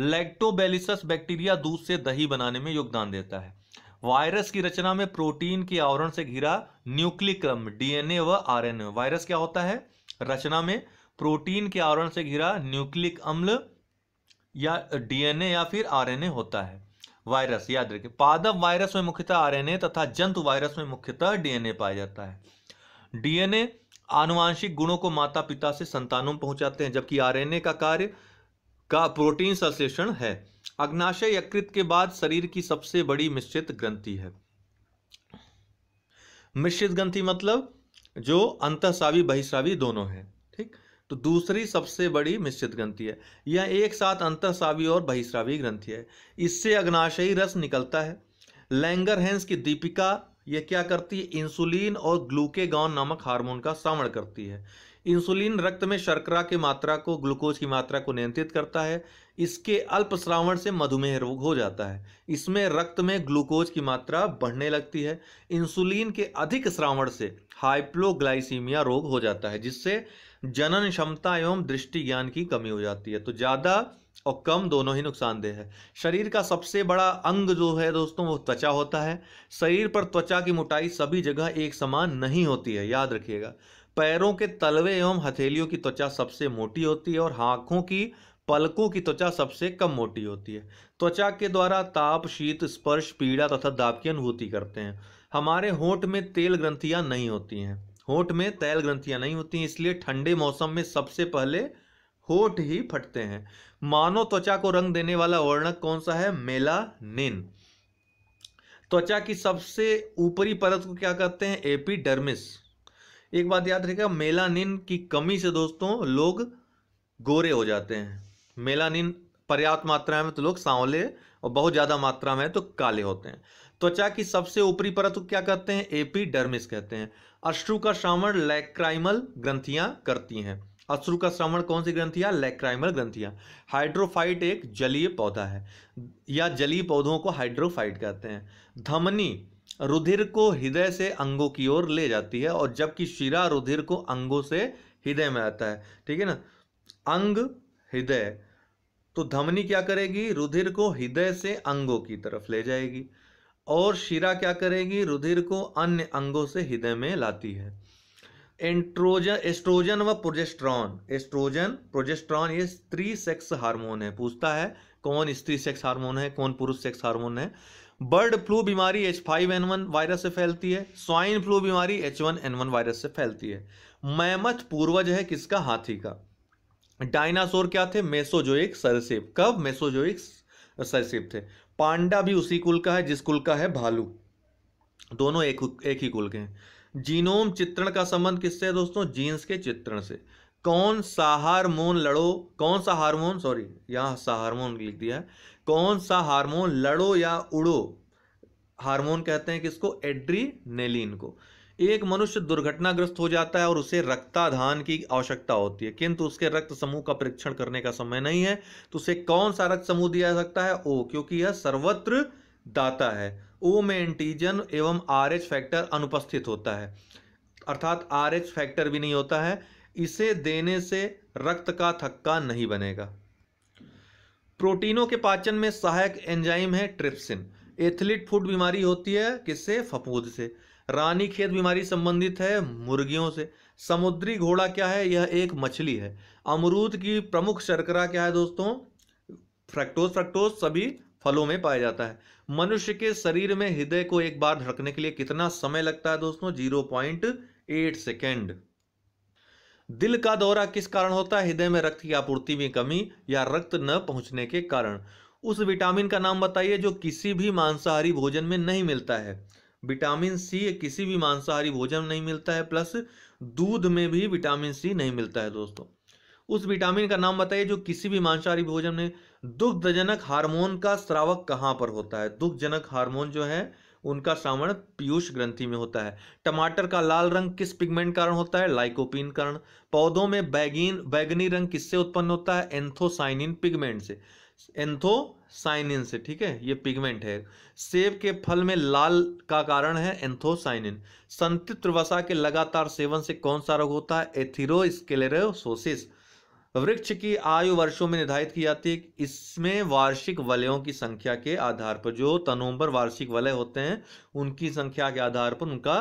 लैक्टोबेलिस बैक्टीरिया दूध से दही बनाने में योगदान देता है वायरस की रचना में प्रोटीन के आवरण से घिरा न्यूक्लिक्रम डीएनए व आरएनए वायरस क्या होता है रचना में प्रोटीन के आवरण से घिरा न्यूक्लिक अम्ल या डीएनए या फिर आरएनए होता है वायरस याद रखिए पादप वायरस में मुख्यतः आरएनए तथा जंतु वायरस में मुख्यतः डीएनए पाया जाता है डीएनए आनुवांशिक गुणों को माता पिता से संतानों में पहुंचाते हैं जबकि आरएनए का कार्य का प्रोटीन संश्लेषण है अग्नाशय यकृत के बाद शरीर की सबसे बड़ी मिश्रित ग्रंथि है मिश्रित ग्रंथि मतलब जो अंतःस्रावी बहिश्रावी दोनों है ठीक तो दूसरी सबसे बड़ी मिश्रित ग्रंथि है यह एक साथ अंतःस्रावी और बहिश्रावी ग्रंथि है इससे अग्नाशयी रस निकलता है लैंगर हैंस की दीपिका यह क्या करती है इंसुलिन और ग्लूकेगॉन नामक हार्मोन का श्रवण करती है इंसुलिन रक्त में शर्करा की मात्रा को ग्लूकोज की मात्रा को नियंत्रित करता है इसके अल्पश्रावण से मधुमेह रोग हो जाता है इसमें रक्त में ग्लूकोज की मात्रा बढ़ने लगती है इंसुलिन के अधिक श्रावण से हाइप्लोग्लाइसीमिया रोग हो जाता है जिससे जनन क्षमता एवं दृष्टि ज्ञान की कमी हो जाती है तो ज़्यादा और कम दोनों ही नुकसानदेह है शरीर का सबसे बड़ा अंग जो है दोस्तों वो त्वचा होता है शरीर पर त्वचा की मोटाई सभी जगह एक समान नहीं होती है याद रखिएगा पैरों के तलवे एवं हथेलियों की त्वचा सबसे मोटी होती है और आँखों की पलकों की त्वचा सबसे कम मोटी होती है त्वचा के द्वारा ताप शीत स्पर्श पीड़ा तथा दाब की अनुभूति करते हैं हमारे होठ में तेल ग्रंथियां नहीं होती हैं होठ में तेल ग्रंथियां नहीं होती हैं इसलिए ठंडे मौसम में सबसे पहले होठ ही फटते हैं मानव त्वचा को रंग देने वाला वर्णक कौन सा है निन त्वचा की सबसे ऊपरी परत को क्या कहते हैं एपिडर्मिस एक बात याद रखेगा मेलानिन की कमी से दोस्तों लोग गोरे हो जाते हैं मेलानिन पर्याप्त मात्रा में तो लोग सांवले और बहुत ज़्यादा मात्रा में तो काले होते हैं त्वचा की सबसे ऊपरी परत क्या कहते हैं एपी डर्मिस कहते हैं अश्रु का श्रावण लैक्राइमल ग्रंथियां करती हैं अश्रु का श्रवण कौन सी ग्रंथियां लैक्राइमल ग्रंथियां हाइड्रोफाइट एक जलीय पौधा है या जलीय पौधों को हाइड्रोफाइट कहते हैं धमनी रुधिर को हृदय से अंगों की ओर ले जाती है और जबकि शिरा रुधिर को अंगों से हृदय में आता है ठीक है ना अंग हृदय तो धमनी क्या करेगी रुधिर को हृदय से अंगों की तरफ ले जाएगी और शिरा क्या करेगी रुधिर को अन्य अंगों से हृदय में लाती है एंट्रोजन एस्ट्रोजन व प्रोजेस्ट्रॉन एस्ट्रोजन प्रोजेस्ट्रॉन ये स्त्री सेक्स हार्मोन है पूछता है कौन स्त्री सेक्स हार्मोन है कौन पुरुष सेक्स हार्मोन है बर्ड फ्लू बीमारी H five N one virus से फैलती है स्वाइन फ्लू बीमारी H one N one virus से फैलती है मैमथ पूर्वज है किसका हाथी का डायनासोर क्या थे मेसोजोइक सरसेप कब मेसोजोइक सरसेप थे पांडा भी उसी कुल का है जिस कुल का है भालू दोनों एक एक ही कुल के हैं जीनोम चित्रण का संबंध किससे है दोस्तों जीन्स के चित्रण से कौन सा हार्मोन लड़ो कौन सा हार्मोन सॉरी यहाँ सा हार्मोन लिख दिया है कौन सा हार्मोन लड़ो या उड़ो हार्मोन कहते हैं किसको एड्रीनेलिन को एक मनुष्य दुर्घटनाग्रस्त हो जाता है और उसे रक्ताधान की आवश्यकता होती है किंतु उसके रक्त समूह का परीक्षण करने का समय नहीं है तो उसे कौन सा रक्त समूह दिया जा सकता है ओ क्योंकि यह सर्वत्र दाता है ओ में एंटीजन एवं आर फैक्टर अनुपस्थित होता है अर्थात आर फैक्टर भी नहीं होता है इसे देने से रक्त का थक्का नहीं बनेगा प्रोटीनों के पाचन में सहायक एंजाइम है ट्रिप्सिन एथलीट फूड बीमारी होती है किससे फपूद से रानी खेत बीमारी संबंधित है मुर्गियों से समुद्री घोड़ा क्या है यह एक मछली है अमरूद की प्रमुख शर्करा क्या है दोस्तों फ्रक्टोज फ्रक्टोज सभी फलों में पाया जाता है मनुष्य के शरीर में हृदय को एक बार धड़कने के लिए कितना समय लगता है दोस्तों जीरो पॉइंट एट सेकेंड दिल का दौरा किस कारण होता है हृदय में रक्त की आपूर्ति में कमी या रक्त न पहुंचने के कारण उस विटामिन का नाम बताइए जो किसी भी मांसाहारी भोजन में नहीं मिलता है विटामिन सी किसी भी मांसाहारी भोजन में नहीं मिलता है प्लस दूध में भी विटामिन सी नहीं मिलता है दोस्तों उस विटामिन का नाम बताइए जो किसी भी मांसाहारी भोजन में दुग्धजनक हार्मोन का श्रावक कहाँ पर होता है दुग्धजनक हार्मोन जो है उनका श्रावण पीयूष ग्रंथि में होता है टमाटर का लाल रंग किस पिगमेंट कारण होता है लाइकोपिन कारण पौधों में बैगिन बैगनी रंग किससे उत्पन्न होता है एंथोसाइनिन पिगमेंट से एंथोसाइनिन से ठीक है ये पिगमेंट है सेब के फल में लाल का कारण है एंथोसाइनिन संतित वसा के लगातार सेवन से कौन सा रोग होता है एथिरोस्केलेरोसोसिस वृक्ष की आयु वर्षों में निर्धारित की जाती है इसमें वार्षिक वलयों की संख्या के आधार पर जो तनों पर वार्षिक वलय होते हैं उनकी संख्या के आधार पर उनका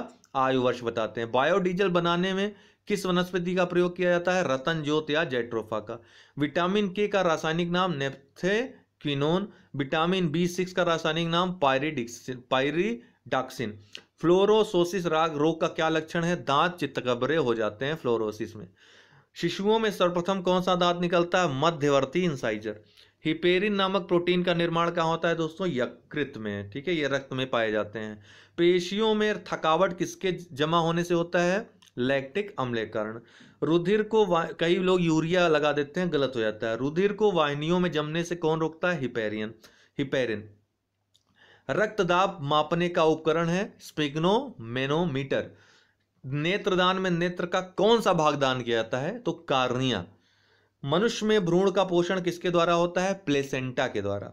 आयु वर्ष बताते हैं बायोडीजल बनाने में किस वनस्पति का प्रयोग किया जाता है रतन ज्योत या जेट्रोफा का विटामिन के का रासायनिक नाम naphthoquinone vitamin B six का रासायनिक नाम पायरीडिक्सिन पायरीडाक्सिन फ्लोरोसोसिस राग रोग का क्या लक्षण है दांत चित्तबरे हो जाते हैं फ्लोरोसिस में शिशुओं में सर्वप्रथम कौन सा दांत निकलता है मध्यवर्ती इंसाइजर हिपेरिन नामक प्रोटीन का निर्माण कहाँ होता है दोस्तों यकृत में ठीक है ये रक्त में पाए जाते हैं पेशियों में थकावट किसके जमा होने से होता है लैक्टिक अम्लीकरण रुधिर को कई लोग यूरिया लगा देते हैं गलत हो जाता है रुधिर को वाहिनियों में जमने से कौन रोकता है हिपेरियन हिपेरिन रक्तदाब मापने का उपकरण है स्पिग्नोमेनोमीटर नेत्रदान में नेत्र का कौन सा भाग दान किया जाता है तो कार्निया मनुष्य में भ्रूण का पोषण किसके द्वारा होता है प्लेसेंटा के द्वारा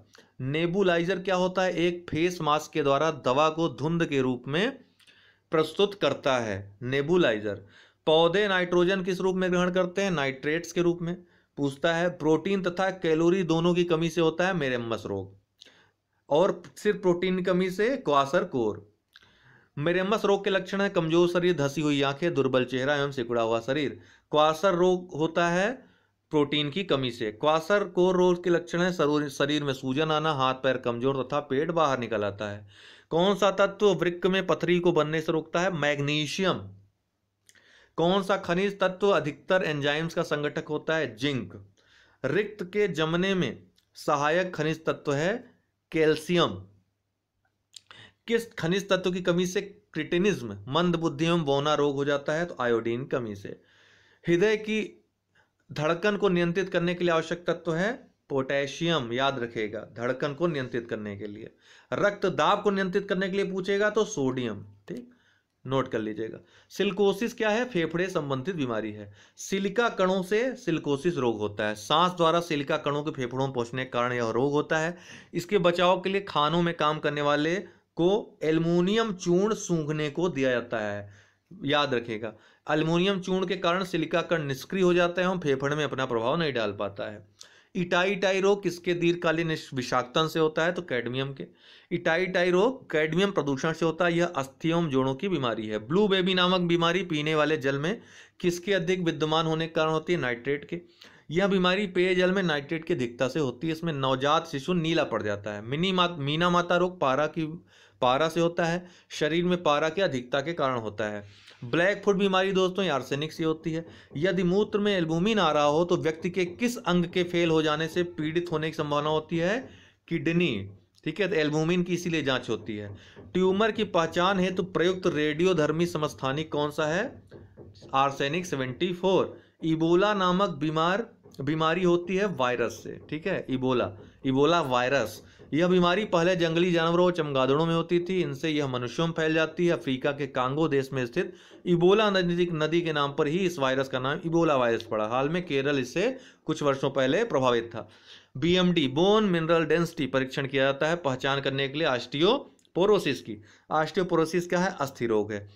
नेबुलाइजर क्या होता है एक फेस मास्क के द्वारा दवा को धुंध के रूप में प्रस्तुत करता है नेबुलाइजर पौधे नाइट्रोजन किस रूप में ग्रहण करते हैं नाइट्रेट्स के रूप में पूछता है प्रोटीन तथा कैलोरी दोनों की कमी से होता है मेरेम्बस रोग और सिर्फ प्रोटीन कमी से क्वासर कोर मेरेमस रोग के लक्षण है कमजोर शरीर धसी हुई आंखें दुर्बल चेहरा एवं सिकुड़ा हुआ शरीर क्वासर रोग होता है प्रोटीन की कमी से क्वासर कोर रोग के लक्षण है शरीर में सूजन आना हाथ पैर कमजोर तथा पेट बाहर निकल आता है कौन सा तत्व वृक्क में पथरी को बनने से रोकता है मैग्नीशियम कौन सा खनिज तत्व अधिकतर एंजाइम्स का संगठक होता है जिंक रिक्त के जमने में सहायक खनिज तत्व है कैल्शियम किस खनिज तत्व की कमी से क्रिटिनिज्म मंद बुद्धि एवं बौना रोग हो जाता है तो आयोडीन कमी से हृदय की धड़कन को नियंत्रित करने के लिए आवश्यक तत्व है पोटेशियम याद रखेगा धड़कन को नियंत्रित करने के लिए रक्त दाब को नियंत्रित करने के लिए पूछेगा तो सोडियम ठीक नोट कर लीजिएगा सिल्कोसिस क्या है फेफड़े संबंधित बीमारी है सिलिका कणों से सिल्कोसिस रोग होता है सांस द्वारा सिलिका कणों के फेफड़ों में पहुंचने के कारण यह रोग होता है इसके बचाव के लिए खानों में काम करने वाले को एल्यूमिनियम चूर्ण सूंघने को दिया जाता है याद रखेगा एल्यूमिनियम चूर्ण के कारण सिलिका कण निष्क्रिय हो जाता है और फेफड़े में अपना प्रभाव नहीं डाल पाता है इटाई टाई रोग किसके दीर्घकालीन विषाक्तन से होता है तो कैडमियम के इटाई टाई रोग कैडमियम प्रदूषण से होता है यह अस्थियों जोड़ों की बीमारी है ब्लू बेबी नामक बीमारी पीने वाले जल में किसके अधिक विद्यमान होने के कारण होती है नाइट्रेट के यह बीमारी पेयजल में नाइट्रेट की अधिकता से होती है इसमें नवजात शिशु नीला पड़ जाता है मिनी मा, मीना माता रोग पारा की पारा से होता है शरीर में पारा के अधिकता के कारण होता है ब्लैक फुट बीमारी दोस्तों आर्सेनिक से होती है यदि मूत्र में एल्बुमिन आ रहा हो तो व्यक्ति के किस अंग के फेल हो जाने से पीड़ित होने की संभावना होती है किडनी ठीक है तो एल्बुमिन की इसीलिए जांच होती है ट्यूमर की पहचान है तो प्रयुक्त रेडियोधर्मी समस्थानिक कौन सा है आर्सेनिक 74 इबोला नामक बीमार बीमारी होती है वायरस से ठीक है इबोला इबोला वायरस यह बीमारी पहले जंगली जानवरों और चमगादड़ों में होती थी इनसे यह मनुष्यों में फैल जाती है अफ्रीका के कांगो देश में स्थित इबोला नदी नदी के नाम पर ही इस वायरस का नाम इबोला वायरस पड़ा हाल में केरल इससे कुछ वर्षों पहले प्रभावित था बीएमडी बोन मिनरल डेंसिटी परीक्षण किया जाता है पहचान करने के लिए आस्टियो पोरोसिस की आस्टियोपोरोसिस क्या है अस्थि रोग है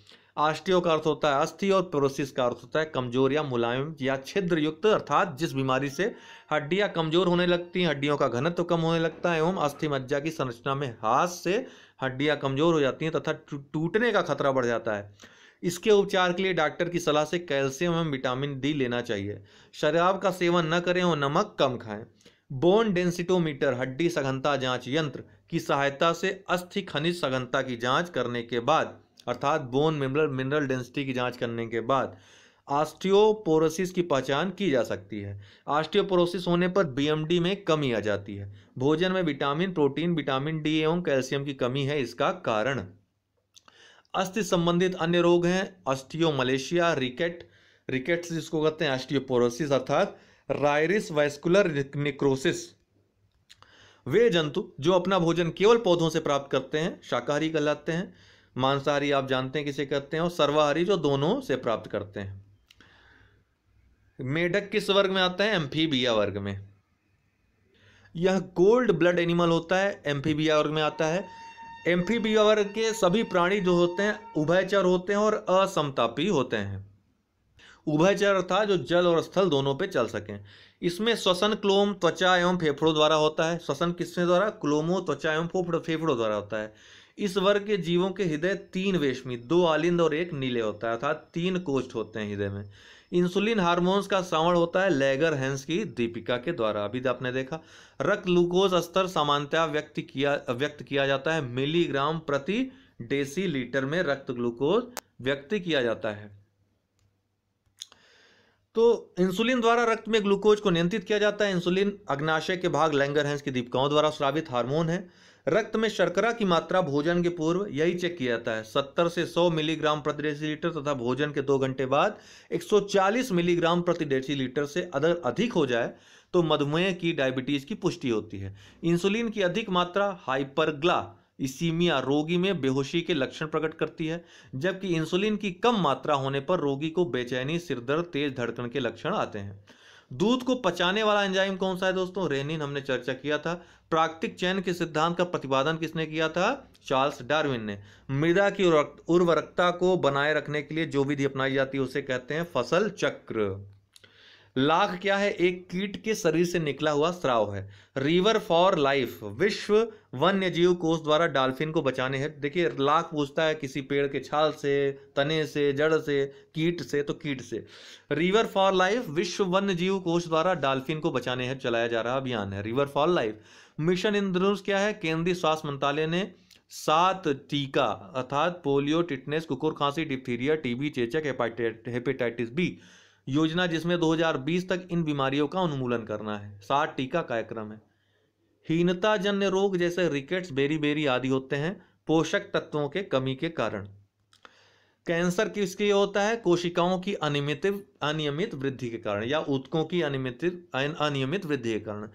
आस्टियो का अर्थ होता है अस्थि और प्रोसिस का अर्थ होता है कमजोर या मुलायम या छिद्र युक्त अर्थात जिस बीमारी से हड्डियां कमजोर होने लगती हैं हड्डियों का घनत्व तो कम होने लगता है एवं अस्थि मज्जा की संरचना में हाथ से हड्डियां कमजोर हो जाती हैं तथा टूटने का खतरा बढ़ जाता है इसके उपचार के लिए डॉक्टर की सलाह से कैल्शियम एवं विटामिन डी लेना चाहिए शराब का सेवन न करें और नमक कम खाएं बोन डेंसिटोमीटर हड्डी सघनता जांच यंत्र की सहायता से अस्थि खनिज सघनता की जांच करने के बाद अर्थात बोन मिनरल मिनरल डेंसिटी की जांच करने के बाद आस्टियोपोरोसिस की पहचान की जा सकती है आस्टियोपोरोसिस होने पर बीएमडी में कमी आ जाती है भोजन में विटामिन प्रोटीन विटामिन डी एवं कैल्शियम की कमी है इसका कारण अस्थि संबंधित अन्य रोग हैं मलेशिया रिकेट रिकेट्स जिसको कहते हैं आस्टियोपोरोसिस अर्थात रायरिस वैस्कुलर निक्रोसिस वे जंतु जो अपना भोजन केवल पौधों से प्राप्त करते हैं शाकाहारी कहलाते हैं मांसाहारी आप जानते हैं किसे करते हैं और सर्वाहारी जो दोनों से प्राप्त करते हैं मेढक किस वर्ग में आता है एम्फीबिया वर्ग में यह कोल्ड ब्लड एनिमल होता है एम्फीबिया वर्ग में आता है एम्फीबिया वर्ग के सभी प्राणी जो होते हैं उभयचर होते हैं और असमतापी होते हैं उभयचर अर्थात जो जल और स्थल दोनों पे चल सकें इसमें श्वसन क्लोम त्वचा एवं फेफड़ों द्वारा होता है श्वसन किसने द्वारा क्लोमो त्वचा एवं फोफड़ो फेफड़ों द्वारा होता है इस वर्ग के जीवों के हृदय तीन वेशमी दो आलिंद और एक नीले होता है अर्थात तीन कोष्ठ होते हैं हृदय में इंसुलिन हार्मोन्स का श्रवण होता है लेगर हेंस की दीपिका के द्वारा अभी तो आपने देखा रक्त ग्लूकोज स्तर सामान्यतया व्यक्त किया व्यक्त किया जाता है मिलीग्राम प्रति डेसी लीटर में रक्त ग्लूकोज व्यक्त किया जाता है तो इंसुलिन द्वारा रक्त में ग्लूकोज को नियंत्रित किया जाता है इंसुलिन अग्नाशय के भाग लैंगर हेंस की दीपिकाओं द्वारा स्रावित हार्मोन है रक्त में शर्करा की मात्रा भोजन के पूर्व यही चेक किया जाता है 70 से 100 मिलीग्राम प्रति डेसीलीटर तथा भोजन के दो घंटे बाद 140 मिलीग्राम प्रति डेसीलीटर से अगर अधिक हो जाए तो मधुमेह की डायबिटीज की पुष्टि होती है इंसुलिन की अधिक मात्रा हाइपरग्ला इसीमिया रोगी में बेहोशी के लक्षण प्रकट करती है जबकि इंसुलिन की कम मात्रा होने पर रोगी को बेचैनी सिरदर्द तेज धड़कन के लक्षण आते हैं दूध को पचाने वाला एंजाइम कौन सा है दोस्तों रेनिन हमने चर्चा किया था प्राकृतिक चयन के सिद्धांत का प्रतिपादन किसने किया था चार्ल्स डार्विन ने मृदा की उर्वरकता को बनाए रखने के लिए जो विधि अपनाई जाती है उसे कहते हैं फसल चक्र लाख क्या है एक कीट के शरीर से निकला हुआ स्राव है रिवर फॉर लाइफ विश्व वन्य जीव कोष द्वारा डॉल्फिन को बचाने हैं देखिए लाख पूछता है किसी पेड़ के छाल से तने से जड़ से कीट से तो कीट से रिवर फॉर लाइफ विश्व वन्य जीव कोष द्वारा डॉल्फिन को बचाने हैं चलाया जा रहा अभियान है रिवर फॉर लाइफ मिशन इंद्रूस क्या है केंद्रीय स्वास्थ्य मंत्रालय ने सात टीका अर्थात पोलियो टिटनेस कुकुर खांसी डिप्थीरिया टीबी चेचक हेपेटाइटिस बी योजना जिसमें 2020 तक इन बीमारियों का उन्मूलन करना है साठ टीका कार्यक्रम है हीनता जन्य रोग जैसे रिकेट्स बेरी बेरी आदि होते हैं पोषक तत्वों के कमी के कारण कैंसर किसके होता है कोशिकाओं की अनियमित अनियमित वृद्धि के कारण या उत्कों की अनियमित अनियमित वृद्धि के कारण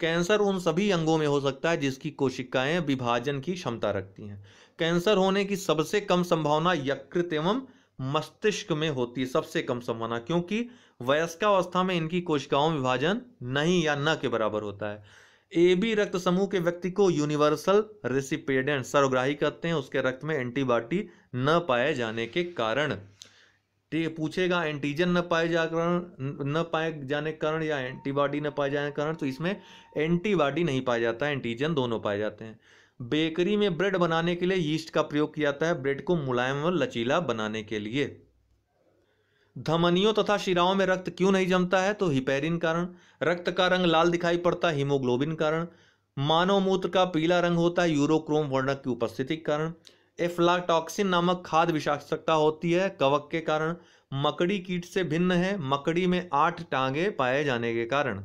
कैंसर उन सभी अंगों में हो सकता है जिसकी कोशिकाएं विभाजन की क्षमता रखती हैं कैंसर होने की सबसे कम संभावना यकृत एवं मस्तिष्क में होती है सबसे कम संभावना क्योंकि वयस्कावस्था में इनकी कोशिकाओं विभाजन नहीं या न के बराबर होता है ए बी रक्त समूह के व्यक्ति को यूनिवर्सल रेसिपेडेंट सर्वग्राही कहते हैं उसके रक्त में एंटीबॉडी न पाए जाने के कारण पूछेगा एंटीजन न पाए जा कारण न पाए जाने के कारण या एंटीबॉडी न पाए जाने के कारण तो इसमें एंटीबॉडी नहीं पाया जाता एंटीजन दोनों पाए जाते हैं बेकरी में ब्रेड बनाने के लिए यीस्ट का प्रयोग किया जाता है ब्रेड को मुलायम व लचीला बनाने के लिए धमनियों तथा शिराओं में रक्त क्यों नहीं जमता है तो हिपेरिन कारण रक्त का रंग लाल दिखाई पड़ता है हीमोग्लोबिन कारण मानव मूत्र का पीला रंग होता है यूरोक्रोम वर्णक की उपस्थिति के कारण एफ्लाटॉक्सिन नामक खाद विषाक्तता होती है कवक के कारण मकड़ी कीट से भिन्न है मकड़ी में आठ टांगे पाए जाने के कारण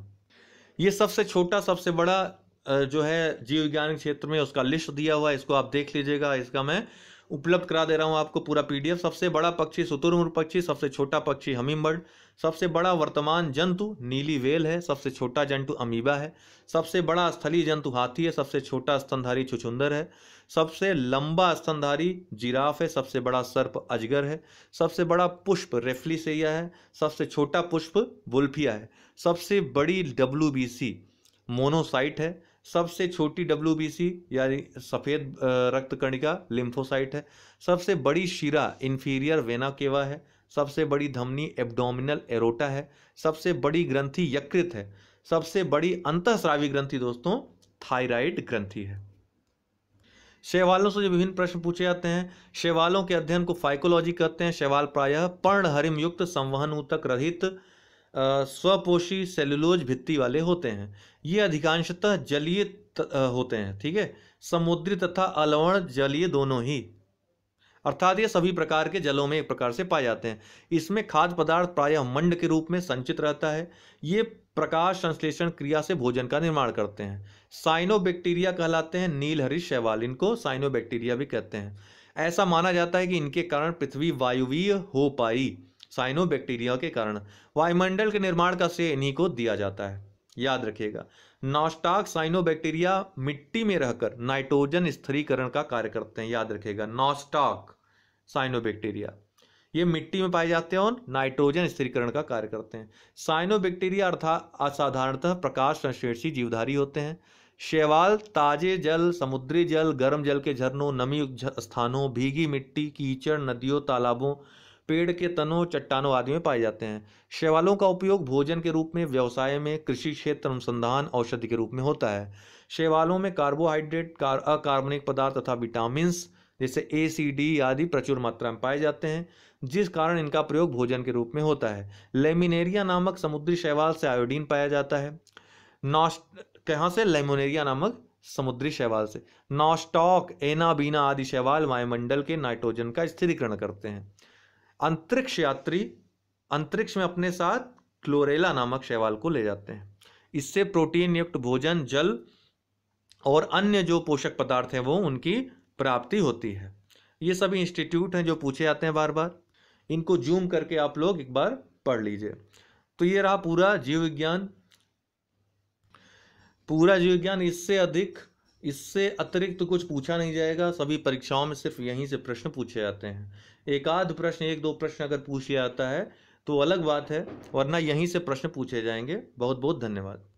ये सबसे छोटा सबसे बड़ा जो है जीव विज्ञान क्षेत्र में उसका लिस्ट दिया हुआ है इसको आप देख लीजिएगा इसका मैं उपलब्ध करा दे रहा हूँ आपको पूरा पीडीएफ सबसे बड़ा पक्षी सुतुरमुर्ग पक्षी सबसे छोटा पक्षी हमिंगबर्ड सबसे बड़ा वर्तमान जंतु नीली वेल है सबसे छोटा जंतु अमीबा है सबसे बड़ा स्थलीय जंतु हाथी है सबसे छोटा स्तनधारी छुछुंदर है सबसे लंबा स्तनधारी जिराफ है सबसे बड़ा सर्प अजगर है सबसे बड़ा पुष्प रेफ्लिसेया है सबसे छोटा पुष्प बुल्फिया है सबसे बड़ी डब्ल्यू मोनोसाइट है सबसे छोटी डब्ल्यू यानी सफ़ेद रक्त कणिका लिम्फोसाइट है सबसे बड़ी शिरा इन्फीरियर वेना केवा है सबसे बड़ी धमनी एब्डोमिनल एरोटा है सबसे बड़ी ग्रंथि यकृत है सबसे बड़ी अंतःस्रावी ग्रंथि दोस्तों थायराइड ग्रंथि है शैवालों से जो विभिन्न प्रश्न पूछे जाते हैं शैवालों के अध्ययन को फाइकोलॉजी कहते हैं शैवाल प्रायः पर्ण युक्त संवहन ऊतक रहित स्वपोषी सेलुलोज भित्ति वाले होते हैं ये अधिकांशतः जलीय होते हैं ठीक है समुद्री तथा अलवण जलीय दोनों ही अर्थात ये सभी प्रकार के जलों में एक प्रकार से पाए जाते हैं इसमें खाद्य पदार्थ प्रायः मंड के रूप में संचित रहता है ये प्रकाश संश्लेषण क्रिया से भोजन का निर्माण करते हैं साइनोबैक्टीरिया कहलाते हैं हरी शैवाल इनको साइनोबैक्टीरिया भी कहते हैं ऐसा माना जाता है कि इनके कारण पृथ्वी वायुवीय हो पाई साइनोबैक्टीरिया के कारण वायुमंडल के निर्माण का श्रेय इन्हीं को दिया जाता है याद रखिएगा नॉस्टाक साइनोबैक्टीरिया मिट्टी में रहकर नाइट्रोजन स्थिरीकरण का कार्य करते हैं याद रखिएगा नॉस्टाक साइनोबैक्टीरिया ये मिट्टी में पाए जाते हैं और नाइट्रोजन स्थिरीकरण का कार्य करते हैं साइनोबैक्टीरिया अर्थात असाधारणतः प्रकाश संश्लेषी जीवधारी होते हैं शैवाल ताजे जल समुद्री जल गर्म जल के झरनों नमी स्थानों भीगी मिट्टी कीचड़ नदियों तालाबों पेड़ के तनों चट्टानों आदि में पाए जाते हैं शैवालों का उपयोग भोजन के रूप में व्यवसाय में कृषि क्षेत्र अनुसंधान औषधि के रूप में होता है शैवालों में कार्बोहाइड्रेट कार, अकार्बनिक पदार्थ तथा विटामिन जैसे ए सी डी आदि प्रचुर मात्रा में पाए जाते हैं जिस कारण इनका प्रयोग भोजन के रूप में होता है लेमिनेरिया नामक समुद्री शैवाल से आयोडीन पाया जाता है नॉस्ट कहाँ से लेमोनेरिया नामक समुद्री शैवाल से नॉस्टॉक एनाबीना आदि शैवाल वायुमंडल के नाइट्रोजन का स्थिरीकरण करते हैं अंतरिक्ष यात्री अंतरिक्ष में अपने साथ क्लोरेला नामक शैवाल को ले जाते हैं इससे प्रोटीन युक्त भोजन जल और अन्य जो पोषक पदार्थ हैं वो उनकी प्राप्ति होती है ये सभी इंस्टीट्यूट हैं जो पूछे जाते हैं बार बार इनको जूम करके आप लोग एक बार पढ़ लीजिए तो ये रहा पूरा जीव विज्ञान पूरा जीव विज्ञान इससे अधिक इससे अतिरिक्त तो कुछ पूछा नहीं जाएगा सभी परीक्षाओं में सिर्फ यहीं से प्रश्न पूछे जाते हैं एक आध प्रश्न एक दो प्रश्न अगर पूछ लिया आता है तो अलग बात है वरना यहीं से प्रश्न पूछे जाएंगे बहुत बहुत धन्यवाद